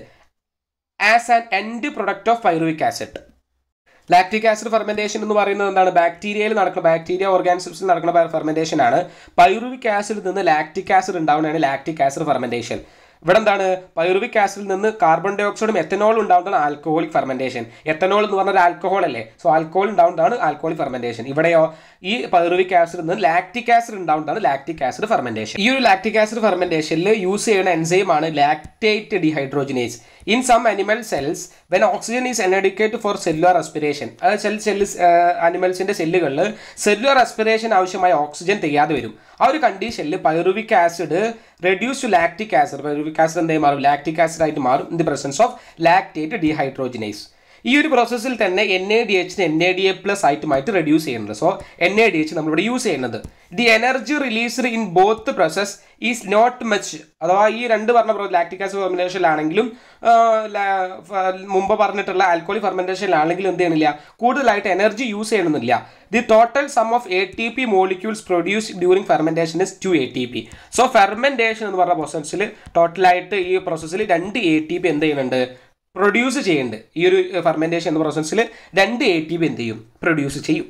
as an end product of pyruvic acid lactic acid fermentation എന്ന് പറയുന്നത് എന്താണ് ബാക്ടീരിയയിൽ നടക്കുന്ന ബാക്ടീരിയ ഓർഗാനിസംസിൽ നടക്കുന്ന ഫെർമെൻറ്റേഷൻ ആണ് പൈറുവിക് ആസിഡിൽ നിന്ന് ലാക്റ്റിക് ആസിഡ് ഉണ്ടാവുന്നതാണ് ലാക്റ്റിക് ആസിഡ് ഫെർമെൻറ്റേഷൻ ഇവിടെ എന്താണ് പൈറുവിക് ആസിഡിൽ നിന്ന് കാർബൺ ഡൈ ഓക്സൈഡും എത്തനോൾ ഉണ്ടാവുന്നതാണ് ആൽക്കഹോളിക് ഫെർമെൻറ്റേഷൻ എത്തനോൾ എന്ന് പറഞ്ഞാൽ ആൽക്കഹോൾ അല്ലേ സോ ആൽക്കഹോൾ ഉണ്ടാവുന്നതാണ് ആൽക്കഹോളിക് ഫെർമെൻറ്റേഷൻ ഇവിടെയോ ഈ പൈറുവിക് ആസിഡിൽ നിന്ന് ലാക്റ്റിക് ആസിഡ് ഉണ്ടാവുന്നതാണ് ലാക്റ്റിക് ആസിഡ് ഫെർമെൻറ്റേഷൻ ഈ ഒരു ലാക്റ്റിക് ആസിഡ് ഫെർമെൻറ്റേഷനിൽ യൂസ് ചെയ്യുന്ന എൻസൈമാണ് lactate dehydrogenase in some animal cells when oxygen is inadequate for cellular respiration അതായത് സെൽ സെല്ല് അനിമൽസിന്റെ സെല്ലുകളിൽ സെല്ലുലർ അസ്പിറേഷൻ ആവശ്യമായ ഓക്സിജൻ തികയാതെ വരും ആ ഒരു കണ്ടീഷനിൽ pyruvic acid reduce to lactic acid pyruvic acid എന്തായി മാറും ലാക്ടിക് ആസിഡ് ആയിട്ട് മാറും in the presence of lactate dehydrogenase ഈ ഒരു പ്രോസസ്സിൽ തന്നെ എൻ എ ഡി എച്ചിന് N A D A plus ആയിട്ടുമായിട്ട് റെഡ്യൂസ് ചെയ്യുന്നുണ്ട് so N A D H നമ്മളിവിടെ യൂസ് ചെയ്യുന്നത് the energy released in both process is not much അഥവാ ഈ രണ്ട് പറഞ്ഞ ലാക്ടിക് ആസിഡ് ഫെർമെൻറ്റേഷനിലാണെങ്കിലും മുമ്പ് പറഞ്ഞിട്ടുള്ള ആൽക്കോളി ഫെർമെൻറ്റേഷനിലാണെങ്കിലും എന്ത് ചെയ്യണില്ല കൂടുതലായിട്ട് എനർജി യൂസ് ചെയ്യണമെന്നില്ല the total sum of A T P molecules produce during fermentation is two A T P so fermentation എന്ന് പറഞ്ഞ പ്രോസസ്സിൽ ടോട്ടലായിട്ട് ഈ പ്രോസസ്സിൽ രണ്ട് എ ടി പി എന്ത് ചെയ്യുന്നുണ്ട് പ്രൊഡ്യൂസ് ചെയ്യേണ്ട ഈ ഒരു ഫെർമെൻറ്റേഷൻ എന്ന പ്രോസസ്സിൽ രണ്ട് എ ടി പി എന്ത് ചെയ്യും പ്രൊഡ്യൂസ് ചെയ്യും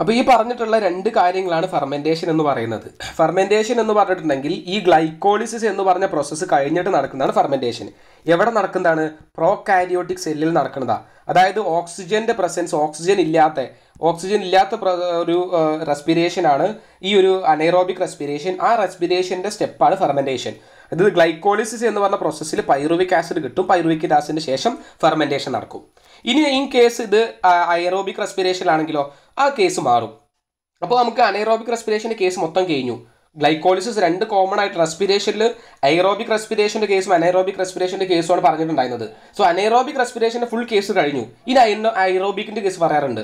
അപ്പോൾ ഈ പറഞ്ഞിട്ടുള്ള രണ്ട് കാര്യങ്ങളാണ് ഫെർമെൻറ്റേഷൻ എന്ന് പറയുന്നത് ഫെർമെൻറ്റേഷൻ എന്ന് പറഞ്ഞിട്ടുണ്ടെങ്കിൽ ഈ ഗ്ലൈക്കോളിസിസ് എന്ന് പറഞ്ഞ പ്രോസസ്സ് കഴിഞ്ഞിട്ട് നടക്കുന്നതാണ് ഫെർമെൻറ്റേഷൻ എവിടെ നടക്കുന്നതാണ് പ്രോ കാരിയോട്ടിക് സെല്ലിൽ നടക്കുന്നതാണ് അതായത് ഓക്സിജൻ്റെ പ്രസൻസ് ഓക്സിജൻ ഇല്ലാത്ത ഓക്സിജൻ ഇല്ലാത്ത ഒരു ആണ് ഈ ഒരു അനൈറോബിക് റെസ്പിറേഷൻ ആ റെസ്പിരേഷൻ്റെ സ്റ്റെപ്പാണ് ഫെർമെൻറ്റേഷൻ അതായത് ഗ്ലൈക്കോളിസിസ് എന്ന് പറഞ്ഞ പ്രോസസ്സിൽ പൈറുവിക് ആസിഡ് കിട്ടും പൈറുവിക് ആസിഡിന് ശേഷം ഫെർമെൻറ്റേഷൻ നടക്കും ഇനി ഈ കേസ് ഇത് അയറോബിക് ആണെങ്കിലോ ആ കേസ് മാറും അപ്പോൾ നമുക്ക് അനൈറോബിക് റെസ്പിറേഷൻ്റെ കേസ് മൊത്തം കഴിഞ്ഞു ഗ്ലൈക്കോളിസിസ് രണ്ട് കോമൺ ആയിട്ട് റെസ്പിറേഷനിൽ അയറോബിക് റെസ്പിറേഷൻ്റെ കേസും അനൈറോബിക് റെസ്പിറേഷൻ്റെ കേസുമാണ് പറഞ്ഞിട്ടുണ്ടായിരുന്നത് സോ അനൈറോബിക് റെസ്പിറേഷൻ്റെ ഫുൾ കേസ് കഴിഞ്ഞു ഇനി അയറോബിക്കിൻ്റെ കേസ് പറയാറുണ്ട്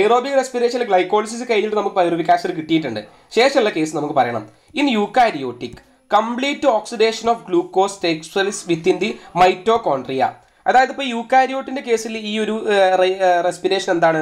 ഐറോബിക് റെസ്പിറേഷനിൽ ഗ്ലൈക്കോളിസിസ് കഴിഞ്ഞിട്ട് നമുക്ക് പൈറുവിക് ആസിഡ് കിട്ടിയിട്ടുണ്ട് ശേഷമുള്ള കേസ് നമുക്ക് പറയണം in eukaryotic complete oxidation of glucose takes within the mitochondria അതായത് ഇപ്പോൾ യൂക്കാരിയോട്ടിൻ്റെ കേസിൽ ഈ ഒരു റെസ്പിറേഷൻ എന്താണ്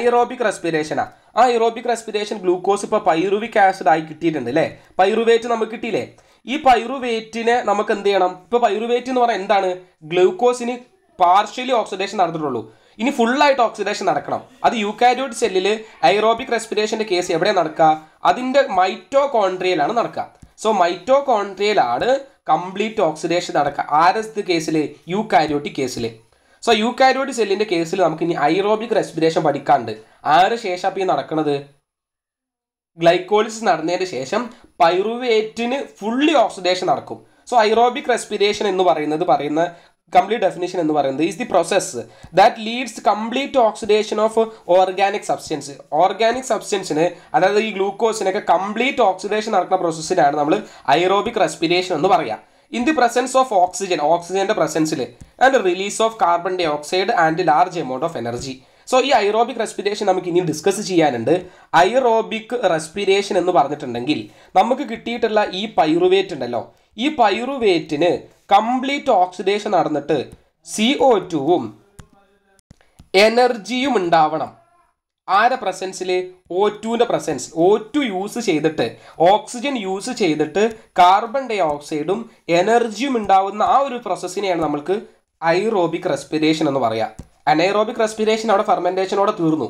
ഐറോബിക് റെസ്പിറേഷനാണ് ആ ഐറോബിക് റെസ്പിറേഷൻ ഗ്ലൂക്കോസ് ഇപ്പോൾ പൈറുവിക് ആസിഡ് ആയി കിട്ടിയിട്ടുണ്ട് അല്ലേ പൈറുവേറ്റ് നമുക്ക് കിട്ടിയില്ലേ ഈ പൈറുവേറ്റിനെ നമുക്ക് എന്ത് ചെയ്യണം ഇപ്പോൾ പൈറുവേറ്റ് എന്ന് പറഞ്ഞാൽ എന്താണ് ഗ്ലൂക്കോസിന് പാർഷ്യലി ഓക്സിഡേഷൻ നടന്നിട്ടുള്ളൂ ഇനി ഫുള്ളായിട്ട് ഓക്സിഡേഷൻ നടക്കണം അത് യൂക്കാരിയോട്ട് സെല്ലിൽ ഐറോബിക് റെസ്പിറേഷൻ്റെ കേസ് എവിടെ നടക്കുക അതിൻ്റെ മൈറ്റോകോൺട്രിയയിലാണ് നടക്കുക സോ മൈറ്റോകോൺട്രിയയിലാണ് കംപ്ലീറ്റ് ഓക്സിഡേഷൻ നടക്കുക ആരത് കേസിൽ യു കാരിയോട്ടിക് കേസിൽ സോ യു കാരോട്ടി സെല്ലിൻ്റെ കേസിൽ നമുക്ക് ഇനി ഐറോബിക് റെസ്പിറേഷൻ പഠിക്കാണ്ട് ആറ് ശേഷം അപ്പം ഈ നടക്കുന്നത് ഗ്ലൈക്കോളിസിസ് നടന്നതിന് ശേഷം പൈറുവേറ്റിന് ഫുള്ളി ഓക്സിഡേഷൻ നടക്കും സോ ഐറോബിക് റെസ്പിറേഷൻ എന്ന് പറയുന്നത് പറയുന്ന കംപ്ലീറ്റ് ഡെഫിനേഷൻ എന്ന് പറയുന്നത് is the process that leads complete oxidation of organic substance organic സബ്സ്റ്റൻസിന് അതായത് ഈ ഗ്ലൂക്കോസിനൊക്കെ കംപ്ലീറ്റ് ഓക്സിഡേഷൻ നടക്കുന്ന പ്രോസസ്സിനാണ് നമ്മൾ ഐറോബിക് റെസ്പിരേഷൻ എന്ന് പറയുക in the presence of oxygen ഓക്സിജന്റെ പ്രസൻസിൽ and release of carbon dioxide and large amount of energy so ഈ ഐറോബിക് റെസ്പിറേഷൻ നമുക്ക് ഇനി ഡിസ്കസ് ചെയ്യാനുണ്ട് ഐറോബിക് റെസ്പിറേഷൻ എന്ന് പറഞ്ഞിട്ടുണ്ടെങ്കിൽ നമുക്ക് കിട്ടിയിട്ടുള്ള ഈ പൈറുവേറ്റ് ഉണ്ടല്ലോ ഈ പൈറുവേറ്റിന് കംപ്ലീറ്റ് ഓക്സിഡേഷൻ നടന്നിട്ട് സി ഒ ടുവും എനർജിയും ഉണ്ടാവണം ആരെ പ്രസൻസിൽ ഒ ടുവിൻ്റെ പ്രസൻസ് ഒ ടു യൂസ് ചെയ്തിട്ട് ഓക്സിജൻ യൂസ് ചെയ്തിട്ട് കാർബൺ ഡൈ ഓക്സൈഡും എനർജിയും ഉണ്ടാവുന്ന ആ ഒരു പ്രോസസ്സിനെയാണ് നമ്മൾക്ക് ഐറോബിക് റെസ്പിറേഷൻ എന്ന് പറയാം അനൈറോബിക് റെസ്പിറേഷൻ അവിടെ ഫെർമെൻറ്റേഷനോടെ തീർന്നു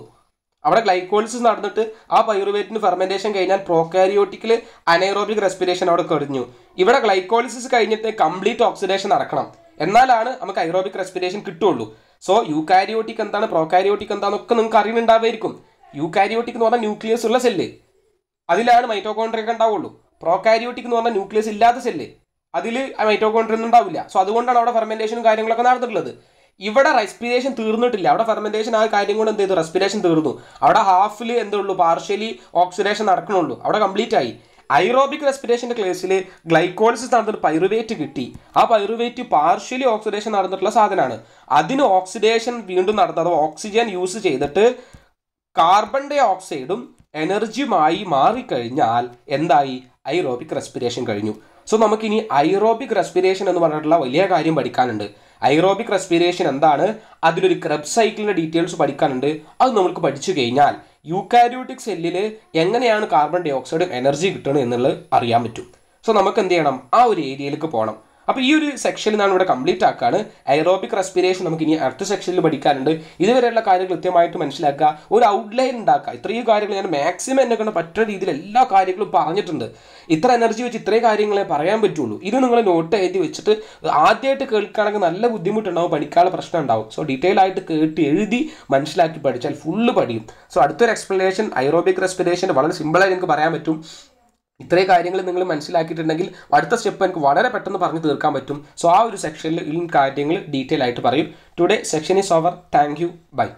അവിടെ ഗ്ലൈക്കോളിസിസ് നടന്നിട്ട് ആ പൈറുവേറ്റിന് ഫെർമെൻറ്റേഷൻ കഴിഞ്ഞാൽ പ്രോക്കാരിയോട്ടിക്കിൽ അനൈറോബിക് റെസ്പിറേഷൻ അവിടെ കഴിഞ്ഞു ഇവിടെ ഗ്ലൈക്കോളിസിസ് കഴിഞ്ഞിട്ട് കംപ്ലീറ്റ് ഓക്സിഡേഷൻ നടക്കണം എന്നാലാണ് നമുക്ക് ഐറോബിക് റെസ്പിറേഷൻ കിട്ടുള്ളൂ സോ യു കാരിയോട്ടിക് എന്താണ് പ്രോകാരിയോട്ടിക് എന്താണെന്നൊക്കെ നിങ്ങൾക്ക് അറിയുന്നുണ്ടാവായിരിക്കും കാരിയോട്ടിക് എന്ന് പറഞ്ഞാൽ ന്യൂക്ലിയസ് ഉള്ള സെല്ല് അതിലാണ് മൈറ്റോകോൺഡ്രിയ ഉണ്ടാവുള്ളൂ പ്രോകാരിയോട്ടിക് എന്ന് പറഞ്ഞാൽ ന്യൂക്ലിയസ് ഇല്ലാത്ത സെല്ല് അതിൽ മൈറ്റോകോൺഡ്രിയ ഒന്നും ഉണ്ടാവില്ല സോ അതുകൊണ്ടാണ് അവിടെ ഫെർമെൻറ്റേഷനും കാര്യങ്ങളൊക്കെ നടന്നിട്ടുള്ളത് ഇവിടെ റെസ്പിറേഷൻ തീർന്നിട്ടില്ല അവിടെ ഫെർമെൻറ്റേഷൻ ആ കാര്യം കൊണ്ട് എന്ത് ചെയ്തു റെസ്പിറേഷൻ തീർന്നു അവിടെ ഹാഫിൽ എന്തേ ഉള്ളൂ പാർഷ്യലി ഓക്സിഡേഷൻ നടക്കണുള്ളൂ അവിടെ കംപ്ലീറ്റ് ആയി ഐറോബിക് റെസ്പിറേഷൻ്റെ കേസിൽ ഗ്ലൈക്കോളിസിസ് നടന്നിട്ട് പൈറുവേറ്റ് കിട്ടി ആ പൈറുവേറ്റ് പാർഷ്യലി ഓക്സിഡേഷൻ നടന്നിട്ടുള്ള സാധനമാണ് അതിന് ഓക്സിഡേഷൻ വീണ്ടും നടന്നത് ഓക്സിജൻ യൂസ് ചെയ്തിട്ട് കാർബൺ ഡൈ ഓക്സൈഡും എനർജിയുമായി മാറിക്കഴിഞ്ഞാൽ എന്തായി ഐറോബിക് റെസ്പിറേഷൻ കഴിഞ്ഞു സോ നമുക്കിനി ഐറോബിക് റെസ്പിറേഷൻ എന്ന് പറഞ്ഞിട്ടുള്ള വലിയ കാര്യം പഠിക്കാനുണ്ട് ഐറോബിക് റെസ്പിറേഷൻ എന്താണ് അതിലൊരു ക്രബ് സൈക്കിളിൻ്റെ ഡീറ്റെയിൽസ് പഠിക്കാനുണ്ട് അത് നമുക്ക് പഠിച്ചു കഴിഞ്ഞാൽ യൂക്കാരിയോട്ടിക് സെല്ലിൽ എങ്ങനെയാണ് കാർബൺ ഡൈ ഓക്സൈഡ് എനർജി കിട്ടണം എന്നുള്ളത് അറിയാൻ പറ്റും സോ നമുക്ക് എന്ത് ചെയ്യണം ആ ഒരു ഏരിയയിലേക്ക് പോകണം അപ്പോൾ ഈ ഒരു സെക്ഷനിൽ നാണ് ഇവിടെ കംപ്ലീറ്റ് ആക്കുകയാണ് എയറോബിക് റെസ്പിറേഷൻ നമുക്ക് ഇനി അടുത്ത സെക്ഷനിൽ പഠിക്കാനുണ്ട് ഇതുവരെയുള്ള കാര്യങ്ങൾ കൃത്യമായിട്ട് മനസ്സിലാക്കുക ഒരു ഔട്ട്ലൈൻ ഉണ്ടാക്കുക ഇത്രയും കാര്യങ്ങൾ ഞാൻ മാക്സിമം എന്നെ കൊണ്ട് പറ്റുന്ന രീതിയിൽ എല്ലാ കാര്യങ്ങളും പറഞ്ഞിട്ടുണ്ട് ഇത്ര എനർജി വെച്ച് ഇത്രയും കാര്യങ്ങളെ പറയാൻ പറ്റുള്ളൂ ഇത് നിങ്ങൾ നോട്ട് എഴുതി വെച്ചിട്ട് ആദ്യമായിട്ട് കേൾക്കുകയാണെങ്കിൽ നല്ല ബുദ്ധിമുട്ടുണ്ടാവും പഠിക്കാനുള്ള പ്രശ്നം ഉണ്ടാവും സോ ഡീറ്റെയിൽ ആയിട്ട് കേട്ട് എഴുതി മനസ്സിലാക്കി പഠിച്ചാൽ ഫുള്ള് പഠിക്കും സോ അടുത്തൊരു എക്സ്പ്ലനേഷൻ ഐറോബിക് റെസ്പിറേഷൻ വളരെ സിമ്പിളായി നിങ്ങൾക്ക് പറയാൻ പറ്റും ഇത്രയും കാര്യങ്ങൾ നിങ്ങൾ മനസ്സിലാക്കിയിട്ടുണ്ടെങ്കിൽ അടുത്ത സ്റ്റെപ്പ് എനിക്ക് വളരെ പെട്ടെന്ന് പറഞ്ഞു തീർക്കാൻ പറ്റും സോ ആ ഒരു സെക്ഷനിൽ ഈ കാര്യങ്ങൾ ഡീറ്റെയിൽ ആയിട്ട് പറയും today section is over thank you by